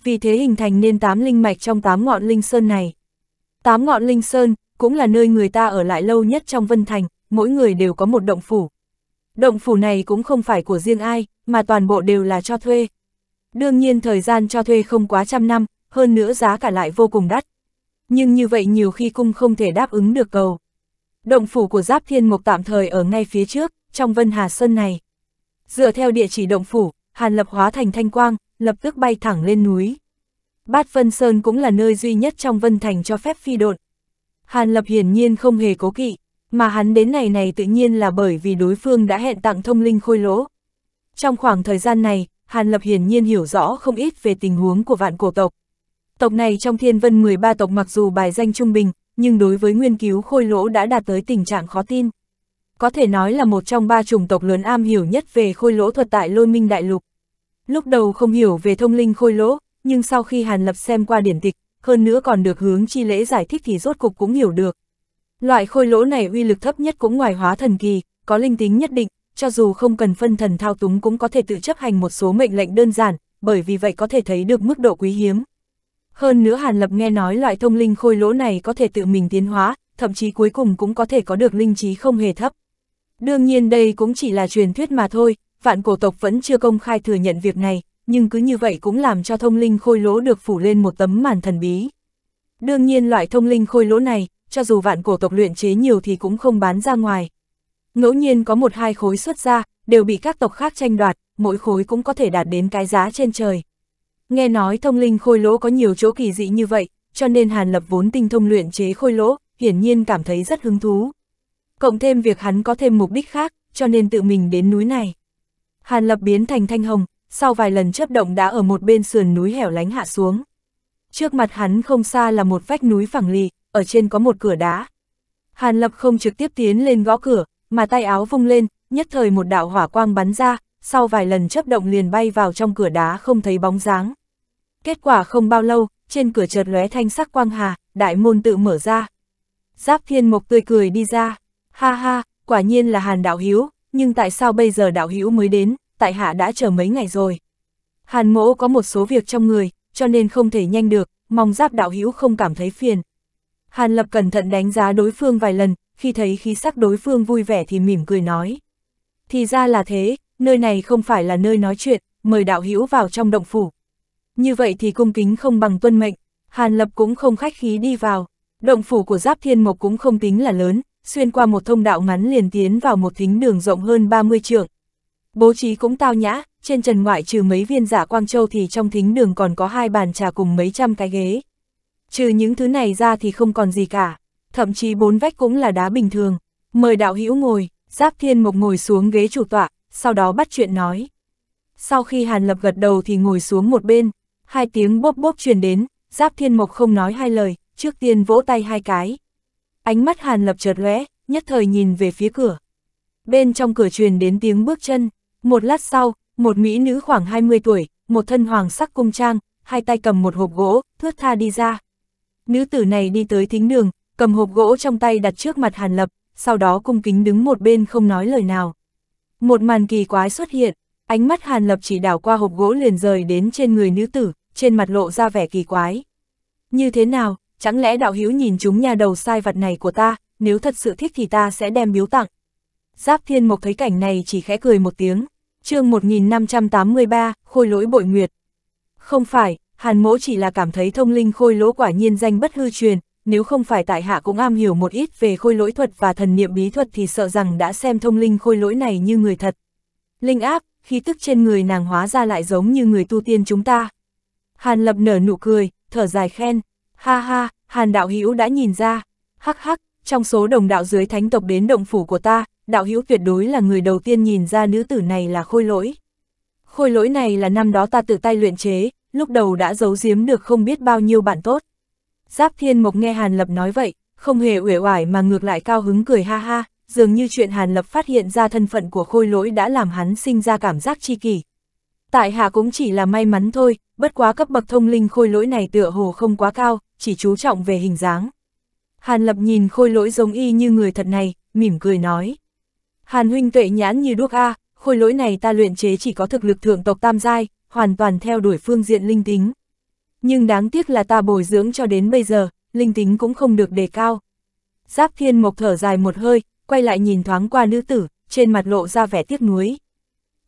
Vì thế hình thành nên tám linh mạch trong tám ngọn linh sơn này. Tám ngọn linh sơn cũng là nơi người ta ở lại lâu nhất trong Vân Thành, mỗi người đều có một động phủ. Động phủ này cũng không phải của riêng ai, mà toàn bộ đều là cho thuê. Đương nhiên thời gian cho thuê không quá trăm năm, hơn nữa giá cả lại vô cùng đắt. Nhưng như vậy nhiều khi cung không thể đáp ứng được cầu. Động phủ của Giáp Thiên Mộc tạm thời ở ngay phía trước, trong Vân Hà Sơn này. Dựa theo địa chỉ động phủ, Hàn Lập hóa thành thanh quang, lập tức bay thẳng lên núi. Bát Vân Sơn cũng là nơi duy nhất trong Vân Thành cho phép phi độn. Hàn Lập hiển nhiên không hề cố kỵ, mà hắn đến này này tự nhiên là bởi vì đối phương đã hẹn tặng thông linh khôi lỗ. Trong khoảng thời gian này, Hàn Lập hiển nhiên hiểu rõ không ít về tình huống của vạn cổ tộc. Tộc này trong thiên vân 13 tộc mặc dù bài danh trung bình, nhưng đối với nguyên cứu khôi lỗ đã đạt tới tình trạng khó tin có thể nói là một trong ba chủng tộc lớn am hiểu nhất về khôi lỗ thuật tại lôi minh đại lục. Lúc đầu không hiểu về thông linh khôi lỗ, nhưng sau khi Hàn Lập xem qua điển tịch, hơn nữa còn được hướng chi lễ giải thích thì rốt cục cũng hiểu được. Loại khôi lỗ này uy lực thấp nhất cũng ngoài hóa thần kỳ, có linh tính nhất định, cho dù không cần phân thần thao túng cũng có thể tự chấp hành một số mệnh lệnh đơn giản, bởi vì vậy có thể thấy được mức độ quý hiếm. Hơn nữa Hàn Lập nghe nói loại thông linh khôi lỗ này có thể tự mình tiến hóa, thậm chí cuối cùng cũng có thể có được linh trí không hề thấp. Đương nhiên đây cũng chỉ là truyền thuyết mà thôi, vạn cổ tộc vẫn chưa công khai thừa nhận việc này, nhưng cứ như vậy cũng làm cho thông linh khôi lỗ được phủ lên một tấm màn thần bí. Đương nhiên loại thông linh khôi lỗ này, cho dù vạn cổ tộc luyện chế nhiều thì cũng không bán ra ngoài. Ngẫu nhiên có một hai khối xuất ra, đều bị các tộc khác tranh đoạt, mỗi khối cũng có thể đạt đến cái giá trên trời. Nghe nói thông linh khôi lỗ có nhiều chỗ kỳ dị như vậy, cho nên Hàn Lập vốn tinh thông luyện chế khôi lỗ, hiển nhiên cảm thấy rất hứng thú cộng thêm việc hắn có thêm mục đích khác, cho nên tự mình đến núi này. Hàn Lập biến thành thanh hồng, sau vài lần chấp động đã ở một bên sườn núi hẻo lánh hạ xuống. Trước mặt hắn không xa là một vách núi phẳng lì, ở trên có một cửa đá. Hàn Lập không trực tiếp tiến lên gõ cửa, mà tay áo vung lên, nhất thời một đạo hỏa quang bắn ra, sau vài lần chấp động liền bay vào trong cửa đá không thấy bóng dáng. Kết quả không bao lâu, trên cửa chợt lóe thanh sắc quang hà, đại môn tự mở ra. Giáp thiên mộc tươi cười đi ra. Ha ha, quả nhiên là Hàn Đạo Hiếu, nhưng tại sao bây giờ Đạo Hiếu mới đến, tại hạ đã chờ mấy ngày rồi. Hàn mỗ có một số việc trong người, cho nên không thể nhanh được, mong giáp Đạo Hiếu không cảm thấy phiền. Hàn Lập cẩn thận đánh giá đối phương vài lần, khi thấy khí sắc đối phương vui vẻ thì mỉm cười nói. Thì ra là thế, nơi này không phải là nơi nói chuyện, mời Đạo Hiếu vào trong động phủ. Như vậy thì cung kính không bằng tuân mệnh, Hàn Lập cũng không khách khí đi vào. Động phủ của Giáp Thiên Mộc cũng không tính là lớn, xuyên qua một thông đạo ngắn liền tiến vào một thính đường rộng hơn 30 trượng. Bố trí cũng tao nhã, trên trần ngoại trừ mấy viên giả dạ Quang Châu thì trong thính đường còn có hai bàn trà cùng mấy trăm cái ghế. Trừ những thứ này ra thì không còn gì cả, thậm chí bốn vách cũng là đá bình thường. Mời đạo hữu ngồi, Giáp Thiên Mộc ngồi xuống ghế chủ tọa, sau đó bắt chuyện nói. Sau khi Hàn Lập gật đầu thì ngồi xuống một bên, hai tiếng bốp bốp truyền đến, Giáp Thiên Mộc không nói hai lời, trước tiên vỗ tay hai cái ánh mắt Hàn Lập chợt lóe, nhất thời nhìn về phía cửa. Bên trong cửa truyền đến tiếng bước chân, một lát sau, một mỹ nữ khoảng 20 tuổi, một thân hoàng sắc cung trang, hai tay cầm một hộp gỗ, thướt tha đi ra. Nữ tử này đi tới thính đường, cầm hộp gỗ trong tay đặt trước mặt Hàn Lập, sau đó cung kính đứng một bên không nói lời nào. Một màn kỳ quái xuất hiện, ánh mắt Hàn Lập chỉ đảo qua hộp gỗ liền rời đến trên người nữ tử, trên mặt lộ ra vẻ kỳ quái. Như thế nào, chẳng lẽ đạo hiếu nhìn chúng nhà đầu sai vật này của ta, nếu thật sự thích thì ta sẽ đem biếu tặng. Giáp Thiên Mộc thấy cảnh này chỉ khẽ cười một tiếng. chương 1583, khôi lỗi bội nguyệt. Không phải, Hàn Mỗ chỉ là cảm thấy thông linh khôi lỗ quả nhiên danh bất hư truyền, nếu không phải tại hạ cũng am hiểu một ít về khôi lỗi thuật và thần niệm bí thuật thì sợ rằng đã xem thông linh khôi lỗi này như người thật. Linh áp, khí tức trên người nàng hóa ra lại giống như người tu tiên chúng ta. Hàn Lập nở nụ cười, thở dài khen, Ha ha, Hàn đạo hữu đã nhìn ra, hắc hắc, trong số đồng đạo dưới thánh tộc đến động phủ của ta, đạo hữu tuyệt đối là người đầu tiên nhìn ra nữ tử này là khôi lỗi. Khôi lỗi này là năm đó ta tự tay luyện chế, lúc đầu đã giấu giếm được không biết bao nhiêu bạn tốt. Giáp Thiên Mộc nghe Hàn Lập nói vậy, không hề uể oải mà ngược lại cao hứng cười ha ha, dường như chuyện Hàn Lập phát hiện ra thân phận của khôi lỗi đã làm hắn sinh ra cảm giác chi kỷ. Tại hạ cũng chỉ là may mắn thôi, bất quá cấp bậc thông linh khôi lỗi này tựa hồ không quá cao, chỉ chú trọng về hình dáng. Hàn Lập nhìn khôi lỗi giống y như người thật này, mỉm cười nói. Hàn huynh tuệ nhãn như đuốc A, khôi lỗi này ta luyện chế chỉ có thực lực thượng tộc tam giai, hoàn toàn theo đuổi phương diện linh tính. Nhưng đáng tiếc là ta bồi dưỡng cho đến bây giờ, linh tính cũng không được đề cao. Giáp thiên mộc thở dài một hơi, quay lại nhìn thoáng qua nữ tử, trên mặt lộ ra vẻ tiếc nuối.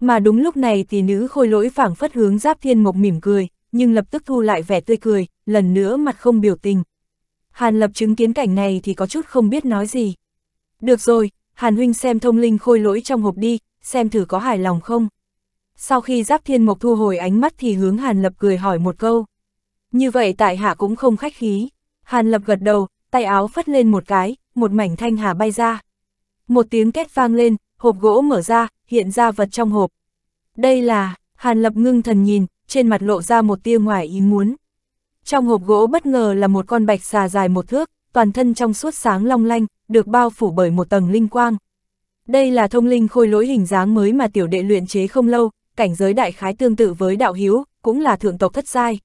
Mà đúng lúc này thì nữ khôi lỗi phảng phất hướng giáp thiên mộc mỉm cười, nhưng lập tức thu lại vẻ tươi cười, lần nữa mặt không biểu tình. Hàn Lập chứng kiến cảnh này thì có chút không biết nói gì. Được rồi, Hàn Huynh xem thông linh khôi lỗi trong hộp đi, xem thử có hài lòng không. Sau khi Giáp Thiên Mộc thu hồi ánh mắt thì hướng Hàn Lập cười hỏi một câu. Như vậy tại hạ cũng không khách khí. Hàn Lập gật đầu, tay áo phất lên một cái, một mảnh thanh hà bay ra. Một tiếng két vang lên, hộp gỗ mở ra, hiện ra vật trong hộp. Đây là, Hàn Lập ngưng thần nhìn, trên mặt lộ ra một tia ngoài ý muốn. Trong hộp gỗ bất ngờ là một con bạch xà dài một thước, toàn thân trong suốt sáng long lanh, được bao phủ bởi một tầng linh quang. Đây là thông linh khôi lỗi hình dáng mới mà tiểu đệ luyện chế không lâu, cảnh giới đại khái tương tự với đạo hiếu, cũng là thượng tộc thất giai.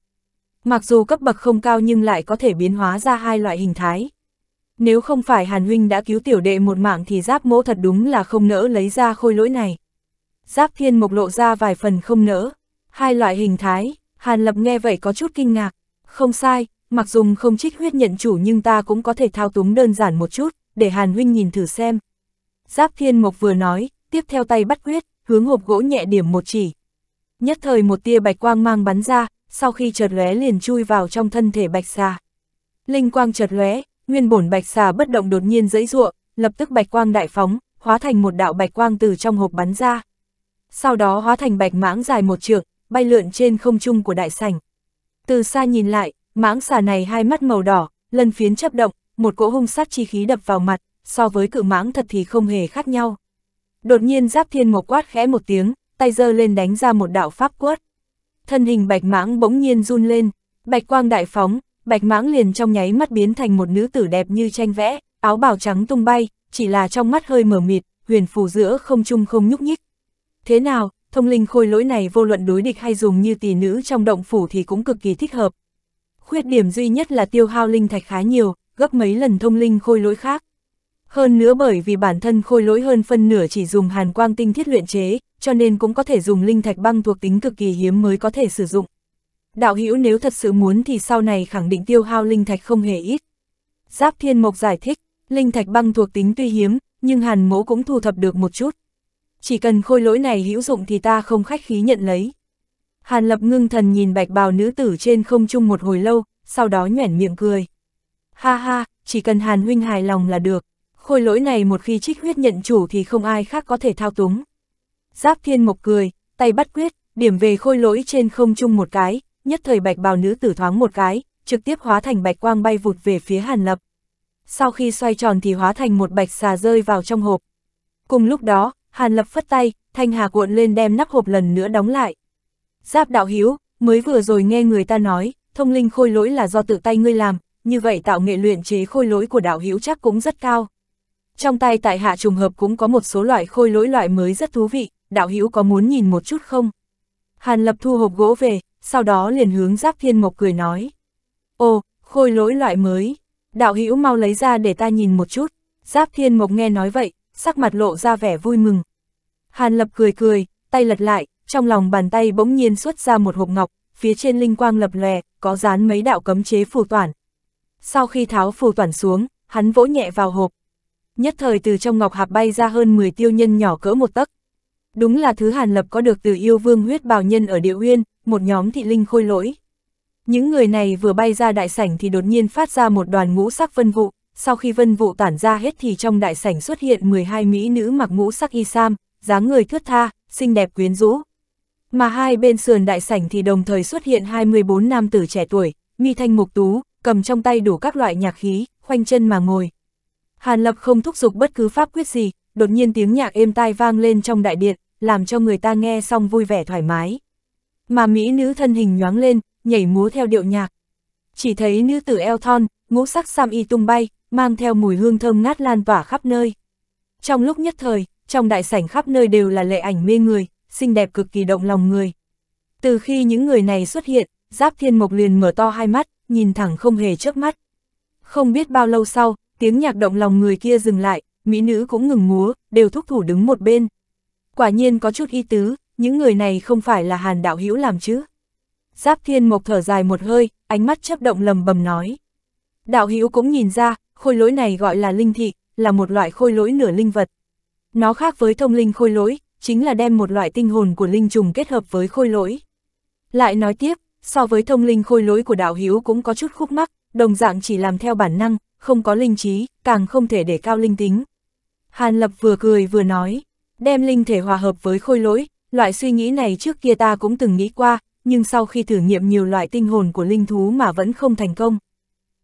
Mặc dù cấp bậc không cao nhưng lại có thể biến hóa ra hai loại hình thái. Nếu không phải Hàn Huynh đã cứu tiểu đệ một mạng thì giáp mỗ thật đúng là không nỡ lấy ra khôi lỗi này. Giáp thiên mộc lộ ra vài phần không nỡ. Hai loại hình thái, Hàn Lập nghe vậy có chút kinh ngạc. Không sai, mặc dù không trích huyết nhận chủ nhưng ta cũng có thể thao túng đơn giản một chút, để Hàn Huynh nhìn thử xem. Giáp Thiên Mộc vừa nói, tiếp theo tay bắt huyết, hướng hộp gỗ nhẹ điểm một chỉ. Nhất thời một tia bạch quang mang bắn ra, sau khi chợt lóe liền chui vào trong thân thể bạch xà. Linh quang chợt lóe, nguyên bổn bạch xà bất động đột nhiên dẫy ruộng, lập tức bạch quang đại phóng, hóa thành một đạo bạch quang từ trong hộp bắn ra. Sau đó hóa thành bạch mãng dài một trượng, bay lượn trên không trung của đại sảnh. Từ xa nhìn lại, mãng xà này hai mắt màu đỏ, lần phiến chấp động, một cỗ hung sát chi khí đập vào mặt, so với cự mãng thật thì không hề khác nhau. Đột nhiên Giáp Thiên Mộc quát khẽ một tiếng, tay giơ lên đánh ra một đạo pháp quát. Thân hình bạch mãng bỗng nhiên run lên, bạch quang đại phóng, bạch mãng liền trong nháy mắt biến thành một nữ tử đẹp như tranh vẽ, áo bào trắng tung bay, chỉ là trong mắt hơi mờ mịt, huyền phù giữa không trung không nhúc nhích. Thế nào, thông linh khôi lỗi này vô luận đối địch hay dùng như tỷ nữ trong động phủ thì cũng cực kỳ thích hợp. Khuyết điểm duy nhất là tiêu hao linh thạch khá nhiều, gấp mấy lần thông linh khôi lỗi khác. Hơn nữa bởi vì bản thân khôi lỗi hơn phân nửa chỉ dùng hàn quang tinh thiết luyện chế, cho nên cũng có thể dùng linh thạch băng thuộc tính cực kỳ hiếm mới có thể sử dụng. Đạo hữu nếu thật sự muốn thì sau này khẳng định tiêu hao linh thạch không hề ít. Giáp Thiên Mộc giải thích, linh thạch băng thuộc tính tuy hiếm, nhưng hàn mỗ cũng thu thập được một chút chỉ cần khôi lỗi này hữu dụng thì ta không khách khí nhận lấy. Hàn lập ngưng thần nhìn bạch bào nữ tử trên không trung một hồi lâu, sau đó nhoẻn miệng cười. Ha ha, chỉ cần hàn huynh hài lòng là được, khôi lỗi này một khi trích huyết nhận chủ thì không ai khác có thể thao túng. Giáp thiên mộc cười, tay bắt quyết, điểm về khôi lỗi trên không trung một cái, nhất thời bạch bào nữ tử thoáng một cái, trực tiếp hóa thành bạch quang bay vụt về phía hàn lập. Sau khi xoay tròn thì hóa thành một bạch xà rơi vào trong hộp. Cùng lúc đó, Hàn Lập phất tay, thanh hà cuộn lên đem nắp hộp lần nữa đóng lại. Giáp đạo hiếu, mới vừa rồi nghe người ta nói, thông linh khôi lỗi là do tự tay ngươi làm, như vậy tạo nghệ luyện chế khôi lỗi của đạo hiếu chắc cũng rất cao. Trong tay tại hạ trùng hợp cũng có một số loại khôi lỗi loại mới rất thú vị, đạo hiếu có muốn nhìn một chút không? Hàn Lập thu hộp gỗ về, sau đó liền hướng Giáp Thiên Mộc cười nói. Ồ, khôi lỗi loại mới, đạo hiếu mau lấy ra để ta nhìn một chút. Giáp Thiên Mộc nghe nói vậy, sắc mặt lộ ra vẻ vui mừng, Hàn Lập cười cười, tay lật lại, trong lòng bàn tay bỗng nhiên xuất ra một hộp ngọc, phía trên linh quang lập lòe, có dán mấy đạo cấm chế phù toàn. Sau khi tháo phù toàn xuống, hắn vỗ nhẹ vào hộp. Nhất thời từ trong ngọc hạp bay ra hơn 10 tiêu nhân nhỏ cỡ một tấc. Đúng là thứ Hàn Lập có được từ yêu vương huyết bào nhân ở Địa Uyên, một nhóm thị linh khôi lỗi. Những người này vừa bay ra đại sảnh thì đột nhiên phát ra một đoàn ngũ sắc vân vụ, sau khi vân vụ tản ra hết thì trong đại sảnh xuất hiện 12 mỹ nữ mặc ngũ sắc y sam, dáng người thướt tha, xinh đẹp quyến rũ. Mà hai bên sườn đại sảnh thì đồng thời xuất hiện 24 nam tử trẻ tuổi, mi thanh mục tú, cầm trong tay đủ các loại nhạc khí, khoanh chân mà ngồi. Hàn Lập không thúc giục bất cứ pháp quyết gì, đột nhiên tiếng nhạc êm tai vang lên trong đại điện, làm cho người ta nghe xong vui vẻ thoải mái. Mà mỹ nữ thân hình nhoáng lên, nhảy múa theo điệu nhạc. Chỉ thấy nữ tử eo thon, ngũ sắc sam y tung bay, mang theo mùi hương thơm ngát lan tỏa khắp nơi. Trong lúc nhất thời, trong đại sảnh khắp nơi đều là lệ ảnh mê người, xinh đẹp cực kỳ động lòng người. Từ khi những người này xuất hiện, Giáp Thiên Mộc liền mở to hai mắt, nhìn thẳng không hề trước mắt. Không biết bao lâu sau, tiếng nhạc động lòng người kia dừng lại, mỹ nữ cũng ngừng múa, đều thúc thủ đứng một bên. Quả nhiên có chút y tứ, những người này không phải là Hàn Đạo Hữu làm chứ. Giáp Thiên Mộc thở dài một hơi, ánh mắt chấp động lầm bầm nói. Đạo Hữu cũng nhìn ra, khôi lỗi này gọi là linh thị, là một loại khôi lỗi nửa linh vật. Nó khác với thông linh khôi lỗi, chính là đem một loại tinh hồn của linh trùng kết hợp với khôi lỗi. Lại nói tiếp, so với thông linh khôi lỗi của đạo hiếu cũng có chút khúc mắc, đồng dạng chỉ làm theo bản năng, không có linh trí, càng không thể để cao linh tính. Hàn Lập vừa cười vừa nói, đem linh thể hòa hợp với khôi lỗi, loại suy nghĩ này trước kia ta cũng từng nghĩ qua, nhưng sau khi thử nghiệm nhiều loại tinh hồn của linh thú mà vẫn không thành công.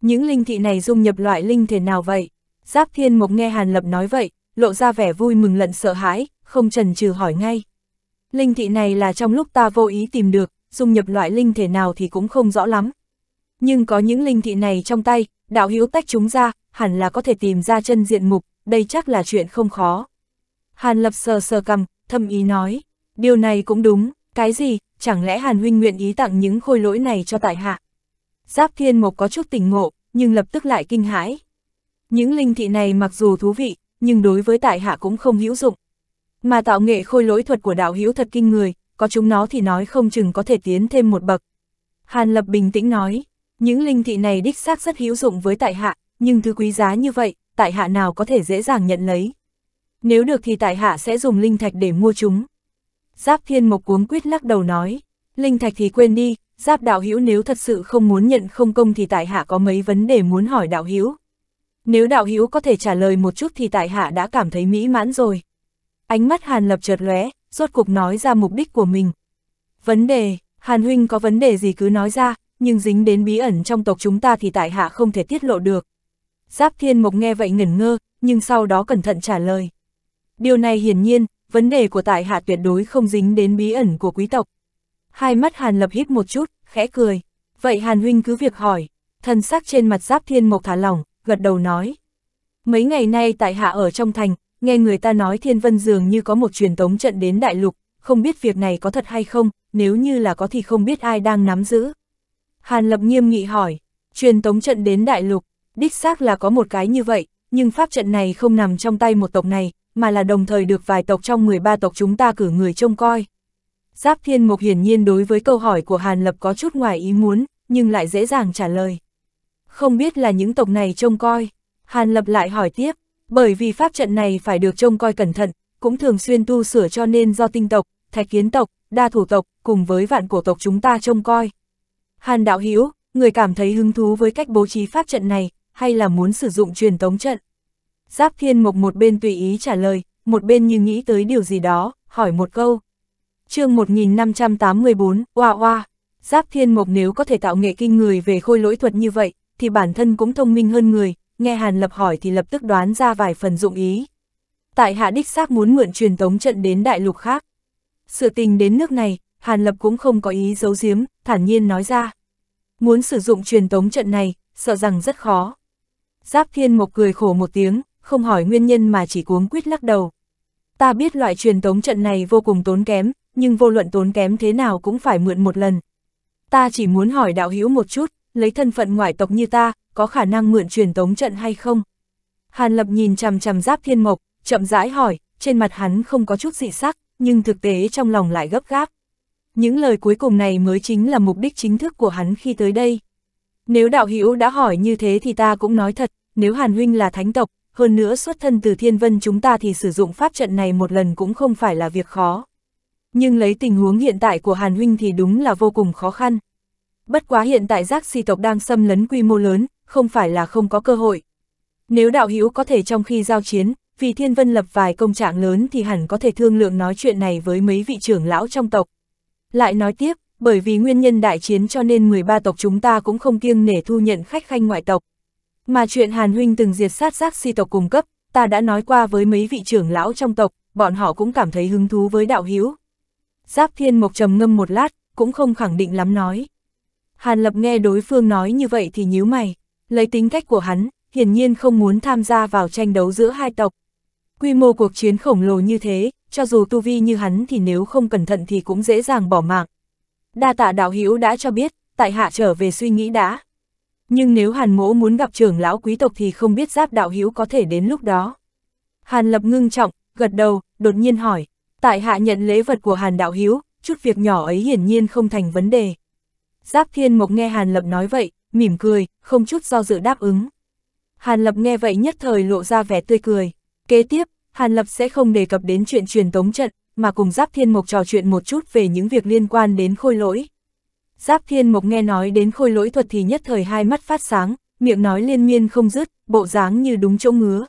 Những linh thị này dung nhập loại linh thể nào vậy? Giáp Thiên Mộc nghe Hàn Lập nói vậy, lộ ra vẻ vui mừng lẫn sợ hãi, không chần chừ hỏi ngay. Linh thị này là trong lúc ta vô ý tìm được, dung nhập loại linh thể nào thì cũng không rõ lắm. Nhưng có những linh thị này trong tay, đạo hữu tách chúng ra, hẳn là có thể tìm ra chân diện mục, đây chắc là chuyện không khó. Hàn lập sờ sờ cầm, thâm ý nói, điều này cũng đúng, cái gì, chẳng lẽ Hàn huynh nguyện ý tặng những khôi lỗi này cho tại hạ. Giáp thiên mộc có chút tỉnh ngộ, nhưng lập tức lại kinh hãi. Những linh thị này mặc dù thú vị, nhưng đối với tại hạ cũng không hữu dụng. Mà tạo nghệ khôi lỗi thuật của đạo hữu thật kinh người, có chúng nó thì nói không chừng có thể tiến thêm một bậc. Hàn Lập bình tĩnh nói, những linh thị này đích xác rất hữu dụng với tại hạ, nhưng thứ quý giá như vậy, tại hạ nào có thể dễ dàng nhận lấy. Nếu được thì tại hạ sẽ dùng linh thạch để mua chúng. Giáp Thiên Mộc cuống quyết lắc đầu nói, linh thạch thì quên đi, Giáp đạo hữu nếu thật sự không muốn nhận không công thì tại hạ có mấy vấn đề muốn hỏi đạo hữu. Nếu đạo hữu có thể trả lời một chút thì tại hạ đã cảm thấy mỹ mãn rồi. Ánh mắt Hàn Lập chợt lóe, rốt cục nói ra mục đích của mình. Vấn đề, Hàn Huynh có vấn đề gì cứ nói ra, nhưng dính đến bí ẩn trong tộc chúng ta thì tại hạ không thể tiết lộ được. Giáp Thiên Mộc nghe vậy ngẩn ngơ, nhưng sau đó cẩn thận trả lời. Điều này hiển nhiên, vấn đề của tại hạ tuyệt đối không dính đến bí ẩn của quý tộc. Hai mắt Hàn Lập hít một chút, khẽ cười. Vậy Hàn Huynh cứ việc hỏi, thần sắc trên mặt Giáp Thiên Mộc thả lỏng, gật đầu nói. Mấy ngày nay tại hạ ở trong thành, nghe người ta nói thiên vân dường như có một truyền tống trận đến đại lục, không biết việc này có thật hay không, nếu như là có thì không biết ai đang nắm giữ. Hàn Lập nghiêm nghị hỏi, truyền tống trận đến đại lục, đích xác là có một cái như vậy, nhưng pháp trận này không nằm trong tay một tộc này, mà là đồng thời được vài tộc trong 13 tộc chúng ta cử người trông coi. Giáp Thiên Mộc hiển nhiên đối với câu hỏi của Hàn Lập có chút ngoài ý muốn, nhưng lại dễ dàng trả lời không biết là những tộc này trông coi. Hàn Lập lại hỏi tiếp, bởi vì pháp trận này phải được trông coi cẩn thận, cũng thường xuyên tu sửa cho nên do tinh tộc, thạch kiến tộc, đa thủ tộc, cùng với vạn cổ tộc chúng ta trông coi. Hàn Đạo Hiếu người cảm thấy hứng thú với cách bố trí pháp trận này, hay là muốn sử dụng truyền tống trận? Giáp Thiên Mộc một bên tùy ý trả lời, một bên như nghĩ tới điều gì đó, hỏi một câu. chương 1584, oa oa, Giáp Thiên Mộc nếu có thể tạo nghệ kinh người về khôi lỗi thuật như vậy, thì bản thân cũng thông minh hơn người, nghe Hàn Lập hỏi thì lập tức đoán ra vài phần dụng ý. Tại hạ đích xác muốn mượn truyền tống trận đến đại lục khác. Sự tình đến nước này, Hàn Lập cũng không có ý giấu giếm, thản nhiên nói ra. Muốn sử dụng truyền tống trận này, sợ rằng rất khó. Giáp Thiên Mộc cười khổ một tiếng, không hỏi nguyên nhân mà chỉ cuống quýt lắc đầu. Ta biết loại truyền tống trận này vô cùng tốn kém, nhưng vô luận tốn kém thế nào cũng phải mượn một lần. Ta chỉ muốn hỏi đạo hữu một chút, lấy thân phận ngoại tộc như ta, có khả năng mượn truyền tống trận hay không? Hàn Lập nhìn chằm chằm Giáp Thiên Mộc, chậm rãi hỏi, trên mặt hắn không có chút dị sắc, nhưng thực tế trong lòng lại gấp gáp. Những lời cuối cùng này mới chính là mục đích chính thức của hắn khi tới đây. Nếu đạo hữu đã hỏi như thế thì ta cũng nói thật, nếu Hàn Huynh là thánh tộc, hơn nữa xuất thân từ thiên vân chúng ta thì sử dụng pháp trận này một lần cũng không phải là việc khó. Nhưng lấy tình huống hiện tại của Hàn Huynh thì đúng là vô cùng khó khăn. Bất quá hiện tại giác si tộc đang xâm lấn quy mô lớn, không phải là không có cơ hội. Nếu đạo hữu có thể trong khi giao chiến, vì thiên vân lập vài công trạng lớn thì hẳn có thể thương lượng nói chuyện này với mấy vị trưởng lão trong tộc. Lại nói tiếp, bởi vì nguyên nhân đại chiến cho nên 13 tộc chúng ta cũng không kiêng nể thu nhận khách khanh ngoại tộc. Mà chuyện Hàn Huynh từng diệt sát giác si tộc cung cấp, ta đã nói qua với mấy vị trưởng lão trong tộc, bọn họ cũng cảm thấy hứng thú với đạo hữu. Giáp Thiên Mộc trầm ngâm một lát, cũng không khẳng định lắm nói. Hàn Lập nghe đối phương nói như vậy thì nhíu mày, lấy tính cách của hắn, hiển nhiên không muốn tham gia vào tranh đấu giữa hai tộc. Quy mô cuộc chiến khổng lồ như thế, cho dù tu vi như hắn thì nếu không cẩn thận thì cũng dễ dàng bỏ mạng. Đa tạ đạo hữu đã cho biết, tại hạ trở về suy nghĩ đã. Nhưng nếu Hàn Mỗ muốn gặp trưởng lão quý tộc thì không biết giáp đạo hữu có thể đến lúc đó. Hàn Lập ngưng trọng, gật đầu, đột nhiên hỏi, tại hạ nhận lễ vật của Hàn đạo hữu, chút việc nhỏ ấy hiển nhiên không thành vấn đề. Giáp Thiên Mộc nghe Hàn Lập nói vậy, mỉm cười, không chút do dự đáp ứng. Hàn Lập nghe vậy nhất thời lộ ra vẻ tươi cười. Kế tiếp, Hàn Lập sẽ không đề cập đến chuyện truyền tống trận, mà cùng Giáp Thiên Mộc trò chuyện một chút về những việc liên quan đến khôi lỗi. Giáp Thiên Mộc nghe nói đến khôi lỗi thuật thì nhất thời hai mắt phát sáng, miệng nói liên miên không dứt, bộ dáng như đúng chỗ ngứa.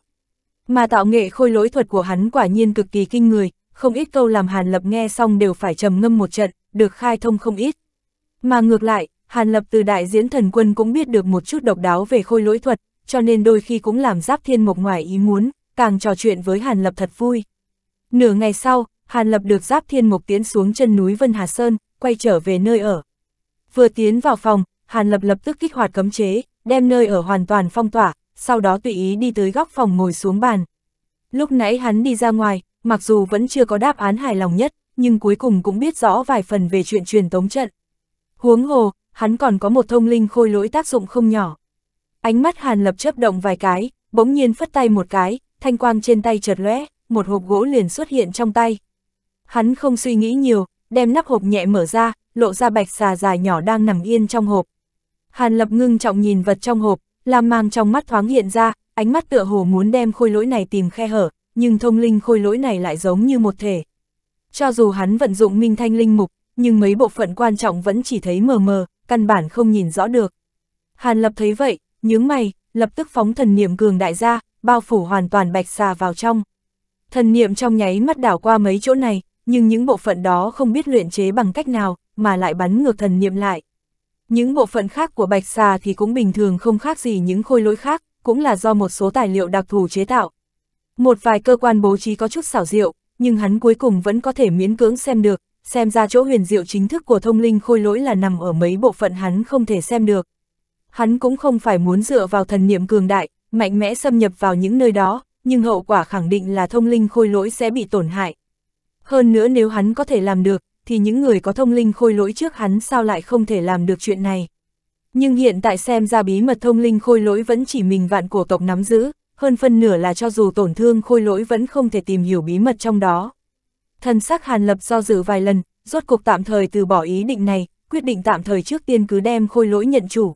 Mà tạo nghệ khôi lỗi thuật của hắn quả nhiên cực kỳ kinh người, không ít câu làm Hàn Lập nghe xong đều phải trầm ngâm một trận, được khai thông không ít. Mà ngược lại, Hàn Lập từ đại diễn thần quân cũng biết được một chút độc đáo về khôi lỗi thuật, cho nên đôi khi cũng làm giáp thiên mộc ngoài ý muốn, càng trò chuyện với Hàn Lập thật vui. Nửa ngày sau, Hàn Lập được giáp thiên mộc tiến xuống chân núi Vân Hà Sơn, quay trở về nơi ở. Vừa tiến vào phòng, Hàn Lập lập tức kích hoạt cấm chế, đem nơi ở hoàn toàn phong tỏa, sau đó tùy ý đi tới góc phòng ngồi xuống bàn. Lúc nãy hắn đi ra ngoài, mặc dù vẫn chưa có đáp án hài lòng nhất, nhưng cuối cùng cũng biết rõ vài phần về chuyện truyền tống trận. Huống hồ, hắn còn có một thông linh khôi lỗi tác dụng không nhỏ. Ánh mắt Hàn Lập chớp động vài cái, bỗng nhiên phất tay một cái, thanh quang trên tay chợt lóe, một hộp gỗ liền xuất hiện trong tay. Hắn không suy nghĩ nhiều, đem nắp hộp nhẹ mở ra, lộ ra bạch xà dài nhỏ đang nằm yên trong hộp. Hàn Lập ngưng trọng nhìn vật trong hộp, làm mang trong mắt thoáng hiện ra, ánh mắt tựa hồ muốn đem khôi lỗi này tìm khe hở, nhưng thông linh khôi lỗi này lại giống như một thể. Cho dù hắn vận dụng minh thanh linh mục, nhưng mấy bộ phận quan trọng vẫn chỉ thấy mờ mờ, căn bản không nhìn rõ được. Hàn Lập thấy vậy, nhướng mày, lập tức phóng thần niệm cường đại ra, bao phủ hoàn toàn bạch xà vào trong. Thần niệm trong nháy mắt đảo qua mấy chỗ này, nhưng những bộ phận đó không biết luyện chế bằng cách nào, mà lại bắn ngược thần niệm lại. Những bộ phận khác của bạch xà thì cũng bình thường không khác gì những khôi lỗi khác, cũng là do một số tài liệu đặc thù chế tạo. Một vài cơ quan bố trí có chút xảo diệu, nhưng hắn cuối cùng vẫn có thể miễn cưỡng xem được, xem ra chỗ huyền diệu chính thức của thông linh khôi lỗi là nằm ở mấy bộ phận hắn không thể xem được. Hắn cũng không phải muốn dựa vào thần niệm cường đại, mạnh mẽ xâm nhập vào những nơi đó, nhưng hậu quả khẳng định là thông linh khôi lỗi sẽ bị tổn hại. Hơn nữa nếu hắn có thể làm được, thì những người có thông linh khôi lỗi trước hắn sao lại không thể làm được chuyện này. Nhưng hiện tại xem ra bí mật thông linh khôi lỗi vẫn chỉ mình vạn cổ tộc nắm giữ, hơn phân nửa là cho dù tổn thương khôi lỗi vẫn không thể tìm hiểu bí mật trong đó thân sắc Hàn Lập do dự vài lần, rốt cuộc tạm thời từ bỏ ý định này, quyết định tạm thời trước tiên cứ đem khôi lỗi nhận chủ.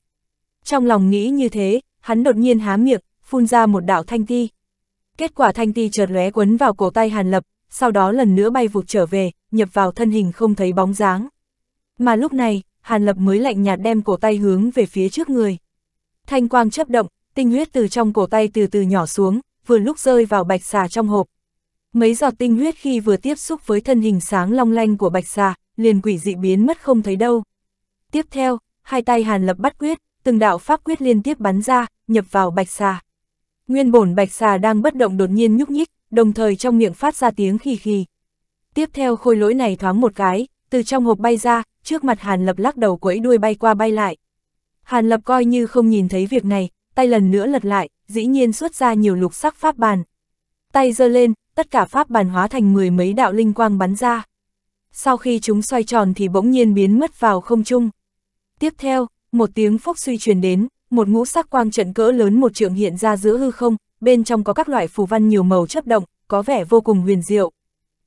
Trong lòng nghĩ như thế, hắn đột nhiên há miệng, phun ra một đạo thanh ti. Kết quả thanh ti chợt lóe quấn vào cổ tay Hàn Lập, sau đó lần nữa bay vụt trở về, nhập vào thân hình không thấy bóng dáng. Mà lúc này, Hàn Lập mới lạnh nhạt đem cổ tay hướng về phía trước người. Thanh quang chấp động, tinh huyết từ trong cổ tay từ từ nhỏ xuống, vừa lúc rơi vào bạch xà trong hộp, Mấy giọt tinh huyết khi vừa tiếp xúc với thân hình sáng long lanh của bạch xà, liền quỷ dị biến mất không thấy đâu. Tiếp theo, hai tay Hàn Lập bắt quyết, từng đạo pháp quyết liên tiếp bắn ra, nhập vào bạch xà. Nguyên bổn bạch xà đang bất động đột nhiên nhúc nhích, đồng thời trong miệng phát ra tiếng khì khì. Tiếp theo khôi lỗi này thoáng một cái, từ trong hộp bay ra, trước mặt Hàn Lập lắc đầu quẫy đuôi bay qua bay lại. Hàn Lập coi như không nhìn thấy việc này, tay lần nữa lật lại, dĩ nhiên xuất ra nhiều lục sắc pháp bàn. Tay giơ lên, tất cả pháp bàn hóa thành mười mấy đạo linh quang bắn ra. Sau khi chúng xoay tròn thì bỗng nhiên biến mất vào không trung. Tiếp theo, một tiếng phốc suy truyền đến, một ngũ sắc quang trận cỡ lớn một trượng hiện ra giữa hư không, bên trong có các loại phù văn nhiều màu chấp động, có vẻ vô cùng huyền diệu.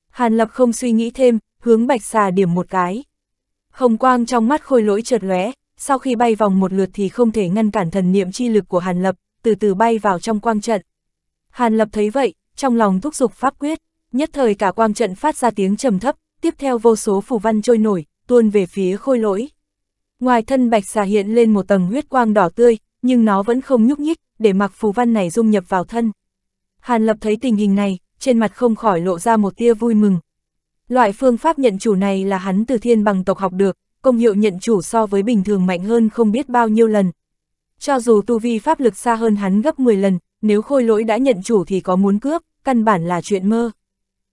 Hàn Lập không suy nghĩ thêm, hướng bạch xà điểm một cái. Hồng quang trong mắt khôi lỗi chợt lóe, sau khi bay vòng một lượt thì không thể ngăn cản thần niệm chi lực của Hàn Lập, từ từ bay vào trong quang trận. Hàn Lập thấy vậy, trong lòng thúc giục pháp quyết, nhất thời cả quang trận phát ra tiếng trầm thấp, tiếp theo vô số phù văn trôi nổi, tuôn về phía khôi lỗi. Ngoài thân bạch xà hiện lên một tầng huyết quang đỏ tươi, nhưng nó vẫn không nhúc nhích, để mặc phù văn này dung nhập vào thân. Hàn Lập thấy tình hình này, trên mặt không khỏi lộ ra một tia vui mừng. Loại phương pháp nhận chủ này là hắn từ thiên bằng tộc học được, công hiệu nhận chủ so với bình thường mạnh hơn không biết bao nhiêu lần. Cho dù tu vi pháp lực xa hơn hắn gấp 10 lần, nếu khôi lỗi đã nhận chủ thì có muốn cướp, căn bản là chuyện mơ.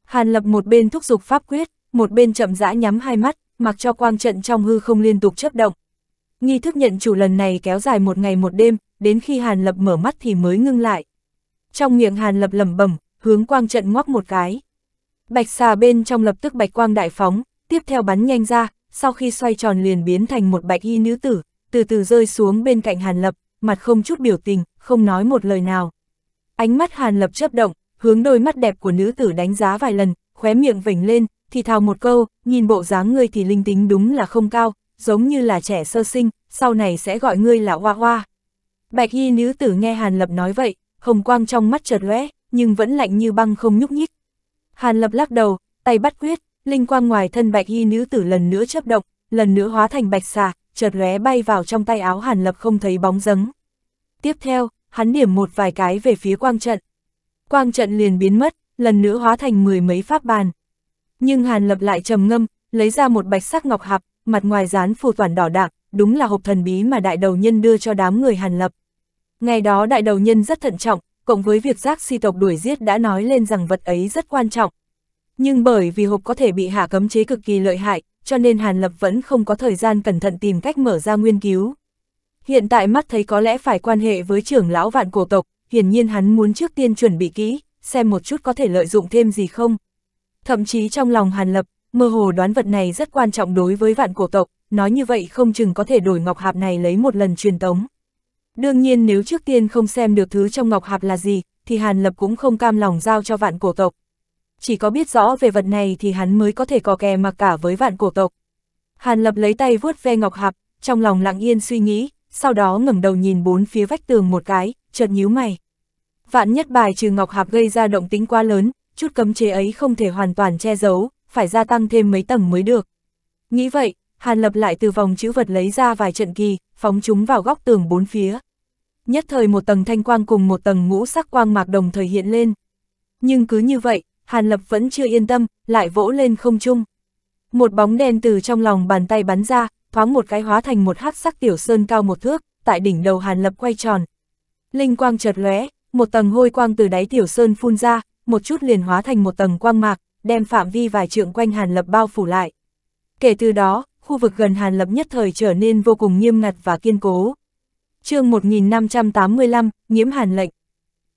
Hàn Lập một bên thúc giục pháp quyết, một bên chậm rãi nhắm hai mắt, mặc cho quang trận trong hư không liên tục chấp động. Nghi thức nhận chủ lần này kéo dài một ngày một đêm, đến khi Hàn Lập mở mắt thì mới ngưng lại. Trong miệng Hàn Lập lẩm bẩm, hướng quang trận ngoắc một cái. Bạch xà bên trong lập tức bạch quang đại phóng, tiếp theo bắn nhanh ra, sau khi xoay tròn liền biến thành một bạch y nữ tử, từ từ rơi xuống bên cạnh Hàn Lập, mặt không chút biểu tình, không nói một lời nào. Ánh mắt Hàn Lập chớp động, hướng đôi mắt đẹp của nữ tử đánh giá vài lần, khóe miệng vểnh lên, thì thào một câu, nhìn bộ dáng ngươi thì linh tính đúng là không cao, giống như là trẻ sơ sinh, sau này sẽ gọi ngươi là Hoa Hoa. Bạch y nữ tử nghe Hàn Lập nói vậy, hồng quang trong mắt chợt lóe, nhưng vẫn lạnh như băng không nhúc nhích. Hàn Lập lắc đầu, tay bắt quyết, linh quang ngoài thân bạch y nữ tử lần nữa chấp động, lần nữa hóa thành bạch xà, chợt lóe bay vào trong tay áo Hàn Lập không thấy bóng dáng. Tiếp theo, hắn điểm một vài cái về phía quang trận quang trận liền biến mất, lần nữa hóa thành mười mấy pháp bàn. Nhưng Hàn Lập lại trầm ngâm, lấy ra một bạch sắc ngọc hạp, mặt ngoài dán phù toàn đỏ đạc, đúng là hộp thần bí mà đại đầu nhân đưa cho đám người Hàn Lập. Ngày đó đại đầu nhân rất thận trọng, cộng với việc giác si tộc đuổi giết đã nói lên rằng vật ấy rất quan trọng. Nhưng bởi vì hộp có thể bị hạ cấm chế cực kỳ lợi hại, cho nên Hàn Lập vẫn không có thời gian cẩn thận tìm cách mở ra nguyên cứu. Hiện tại mắt thấy có lẽ phải quan hệ với trưởng lão vạn cổ tộc, hiển nhiên hắn muốn trước tiên chuẩn bị kỹ, xem một chút có thể lợi dụng thêm gì không. Thậm chí trong lòng Hàn Lập, mơ hồ đoán vật này rất quan trọng đối với vạn cổ tộc, nói như vậy không chừng có thể đổi ngọc hạp này lấy một lần truyền tống. Đương nhiên nếu trước tiên không xem được thứ trong ngọc hạp là gì, thì Hàn Lập cũng không cam lòng giao cho vạn cổ tộc. Chỉ có biết rõ về vật này thì hắn mới có thể có kè mặc cả với vạn cổ tộc. Hàn Lập lấy tay vuốt ve ngọc hạp, trong lòng lặng yên suy nghĩ, sau đó ngẩng đầu nhìn bốn phía vách tường một cái, chợt nhíu mày. Vạn nhất bài trừ Ngọc Hạp gây ra động tính quá lớn, chút cấm chế ấy không thể hoàn toàn che giấu, phải gia tăng thêm mấy tầng mới được. Nghĩ vậy, Hàn Lập lại từ vòng chữ vật lấy ra vài trận kỳ, phóng chúng vào góc tường bốn phía. Nhất thời một tầng thanh quang cùng một tầng ngũ sắc quang mạc đồng thời hiện lên. Nhưng cứ như vậy, Hàn Lập vẫn chưa yên tâm, lại vỗ lên không trung. Một bóng đen từ trong lòng bàn tay bắn ra, thoáng một cái hóa thành một hắc sắc tiểu sơn cao một thước, tại đỉnh đầu Hàn Lập quay tròn, Linh quang chợt lóe, một tầng hôi quang từ đáy tiểu sơn phun ra, một chút liền hóa thành một tầng quang mạc, đem phạm vi vài trượng quanh Hàn Lập bao phủ lại. Kể từ đó, khu vực gần Hàn Lập nhất thời trở nên vô cùng nghiêm ngặt và kiên cố. chương 1585, nhiễm Hàn lệnh.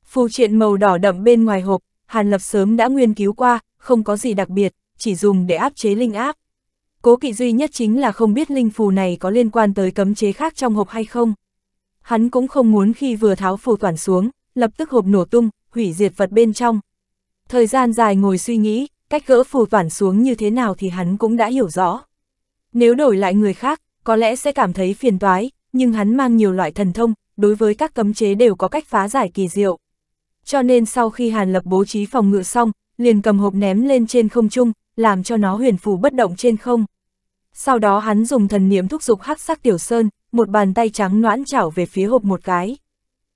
Phù triện màu đỏ đậm bên ngoài hộp, Hàn Lập sớm đã nguyên cứu qua, không có gì đặc biệt, chỉ dùng để áp chế linh áp. Cố kỵ duy nhất chính là không biết linh phù này có liên quan tới cấm chế khác trong hộp hay không hắn cũng không muốn khi vừa tháo phù toàn xuống, lập tức hộp nổ tung, hủy diệt vật bên trong. Thời gian dài ngồi suy nghĩ, cách gỡ phù toàn xuống như thế nào thì hắn cũng đã hiểu rõ. Nếu đổi lại người khác, có lẽ sẽ cảm thấy phiền toái, nhưng hắn mang nhiều loại thần thông, đối với các cấm chế đều có cách phá giải kỳ diệu. Cho nên sau khi Hàn Lập bố trí phòng ngự xong, liền cầm hộp ném lên trên không trung, làm cho nó huyền phù bất động trên không. Sau đó hắn dùng thần niệm thúc dục hắc sắc tiểu sơn, một bàn tay trắng noãn chảo về phía hộp một cái.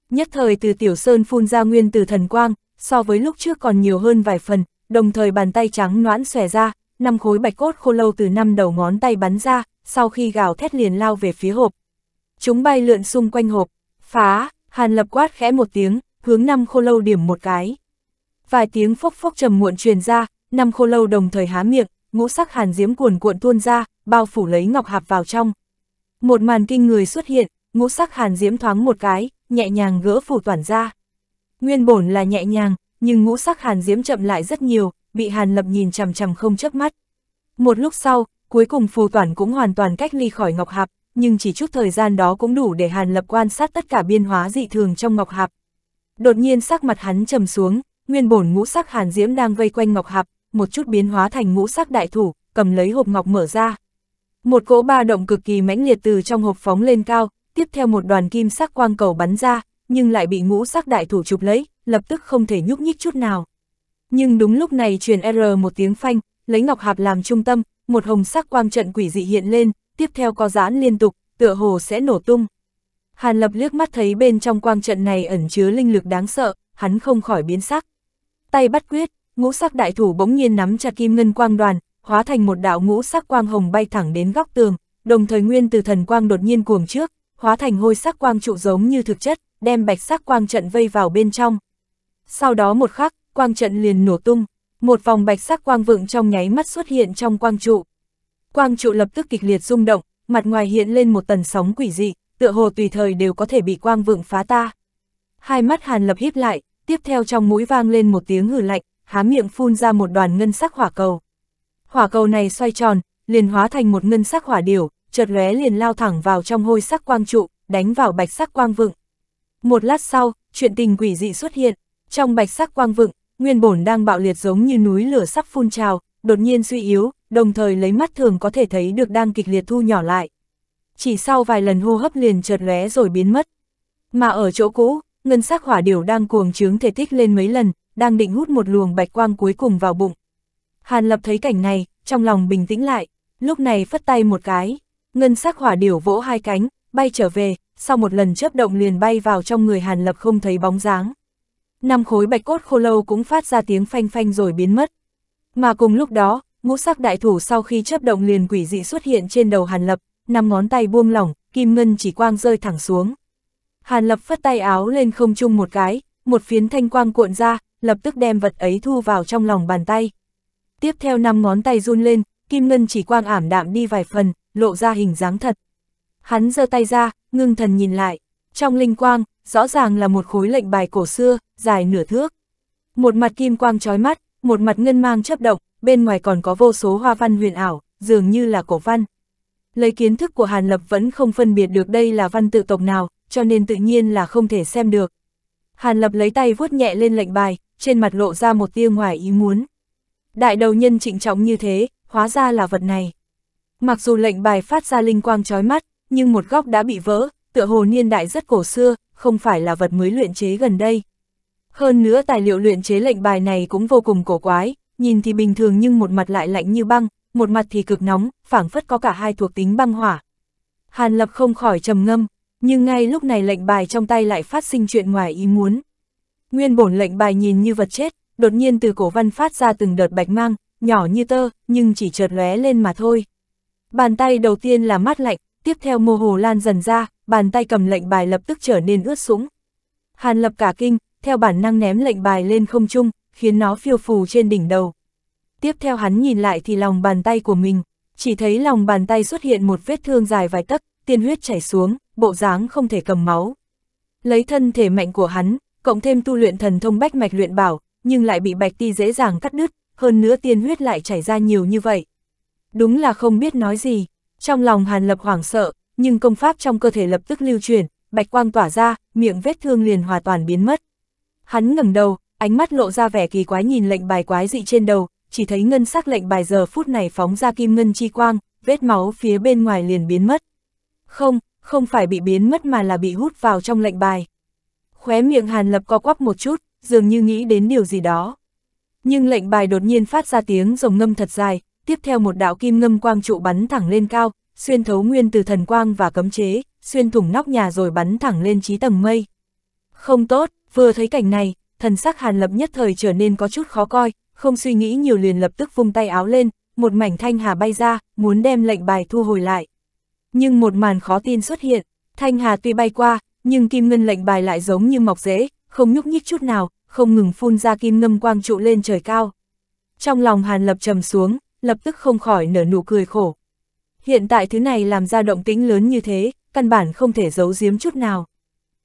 Nhất thời từ tiểu sơn phun ra nguyên từ thần quang, so với lúc trước còn nhiều hơn vài phần, đồng thời bàn tay trắng noãn xòe ra, năm khối bạch cốt khô lâu từ năm đầu ngón tay bắn ra, sau khi gào thét liền lao về phía hộp. Chúng bay lượn xung quanh hộp, phá, hàn lập quát khẽ một tiếng, hướng năm khô lâu điểm một cái. Vài tiếng phốc phốc trầm muộn truyền ra, năm khô lâu đồng thời há miệng, ngũ sắc hàn diếm cuồn cuộn tuôn ra, bao phủ lấy ngọc hạp vào trong. Một màn kinh người xuất hiện, ngũ sắc hàn diễm thoáng một cái, nhẹ nhàng gỡ phủ toàn ra. Nguyên bổn là nhẹ nhàng, nhưng ngũ sắc hàn diễm chậm lại rất nhiều, bị hàn lập nhìn chằm chằm không chớp mắt. Một lúc sau, cuối cùng phù toàn cũng hoàn toàn cách ly khỏi ngọc hạp, nhưng chỉ chút thời gian đó cũng đủ để hàn lập quan sát tất cả biên hóa dị thường trong ngọc hạp. Đột nhiên sắc mặt hắn trầm xuống, nguyên bổn ngũ sắc hàn diễm đang vây quanh ngọc hạp, một chút biến hóa thành ngũ sắc đại thủ, cầm lấy hộp ngọc mở ra, một cỗ ba động cực kỳ mãnh liệt từ trong hộp phóng lên cao, tiếp theo một đoàn kim sắc quang cầu bắn ra, nhưng lại bị ngũ sắc đại thủ chụp lấy, lập tức không thể nhúc nhích chút nào. Nhưng đúng lúc này truyền R một tiếng phanh, lấy Ngọc Hạp làm trung tâm, một hồng sắc quang trận quỷ dị hiện lên, tiếp theo có giãn liên tục, tựa hồ sẽ nổ tung. Hàn Lập liếc mắt thấy bên trong quang trận này ẩn chứa linh lực đáng sợ, hắn không khỏi biến sắc. Tay bắt quyết, ngũ sắc đại thủ bỗng nhiên nắm chặt kim ngân quang đoàn, hóa thành một đạo ngũ sắc quang hồng bay thẳng đến góc tường, đồng thời nguyên từ thần quang đột nhiên cuồng trước, hóa thành hôi sắc quang trụ giống như thực chất, đem bạch sắc quang trận vây vào bên trong. Sau đó một khắc, quang trận liền nổ tung, một vòng bạch sắc quang vượng trong nháy mắt xuất hiện trong quang trụ. Quang trụ lập tức kịch liệt rung động, mặt ngoài hiện lên một tần sóng quỷ dị, tựa hồ tùy thời đều có thể bị quang vượng phá ta. Hai mắt Hàn Lập híp lại, tiếp theo trong mũi vang lên một tiếng hừ lạnh, há miệng phun ra một đoàn ngân sắc hỏa cầu hỏa cầu này xoay tròn, liền hóa thành một ngân sắc hỏa điểu, chợt lóe liền lao thẳng vào trong hôi sắc quang trụ, đánh vào bạch sắc quang vựng. Một lát sau, chuyện tình quỷ dị xuất hiện, trong bạch sắc quang vựng, nguyên bổn đang bạo liệt giống như núi lửa sắp phun trào, đột nhiên suy yếu, đồng thời lấy mắt thường có thể thấy được đang kịch liệt thu nhỏ lại. Chỉ sau vài lần hô hấp liền chợt lóe rồi biến mất. Mà ở chỗ cũ, ngân sắc hỏa điểu đang cuồng trướng thể tích lên mấy lần, đang định hút một luồng bạch quang cuối cùng vào bụng, Hàn Lập thấy cảnh này, trong lòng bình tĩnh lại, lúc này phất tay một cái, ngân sắc hỏa điểu vỗ hai cánh, bay trở về, sau một lần chớp động liền bay vào trong người Hàn Lập không thấy bóng dáng. Năm khối bạch cốt khô lâu cũng phát ra tiếng phanh phanh rồi biến mất. Mà cùng lúc đó, ngũ sắc đại thủ sau khi chớp động liền quỷ dị xuất hiện trên đầu Hàn Lập, năm ngón tay buông lỏng, kim ngân chỉ quang rơi thẳng xuống. Hàn Lập phất tay áo lên không chung một cái, một phiến thanh quang cuộn ra, lập tức đem vật ấy thu vào trong lòng bàn tay, Tiếp theo năm ngón tay run lên, kim ngân chỉ quang ảm đạm đi vài phần, lộ ra hình dáng thật. Hắn giơ tay ra, ngưng thần nhìn lại. Trong linh quang, rõ ràng là một khối lệnh bài cổ xưa, dài nửa thước. Một mặt kim quang trói mắt, một mặt ngân mang chấp động, bên ngoài còn có vô số hoa văn huyền ảo, dường như là cổ văn. Lấy kiến thức của Hàn Lập vẫn không phân biệt được đây là văn tự tộc nào, cho nên tự nhiên là không thể xem được. Hàn Lập lấy tay vuốt nhẹ lên lệnh bài, trên mặt lộ ra một tia ngoài ý muốn đại đầu nhân trịnh trọng như thế, hóa ra là vật này. Mặc dù lệnh bài phát ra linh quang chói mắt, nhưng một góc đã bị vỡ, tựa hồ niên đại rất cổ xưa, không phải là vật mới luyện chế gần đây. Hơn nữa tài liệu luyện chế lệnh bài này cũng vô cùng cổ quái, nhìn thì bình thường nhưng một mặt lại lạnh như băng, một mặt thì cực nóng, phảng phất có cả hai thuộc tính băng hỏa. Hàn Lập không khỏi trầm ngâm, nhưng ngay lúc này lệnh bài trong tay lại phát sinh chuyện ngoài ý muốn. Nguyên bổn lệnh bài nhìn như vật chết, đột nhiên từ cổ văn phát ra từng đợt bạch mang, nhỏ như tơ, nhưng chỉ chợt lóe lên mà thôi. Bàn tay đầu tiên là mát lạnh, tiếp theo mô hồ lan dần ra, bàn tay cầm lệnh bài lập tức trở nên ướt sũng. Hàn lập cả kinh, theo bản năng ném lệnh bài lên không trung, khiến nó phiêu phù trên đỉnh đầu. Tiếp theo hắn nhìn lại thì lòng bàn tay của mình, chỉ thấy lòng bàn tay xuất hiện một vết thương dài vài tấc, tiên huyết chảy xuống, bộ dáng không thể cầm máu. Lấy thân thể mạnh của hắn, cộng thêm tu luyện thần thông bách mạch luyện bảo, nhưng lại bị bạch ti dễ dàng cắt đứt, hơn nữa tiên huyết lại chảy ra nhiều như vậy. Đúng là không biết nói gì, trong lòng Hàn Lập hoảng sợ, nhưng công pháp trong cơ thể lập tức lưu chuyển, bạch quang tỏa ra, miệng vết thương liền hòa toàn biến mất. Hắn ngẩng đầu, ánh mắt lộ ra vẻ kỳ quái nhìn lệnh bài quái dị trên đầu, chỉ thấy ngân sắc lệnh bài giờ phút này phóng ra kim ngân chi quang, vết máu phía bên ngoài liền biến mất. Không, không phải bị biến mất mà là bị hút vào trong lệnh bài. Khóe miệng Hàn Lập co quắp một chút, dường như nghĩ đến điều gì đó. Nhưng lệnh bài đột nhiên phát ra tiếng rồng ngâm thật dài, tiếp theo một đạo kim ngâm quang trụ bắn thẳng lên cao, xuyên thấu nguyên từ thần quang và cấm chế, xuyên thủng nóc nhà rồi bắn thẳng lên trí tầng mây. Không tốt, vừa thấy cảnh này, thần sắc hàn lập nhất thời trở nên có chút khó coi, không suy nghĩ nhiều liền lập tức vung tay áo lên, một mảnh thanh hà bay ra, muốn đem lệnh bài thu hồi lại. Nhưng một màn khó tin xuất hiện, thanh hà tuy bay qua, nhưng kim ngân lệnh bài lại giống như mọc rễ, không nhúc nhích chút nào, không ngừng phun ra kim ngâm quang trụ lên trời cao. Trong lòng Hàn Lập trầm xuống, lập tức không khỏi nở nụ cười khổ. Hiện tại thứ này làm ra động tĩnh lớn như thế, căn bản không thể giấu giếm chút nào.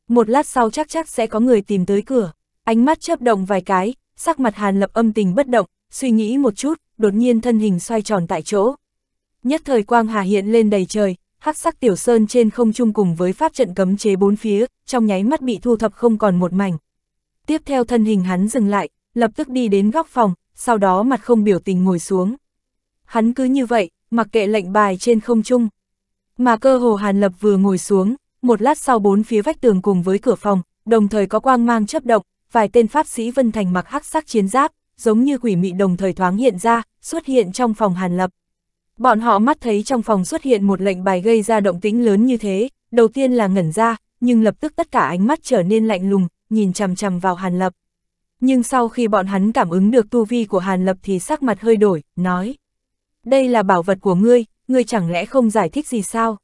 Một lát sau chắc chắc sẽ có người tìm tới cửa, ánh mắt chớp động vài cái, sắc mặt Hàn Lập âm tình bất động, suy nghĩ một chút, đột nhiên thân hình xoay tròn tại chỗ. Nhất thời quang hà hiện lên đầy trời, hắc sắc tiểu sơn trên không trung cùng với pháp trận cấm chế bốn phía, trong nháy mắt bị thu thập không còn một mảnh, Tiếp theo thân hình hắn dừng lại, lập tức đi đến góc phòng, sau đó mặt không biểu tình ngồi xuống. Hắn cứ như vậy, mặc kệ lệnh bài trên không trung. Mà cơ hồ Hàn Lập vừa ngồi xuống, một lát sau bốn phía vách tường cùng với cửa phòng, đồng thời có quang mang chấp động, vài tên pháp sĩ Vân Thành mặc hắc sắc chiến giáp, giống như quỷ mị đồng thời thoáng hiện ra, xuất hiện trong phòng Hàn Lập. Bọn họ mắt thấy trong phòng xuất hiện một lệnh bài gây ra động tĩnh lớn như thế, đầu tiên là ngẩn ra, nhưng lập tức tất cả ánh mắt trở nên lạnh lùng, nhìn chằm chằm vào Hàn Lập. Nhưng sau khi bọn hắn cảm ứng được tu vi của Hàn Lập thì sắc mặt hơi đổi, nói. Đây là bảo vật của ngươi, ngươi chẳng lẽ không giải thích gì sao?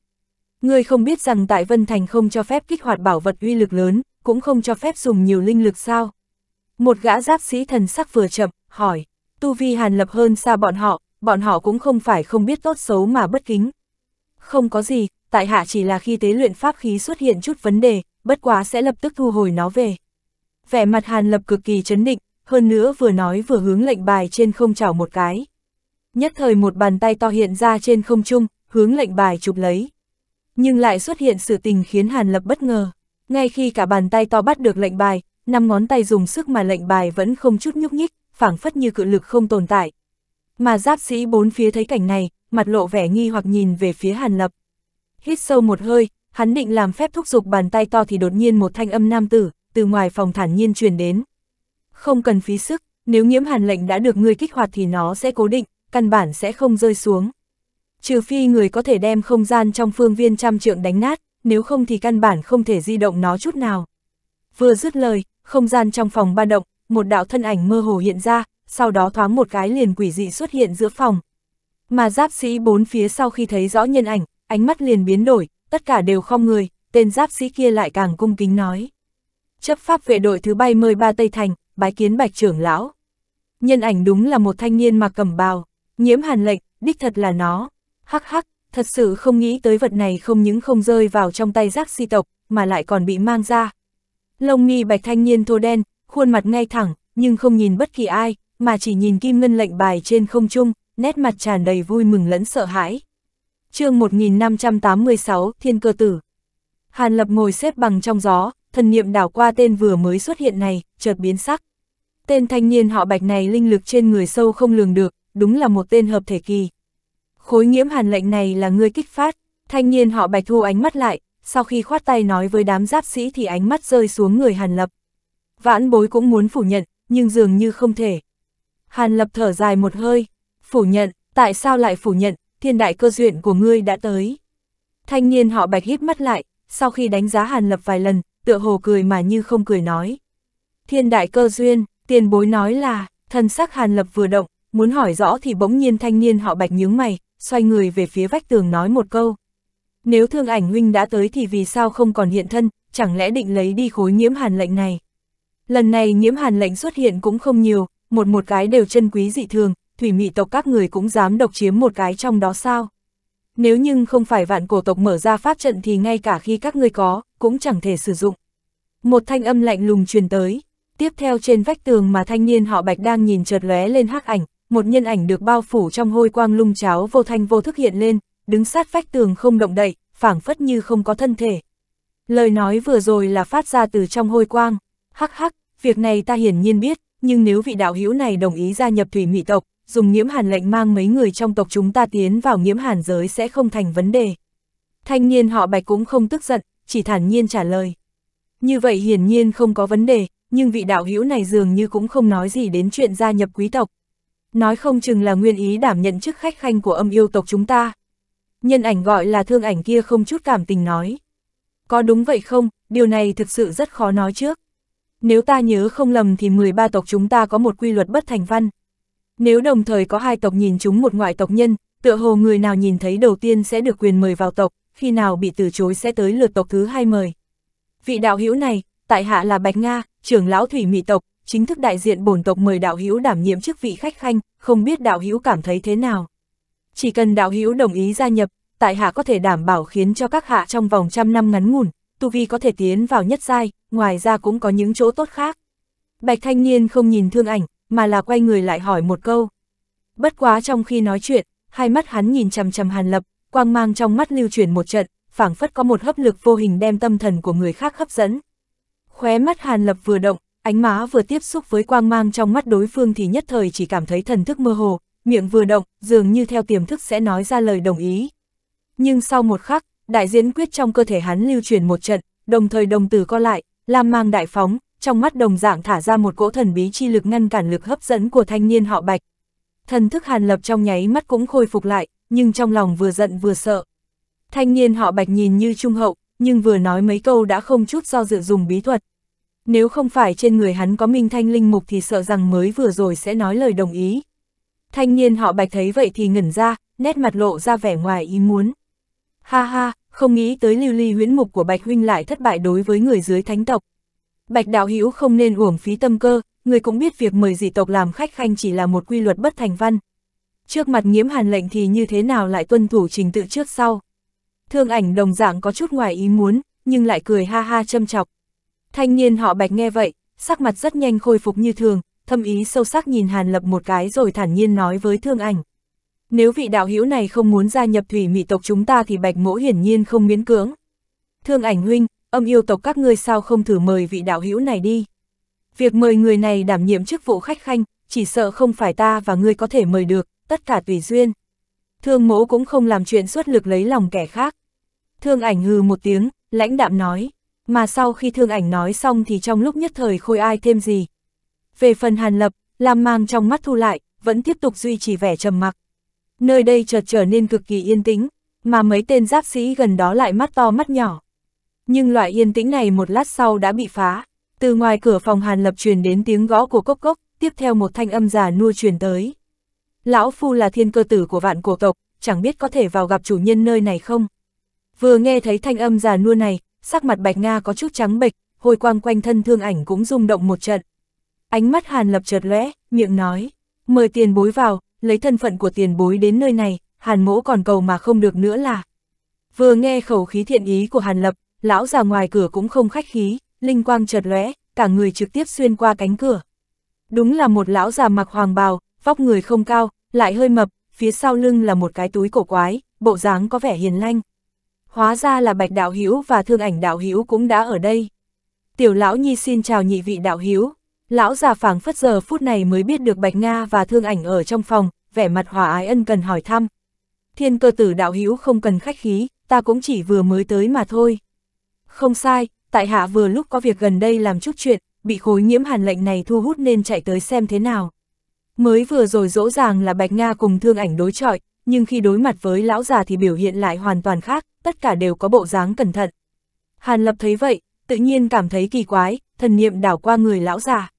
Ngươi không biết rằng tại Vân Thành không cho phép kích hoạt bảo vật uy lực lớn, cũng không cho phép dùng nhiều linh lực sao? Một gã giáp sĩ thần sắc vừa chậm, hỏi, tu vi Hàn Lập hơn xa bọn họ, bọn họ cũng không phải không biết tốt xấu mà bất kính. Không có gì, tại hạ chỉ là khi tế luyện pháp khí xuất hiện chút vấn đề, bất quá sẽ lập tức thu hồi nó về. Vẻ mặt Hàn Lập cực kỳ chấn định, hơn nữa vừa nói vừa hướng lệnh bài trên không chảo một cái. Nhất thời một bàn tay to hiện ra trên không trung, hướng lệnh bài chụp lấy. Nhưng lại xuất hiện sự tình khiến Hàn Lập bất ngờ. Ngay khi cả bàn tay to bắt được lệnh bài, năm ngón tay dùng sức mà lệnh bài vẫn không chút nhúc nhích, phảng phất như cự lực không tồn tại. Mà giáp sĩ bốn phía thấy cảnh này, mặt lộ vẻ nghi hoặc nhìn về phía Hàn Lập. Hít sâu một hơi, Hắn định làm phép thúc giục bàn tay to thì đột nhiên một thanh âm nam tử, từ ngoài phòng thản nhiên truyền đến. Không cần phí sức, nếu nhiễm hàn lệnh đã được người kích hoạt thì nó sẽ cố định, căn bản sẽ không rơi xuống. Trừ phi người có thể đem không gian trong phương viên trăm trượng đánh nát, nếu không thì căn bản không thể di động nó chút nào. Vừa dứt lời, không gian trong phòng ba động, một đạo thân ảnh mơ hồ hiện ra, sau đó thoáng một cái liền quỷ dị xuất hiện giữa phòng. Mà giáp sĩ bốn phía sau khi thấy rõ nhân ảnh, ánh mắt liền biến đổi, tất cả đều không người, tên giáp sĩ kia lại càng cung kính nói. Chấp pháp vệ đội thứ bay mười ba Tây Thành, bái kiến bạch trưởng lão. Nhân ảnh đúng là một thanh niên mặc cầm bào, nhiễm hàn lệnh, đích thật là nó. Hắc hắc, thật sự không nghĩ tới vật này không những không rơi vào trong tay giác si tộc, mà lại còn bị mang ra. Lông nghi bạch thanh niên thô đen, khuôn mặt ngay thẳng, nhưng không nhìn bất kỳ ai, mà chỉ nhìn kim ngân lệnh bài trên không trung, nét mặt tràn đầy vui mừng lẫn sợ hãi chương 1586, Thiên Cơ Tử. Hàn Lập ngồi xếp bằng trong gió, thần niệm đảo qua tên vừa mới xuất hiện này, chợt biến sắc. Tên thanh niên họ bạch này linh lực trên người sâu không lường được, đúng là một tên hợp thể kỳ. Khối nhiễm hàn lệnh này là người kích phát, thanh niên họ bạch thu ánh mắt lại, sau khi khoát tay nói với đám giáp sĩ thì ánh mắt rơi xuống người Hàn Lập. Vãn bối cũng muốn phủ nhận, nhưng dường như không thể. Hàn Lập thở dài một hơi, phủ nhận, tại sao lại phủ nhận, thiên đại cơ duyện của ngươi đã tới. Thanh niên họ bạch hít mắt lại, sau khi đánh giá Hàn Lập vài lần, tựa hồ cười mà như không cười nói. Thiên đại cơ duyên, tiền bối nói là, thân sắc Hàn Lập vừa động, muốn hỏi rõ thì bỗng nhiên thanh niên họ bạch nhướng mày, xoay người về phía vách tường nói một câu. Nếu thương ảnh huynh đã tới thì vì sao không còn hiện thân, chẳng lẽ định lấy đi khối nhiễm hàn lệnh này. Lần này nhiễm hàn lệnh xuất hiện cũng không nhiều, một một cái đều chân quý dị thường, thủy mị tộc các người cũng dám độc chiếm một cái trong đó sao? Nếu nhưng không phải vạn cổ tộc mở ra pháp trận thì ngay cả khi các ngươi có, cũng chẳng thể sử dụng. Một thanh âm lạnh lùng truyền tới, tiếp theo trên vách tường mà thanh niên họ bạch đang nhìn chợt lóe lên hắc ảnh, một nhân ảnh được bao phủ trong hôi quang lung cháo vô thanh vô thức hiện lên, đứng sát vách tường không động đậy, phảng phất như không có thân thể. Lời nói vừa rồi là phát ra từ trong hôi quang, hắc hắc, việc này ta hiển nhiên biết, nhưng nếu vị đạo hữu này đồng ý gia nhập thủy mị tộc, dùng nhiễm hàn lệnh mang mấy người trong tộc chúng ta tiến vào nhiễm hàn giới sẽ không thành vấn đề. Thanh niên họ bạch cũng không tức giận, chỉ thản nhiên trả lời. Như vậy hiển nhiên không có vấn đề, nhưng vị đạo hữu này dường như cũng không nói gì đến chuyện gia nhập quý tộc. Nói không chừng là nguyên ý đảm nhận chức khách khanh của âm yêu tộc chúng ta. Nhân ảnh gọi là thương ảnh kia không chút cảm tình nói. Có đúng vậy không, điều này thực sự rất khó nói trước. Nếu ta nhớ không lầm thì 13 tộc chúng ta có một quy luật bất thành văn. Nếu đồng thời có hai tộc nhìn chúng một ngoại tộc nhân, tựa hồ người nào nhìn thấy đầu tiên sẽ được quyền mời vào tộc, khi nào bị từ chối sẽ tới lượt tộc thứ hai mời. Vị đạo hữu này, tại hạ là Bạch Nga, trưởng lão thủy mị tộc, chính thức đại diện bổn tộc mời đạo hữu đảm nhiệm chức vị khách khanh, không biết đạo hữu cảm thấy thế nào. Chỉ cần đạo hữu đồng ý gia nhập, tại hạ có thể đảm bảo khiến cho các hạ trong vòng trăm năm ngắn ngủn, tu vi có thể tiến vào nhất giai, ngoài ra cũng có những chỗ tốt khác. Bạch thanh niên không nhìn thương ảnh, mà là quay người lại hỏi một câu. Bất quá trong khi nói chuyện, hai mắt hắn nhìn chầm chầm Hàn Lập, quang mang trong mắt lưu chuyển một trận, phảng phất có một hấp lực vô hình đem tâm thần của người khác hấp dẫn. Khóe mắt Hàn Lập vừa động, ánh má vừa tiếp xúc với quang mang trong mắt đối phương thì nhất thời chỉ cảm thấy thần thức mơ hồ, miệng vừa động, dường như theo tiềm thức sẽ nói ra lời đồng ý. Nhưng sau một khắc, đại diễn quyết trong cơ thể hắn lưu truyền một trận, đồng thời đồng tử co lại, làm mang đại phóng, trong mắt đồng dạng thả ra một cỗ thần bí chi lực ngăn cản lực hấp dẫn của thanh niên họ Bạch. Thần thức Hàn Lập trong nháy mắt cũng khôi phục lại, nhưng trong lòng vừa giận vừa sợ. Thanh niên họ Bạch nhìn như trung hậu, nhưng vừa nói mấy câu đã không chút do dự dùng bí thuật. Nếu không phải trên người hắn có minh thanh linh mục thì sợ rằng mới vừa rồi sẽ nói lời đồng ý. Thanh niên họ Bạch thấy vậy thì ngẩn ra, nét mặt lộ ra vẻ ngoài ý muốn. Ha ha, không nghĩ tới lưu ly huyễn mục của Bạch Huynh lại thất bại đối với người dưới thánh tộc, Bạch Đạo Hữu không nên uổng phí tâm cơ, người cũng biết việc mời dị tộc làm khách khanh chỉ là một quy luật bất thành văn. Trước mặt nhiễm hàn lệnh thì như thế nào lại tuân thủ trình tự trước sau. Thương ảnh đồng dạng có chút ngoài ý muốn, nhưng lại cười ha ha châm chọc. Thanh niên họ Bạch nghe vậy, sắc mặt rất nhanh khôi phục như thường, thâm ý sâu sắc nhìn Hàn Lập một cái rồi thản nhiên nói với Thương Ảnh. Nếu vị đạo hữu này không muốn gia nhập thủy mị tộc chúng ta thì Bạch Mỗ hiển nhiên không miễn cưỡng. Thương Ảnh huynh, âm yêu tộc các ngươi sao không thử mời vị đạo hữu này đi. Việc mời người này đảm nhiệm chức vụ khách khanh, chỉ sợ không phải ta và ngươi có thể mời được, tất cả tùy duyên. Thương mẫu cũng không làm chuyện xuất lực lấy lòng kẻ khác. Thương ảnh hừ một tiếng, lãnh đạm nói, mà sau khi thương ảnh nói xong thì trong lúc nhất thời khôi ai thêm gì. Về phần hàn lập, làm mang trong mắt thu lại, vẫn tiếp tục duy trì vẻ trầm mặc. Nơi đây chợt trở nên cực kỳ yên tĩnh, mà mấy tên giáp sĩ gần đó lại mắt to mắt nhỏ. Nhưng loại yên tĩnh này một lát sau đã bị phá, từ ngoài cửa phòng Hàn Lập truyền đến tiếng gõ của cốc cốc, tiếp theo một thanh âm già nua truyền tới. Lão Phu là thiên cơ tử của vạn cổ tộc, chẳng biết có thể vào gặp chủ nhân nơi này không? Vừa nghe thấy thanh âm già nua này, sắc mặt Bạch Nga có chút trắng bệch, hồi quang quanh thân thương ảnh cũng rung động một trận. Ánh mắt Hàn Lập chợt lóe, miệng nói, mời tiền bối vào, lấy thân phận của tiền bối đến nơi này, Hàn mỗ còn cầu mà không được nữa là. Vừa nghe khẩu khí thiện ý của Hàn Lập, lão già ngoài cửa cũng không khách khí, linh quang chợt lóe, cả người trực tiếp xuyên qua cánh cửa. Đúng là một lão già mặc hoàng bào, vóc người không cao, lại hơi mập, phía sau lưng là một cái túi cổ quái, bộ dáng có vẻ hiền lanh. Hóa ra là Bạch Đạo Hữu và Thương Ảnh Đạo Hữu cũng đã ở đây. Tiểu lão nhi xin chào nhị vị đạo hữu. Lão già phảng phất giờ phút này mới biết được Bạch Nga và Thương Ảnh ở trong phòng, vẻ mặt hòa ái ân cần hỏi thăm. Thiên cơ tử đạo hữu không cần khách khí, ta cũng chỉ vừa mới tới mà thôi. Không sai, tại hạ vừa lúc có việc gần đây làm chút chuyện, bị khối nhiễm hàn lệnh này thu hút nên chạy tới xem thế nào. Mới vừa rồi dỗ dàng là Bạch Nga cùng thương ảnh đối chọi, nhưng khi đối mặt với lão già thì biểu hiện lại hoàn toàn khác, tất cả đều có bộ dáng cẩn thận. Hàn Lập thấy vậy, tự nhiên cảm thấy kỳ quái, thần niệm đảo qua người lão già.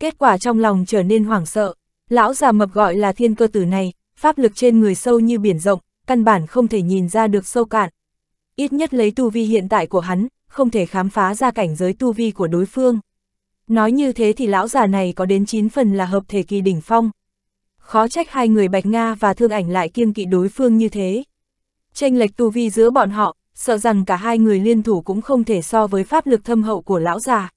Kết quả trong lòng trở nên hoảng sợ, lão già mập gọi là thiên cơ tử này, pháp lực trên người sâu như biển rộng, căn bản không thể nhìn ra được sâu cạn ít nhất lấy tu vi hiện tại của hắn, không thể khám phá ra cảnh giới tu vi của đối phương. Nói như thế thì lão già này có đến 9 phần là hợp thể kỳ đỉnh phong. Khó trách hai người Bạch Nga và Thương Ảnh lại kiêng kỵ đối phương như thế. Tranh lệch tu vi giữa bọn họ, sợ rằng cả hai người liên thủ cũng không thể so với pháp lực thâm hậu của lão già.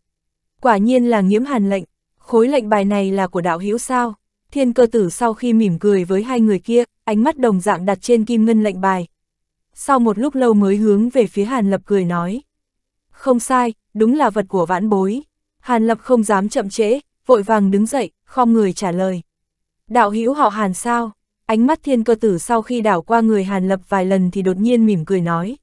Quả nhiên là nghiễm hàn lệnh, khối lệnh bài này là của đạo hữu sao. Thiên cơ tử sau khi mỉm cười với hai người kia, ánh mắt đồng dạng đặt trên kim ngân lệnh bài, sau một lúc lâu mới hướng về phía Hàn Lập cười nói. Không sai, đúng là vật của vãn bối. Hàn Lập không dám chậm trễ, vội vàng đứng dậy, khom người trả lời. Đạo hữu họ Hàn sao? Ánh mắt thiên cơ tử sau khi đảo qua người Hàn Lập vài lần thì đột nhiên mỉm cười nói.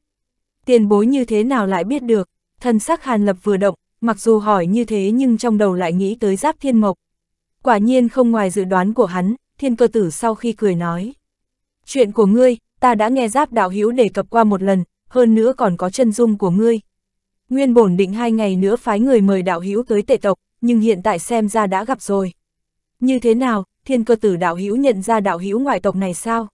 Tiền bối như thế nào lại biết được? thân sắc Hàn Lập vừa động, mặc dù hỏi như thế nhưng trong đầu lại nghĩ tới giáp thiên mộc. Quả nhiên không ngoài dự đoán của hắn, thiên cơ tử sau khi cười nói. Chuyện của ngươi, ta đã nghe giáp đạo hiếu đề cập qua một lần, hơn nữa còn có chân dung của ngươi. Nguyên bổn định hai ngày nữa phái người mời đạo hiếu tới tệ tộc, nhưng hiện tại xem ra đã gặp rồi. Như thế nào, thiên cơ tử đạo hiếu nhận ra đạo hiếu ngoại tộc này sao?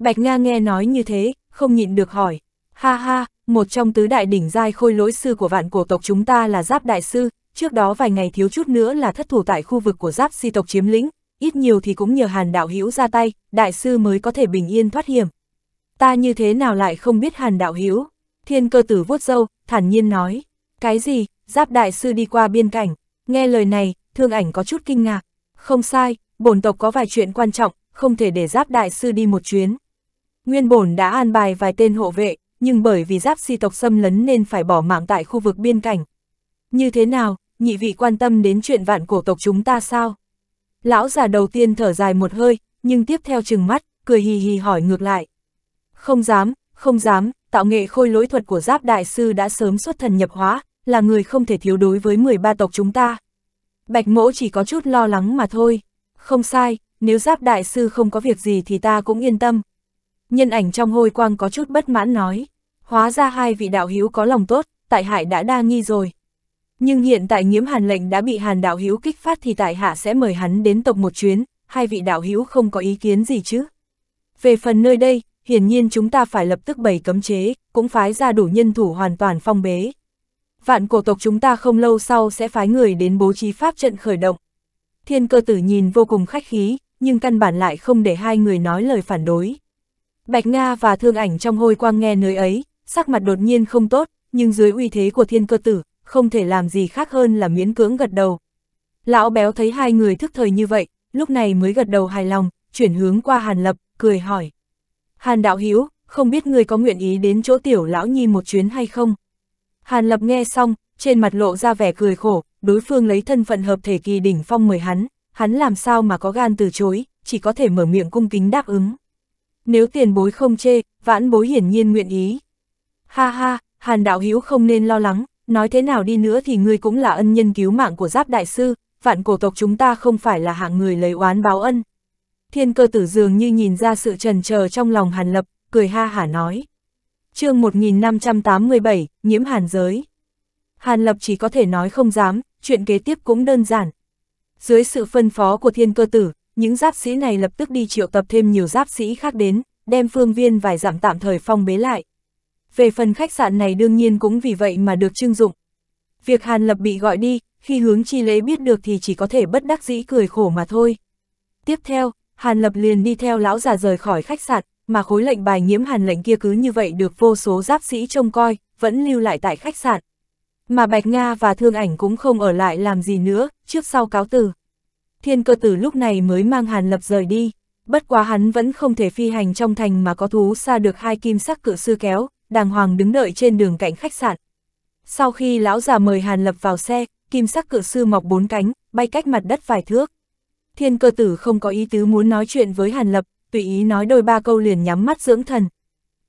Bạch Nga nghe nói như thế, không nhịn được hỏi. Ha ha, một trong tứ đại đỉnh giai khôi lỗi sư của vạn cổ tộc chúng ta là Giáp Đại Sư, trước đó vài ngày thiếu chút nữa là thất thủ tại khu vực của Giáp si tộc chiếm lĩnh, ít nhiều thì cũng nhờ Hàn Đạo hiếu ra tay, Đại Sư mới có thể bình yên thoát hiểm, Ta như thế nào lại không biết hàn đạo Hiếu? Thiên cơ tử vuốt râu thản nhiên nói. Cái gì, giáp đại sư đi qua biên cảnh. Nghe lời này, thương ảnh có chút kinh ngạc. Không sai, bổn tộc có vài chuyện quan trọng, không thể để giáp đại sư đi một chuyến. Nguyên bổn đã an bài vài tên hộ vệ, nhưng bởi vì giáp si tộc xâm lấn nên phải bỏ mạng tại khu vực biên cảnh. Như thế nào, nhị vị quan tâm đến chuyện vạn cổ tộc chúng ta sao? Lão già đầu tiên thở dài một hơi, nhưng tiếp theo chừng mắt, cười hì hì hỏi ngược lại. Không dám, không dám, tạo nghệ khôi lỗi thuật của Giáp Đại Sư đã sớm xuất thần nhập hóa, là người không thể thiếu đối với 13 tộc chúng ta. Bạch mỗ chỉ có chút lo lắng mà thôi. Không sai, nếu Giáp Đại Sư không có việc gì thì ta cũng yên tâm. Nhân ảnh trong hôi quang có chút bất mãn nói. Hóa ra hai vị đạo hiếu có lòng tốt, tại hải đã đa nghi rồi. Nhưng hiện tại nghiễm hàn lệnh đã bị hàn đạo hiếu kích phát thì tại hạ sẽ mời hắn đến tộc một chuyến, hai vị đạo hiếu không có ý kiến gì chứ. Về phần nơi đây, hiển nhiên chúng ta phải lập tức bày cấm chế, cũng phái ra đủ nhân thủ hoàn toàn phong bế. Vạn cổ tộc chúng ta không lâu sau sẽ phái người đến bố trí pháp trận khởi động. Thiên cơ tử nhìn vô cùng khách khí, nhưng căn bản lại không để hai người nói lời phản đối. Bạch Nga và thương ảnh trong hôi quang nghe nơi ấy, sắc mặt đột nhiên không tốt, nhưng dưới uy thế của thiên cơ tử, không thể làm gì khác hơn là miễn cưỡng gật đầu. Lão béo thấy hai người thức thời như vậy, lúc này mới gật đầu hài lòng, chuyển hướng qua Hàn Lập, cười hỏi. Hàn đạo hữu không biết người có nguyện ý đến chỗ tiểu lão nhi một chuyến hay không? Hàn lập nghe xong, trên mặt lộ ra vẻ cười khổ, đối phương lấy thân phận hợp thể kỳ đỉnh phong mời hắn, hắn làm sao mà có gan từ chối, chỉ có thể mở miệng cung kính đáp ứng. Nếu tiền bối không chê, vãn bối hiển nhiên nguyện ý. Ha ha, hàn đạo hữu không nên lo lắng, nói thế nào đi nữa thì ngươi cũng là ân nhân cứu mạng của giáp đại sư, vạn cổ tộc chúng ta không phải là hạng người lấy oán báo ân, thiên cơ tử dường như nhìn ra sự trần chờ trong lòng Hàn Lập, cười ha hả nói. chương 1587, nhiễm hàn giới. Hàn Lập chỉ có thể nói không dám, chuyện kế tiếp cũng đơn giản. Dưới sự phân phó của thiên cơ tử, những giáp sĩ này lập tức đi triệu tập thêm nhiều giáp sĩ khác đến, đem phương viên vài giảm tạm thời phong bế lại. Về phần khách sạn này đương nhiên cũng vì vậy mà được trưng dụng. Việc Hàn Lập bị gọi đi, khi hướng chi lễ biết được thì chỉ có thể bất đắc dĩ cười khổ mà thôi. Tiếp theo, Hàn Lập liền đi theo lão già rời khỏi khách sạn, mà khối lệnh bài nhiễm hàn lệnh kia cứ như vậy được vô số giáp sĩ trông coi, vẫn lưu lại tại khách sạn. Mà Bạch Nga và Thương Ảnh cũng không ở lại làm gì nữa, trước sau cáo từ. Thiên cơ tử lúc này mới mang Hàn Lập rời đi, bất quá hắn vẫn không thể phi hành trong thành mà có thú xa được hai kim sắc cự sư kéo, đàng hoàng đứng đợi trên đường cạnh khách sạn. Sau khi lão già mời Hàn Lập vào xe, kim sắc cự sư mọc bốn cánh, bay cách mặt đất vài thước thiên cơ tử không có ý tứ muốn nói chuyện với Hàn Lập, tùy ý nói đôi ba câu liền nhắm mắt dưỡng thần.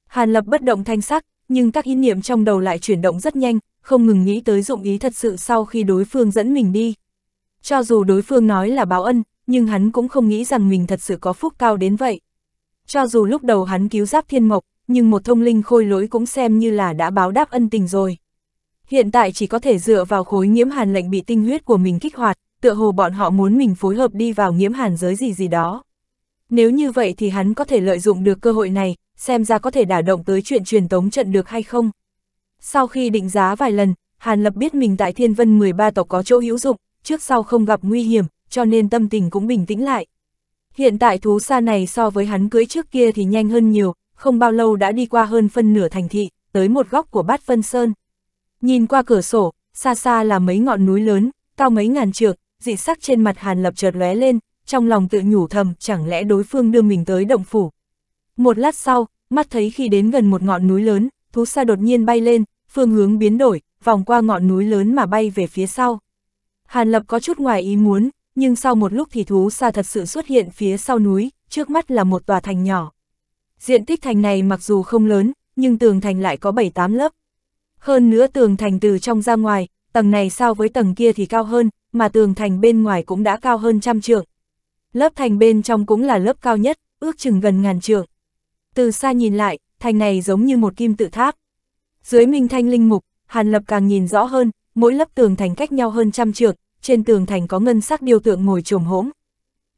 Hàn Lập bất động thanh sắc, nhưng các ý niệm trong đầu lại chuyển động rất nhanh, không ngừng nghĩ tới dụng ý thật sự sau khi đối phương dẫn mình đi. Cho dù đối phương nói là báo ân, nhưng hắn cũng không nghĩ rằng mình thật sự có phúc cao đến vậy. Cho dù lúc đầu hắn cứu giáp thiên mộc, nhưng một thông linh khôi lỗi cũng xem như là đã báo đáp ân tình rồi. Hiện tại chỉ có thể dựa vào khối nhiễm hàn lệnh bị tinh huyết của mình kích hoạt, tựa hồ bọn họ muốn mình phối hợp đi vào nghiễm hàn giới gì gì đó. Nếu như vậy thì hắn có thể lợi dụng được cơ hội này, xem ra có thể đả động tới chuyện truyền tống trận được hay không. Sau khi định giá vài lần, Hàn Lập biết mình tại Thiên Vân 13 tộc có chỗ hữu dụng, trước sau không gặp nguy hiểm, cho nên tâm tình cũng bình tĩnh lại. Hiện tại thú xa này so với hắn cưới trước kia thì nhanh hơn nhiều, không bao lâu đã đi qua hơn phân nửa thành thị, tới một góc của bát phân sơn. Nhìn qua cửa sổ, xa xa là mấy ngọn núi lớn, cao mấy ngàn trượng, dị sắc trên mặt Hàn Lập chợt lóe lên, trong lòng tự nhủ thầm, chẳng lẽ đối phương đưa mình tới động phủ. Một lát sau, mắt thấy khi đến gần một ngọn núi lớn, thú sa đột nhiên bay lên, phương hướng biến đổi, vòng qua ngọn núi lớn mà bay về phía sau. Hàn Lập có chút ngoài ý muốn, nhưng sau một lúc thì thú sa thật sự xuất hiện phía sau núi, trước mắt là một tòa thành nhỏ. Diện tích thành này mặc dù không lớn, nhưng tường thành lại có 7-8 lớp. Hơn nữa tường thành từ trong ra ngoài, tầng này so với tầng kia thì cao hơn, mà tường thành bên ngoài cũng đã cao hơn trăm trượng. Lớp thành bên trong cũng là lớp cao nhất, ước chừng gần ngàn trượng. Từ xa nhìn lại, thành này giống như một kim tự tháp. Dưới minh thanh linh mục, Hàn Lập càng nhìn rõ hơn, mỗi lớp tường thành cách nhau hơn trăm trượng, trên tường thành có ngân sắc điêu tượng ngồi trồm hỗn.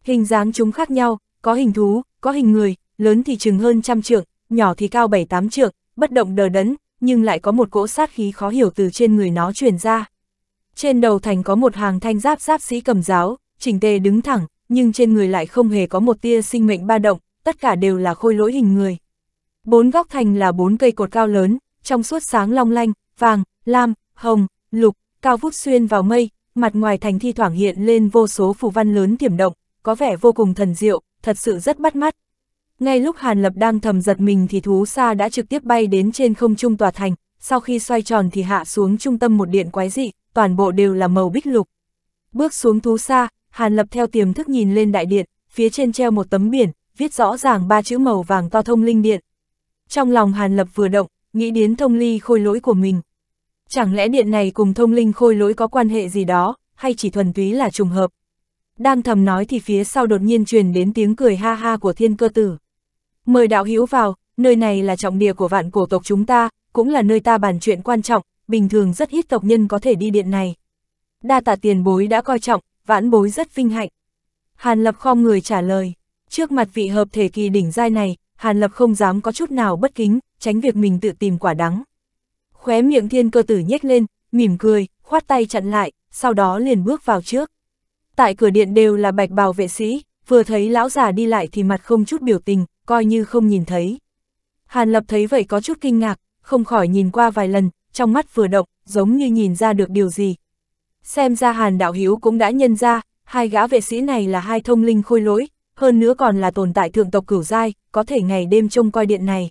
Hình dáng chúng khác nhau, có hình thú, có hình người, lớn thì chừng hơn trăm trượng, nhỏ thì cao bảy tám trượng, bất động đờ đẫn, nhưng lại có một cỗ sát khí khó hiểu từ trên người nó truyền ra. Trên đầu thành có một hàng thanh giáp giáp sĩ cầm giáo, chỉnh tề đứng thẳng, nhưng trên người lại không hề có một tia sinh mệnh ba động, tất cả đều là khôi lỗi hình người. Bốn góc thành là bốn cây cột cao lớn, trong suốt sáng long lanh, vàng, lam, hồng, lục, cao vút xuyên vào mây, mặt ngoài thành thi thoảng hiện lên vô số phù văn lớn tiềm động, có vẻ vô cùng thần diệu, thật sự rất bắt mắt, ngay lúc Hàn Lập đang thầm giật mình thì thú xa đã trực tiếp bay đến trên không trung tòa thành, sau khi xoay tròn thì hạ xuống trung tâm một điện quái dị, toàn bộ đều là màu bích lục. Bước xuống thú xa, Hàn Lập theo tiềm thức nhìn lên đại điện, phía trên treo một tấm biển, viết rõ ràng ba chữ màu vàng to thông linh điện. Trong lòng Hàn Lập vừa động, nghĩ đến thông ly khôi lỗi của mình. Chẳng lẽ điện này cùng thông linh khôi lỗi có quan hệ gì đó, hay chỉ thuần túy là trùng hợp? Đang thầm nói thì phía sau đột nhiên truyền đến tiếng cười ha ha của thiên cơ tử. Mời đạo hữu vào, nơi này là trọng địa của vạn cổ tộc chúng ta, cũng là nơi ta bàn chuyện quan trọng, bình thường rất ít tộc nhân có thể đi điện này. Đa tạ tiền bối đã coi trọng, vãn bối rất vinh hạnh. Hàn Lập khom người trả lời, trước mặt vị hợp thể kỳ đỉnh giai này, Hàn Lập không dám có chút nào bất kính, tránh việc mình tự tìm quả đắng. Khóe miệng thiên cơ tử nhếch lên, mỉm cười, khoát tay chặn lại, sau đó liền bước vào trước. Tại cửa điện đều là bạch bào vệ sĩ, vừa thấy lão già đi lại thì mặt không chút biểu tình, coi như không nhìn thấy. Hàn Lập thấy vậy có chút kinh ngạc, không khỏi nhìn qua vài lần, trong mắt vừa động, giống như nhìn ra được điều gì. Xem ra Hàn Đạo Hiếu cũng đã nhân ra, hai gã vệ sĩ này là hai thông linh khôi lỗi, hơn nữa còn là tồn tại thượng tộc cửu giai, có thể ngày đêm trông coi điện này.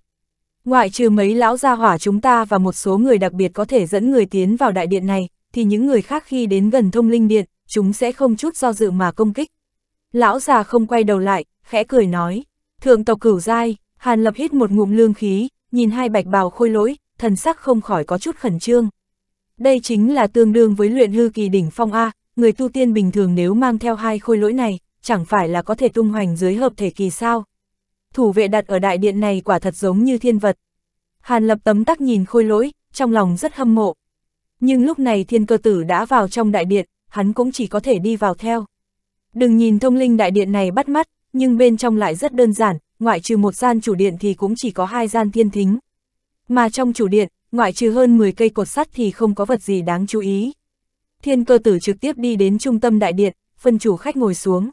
Ngoại trừ mấy lão gia hỏa chúng ta và một số người đặc biệt có thể dẫn người tiến vào đại điện này, thì những người khác khi đến gần thông linh điện, chúng sẽ không chút do dự mà công kích. Lão già không quay đầu lại, khẽ cười nói. Thượng tộc cửu giai, Hàn Lập hít một ngụm lương khí, nhìn hai bạch bào khôi lỗi, thần sắc không khỏi có chút khẩn trương. Đây chính là tương đương với luyện hư kỳ đỉnh phong A, người tu tiên bình thường nếu mang theo hai khôi lỗi này, chẳng phải là có thể tung hoành dưới hợp thể kỳ sao. Thủ vệ đặt ở đại điện này quả thật giống như thiên vật. Hàn Lập tấm tắc nhìn khôi lỗi, trong lòng rất hâm mộ. Nhưng lúc này thiên cơ tử đã vào trong đại điện, hắn cũng chỉ có thể đi vào theo. Đừng nhìn thông linh đại điện này bắt mắt, nhưng bên trong lại rất đơn giản, ngoại trừ một gian chủ điện thì cũng chỉ có hai gian thiên thính. Mà trong chủ điện, ngoại trừ hơn 10 cây cột sắt thì không có vật gì đáng chú ý. Thiên cơ tử trực tiếp đi đến trung tâm đại điện, phân chủ khách ngồi xuống.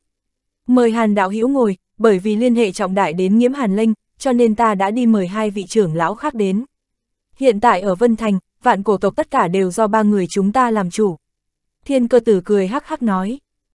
Mời Hàn Đạo Hữu ngồi, bởi vì liên hệ trọng đại đến nghiễm Hàn Linh, cho nên ta đã đi mời hai vị trưởng lão khác đến. Hiện tại ở Vân Thành, vạn cổ tộc tất cả đều do ba người chúng ta làm chủ. Thiên cơ tử cười hắc hắc nói.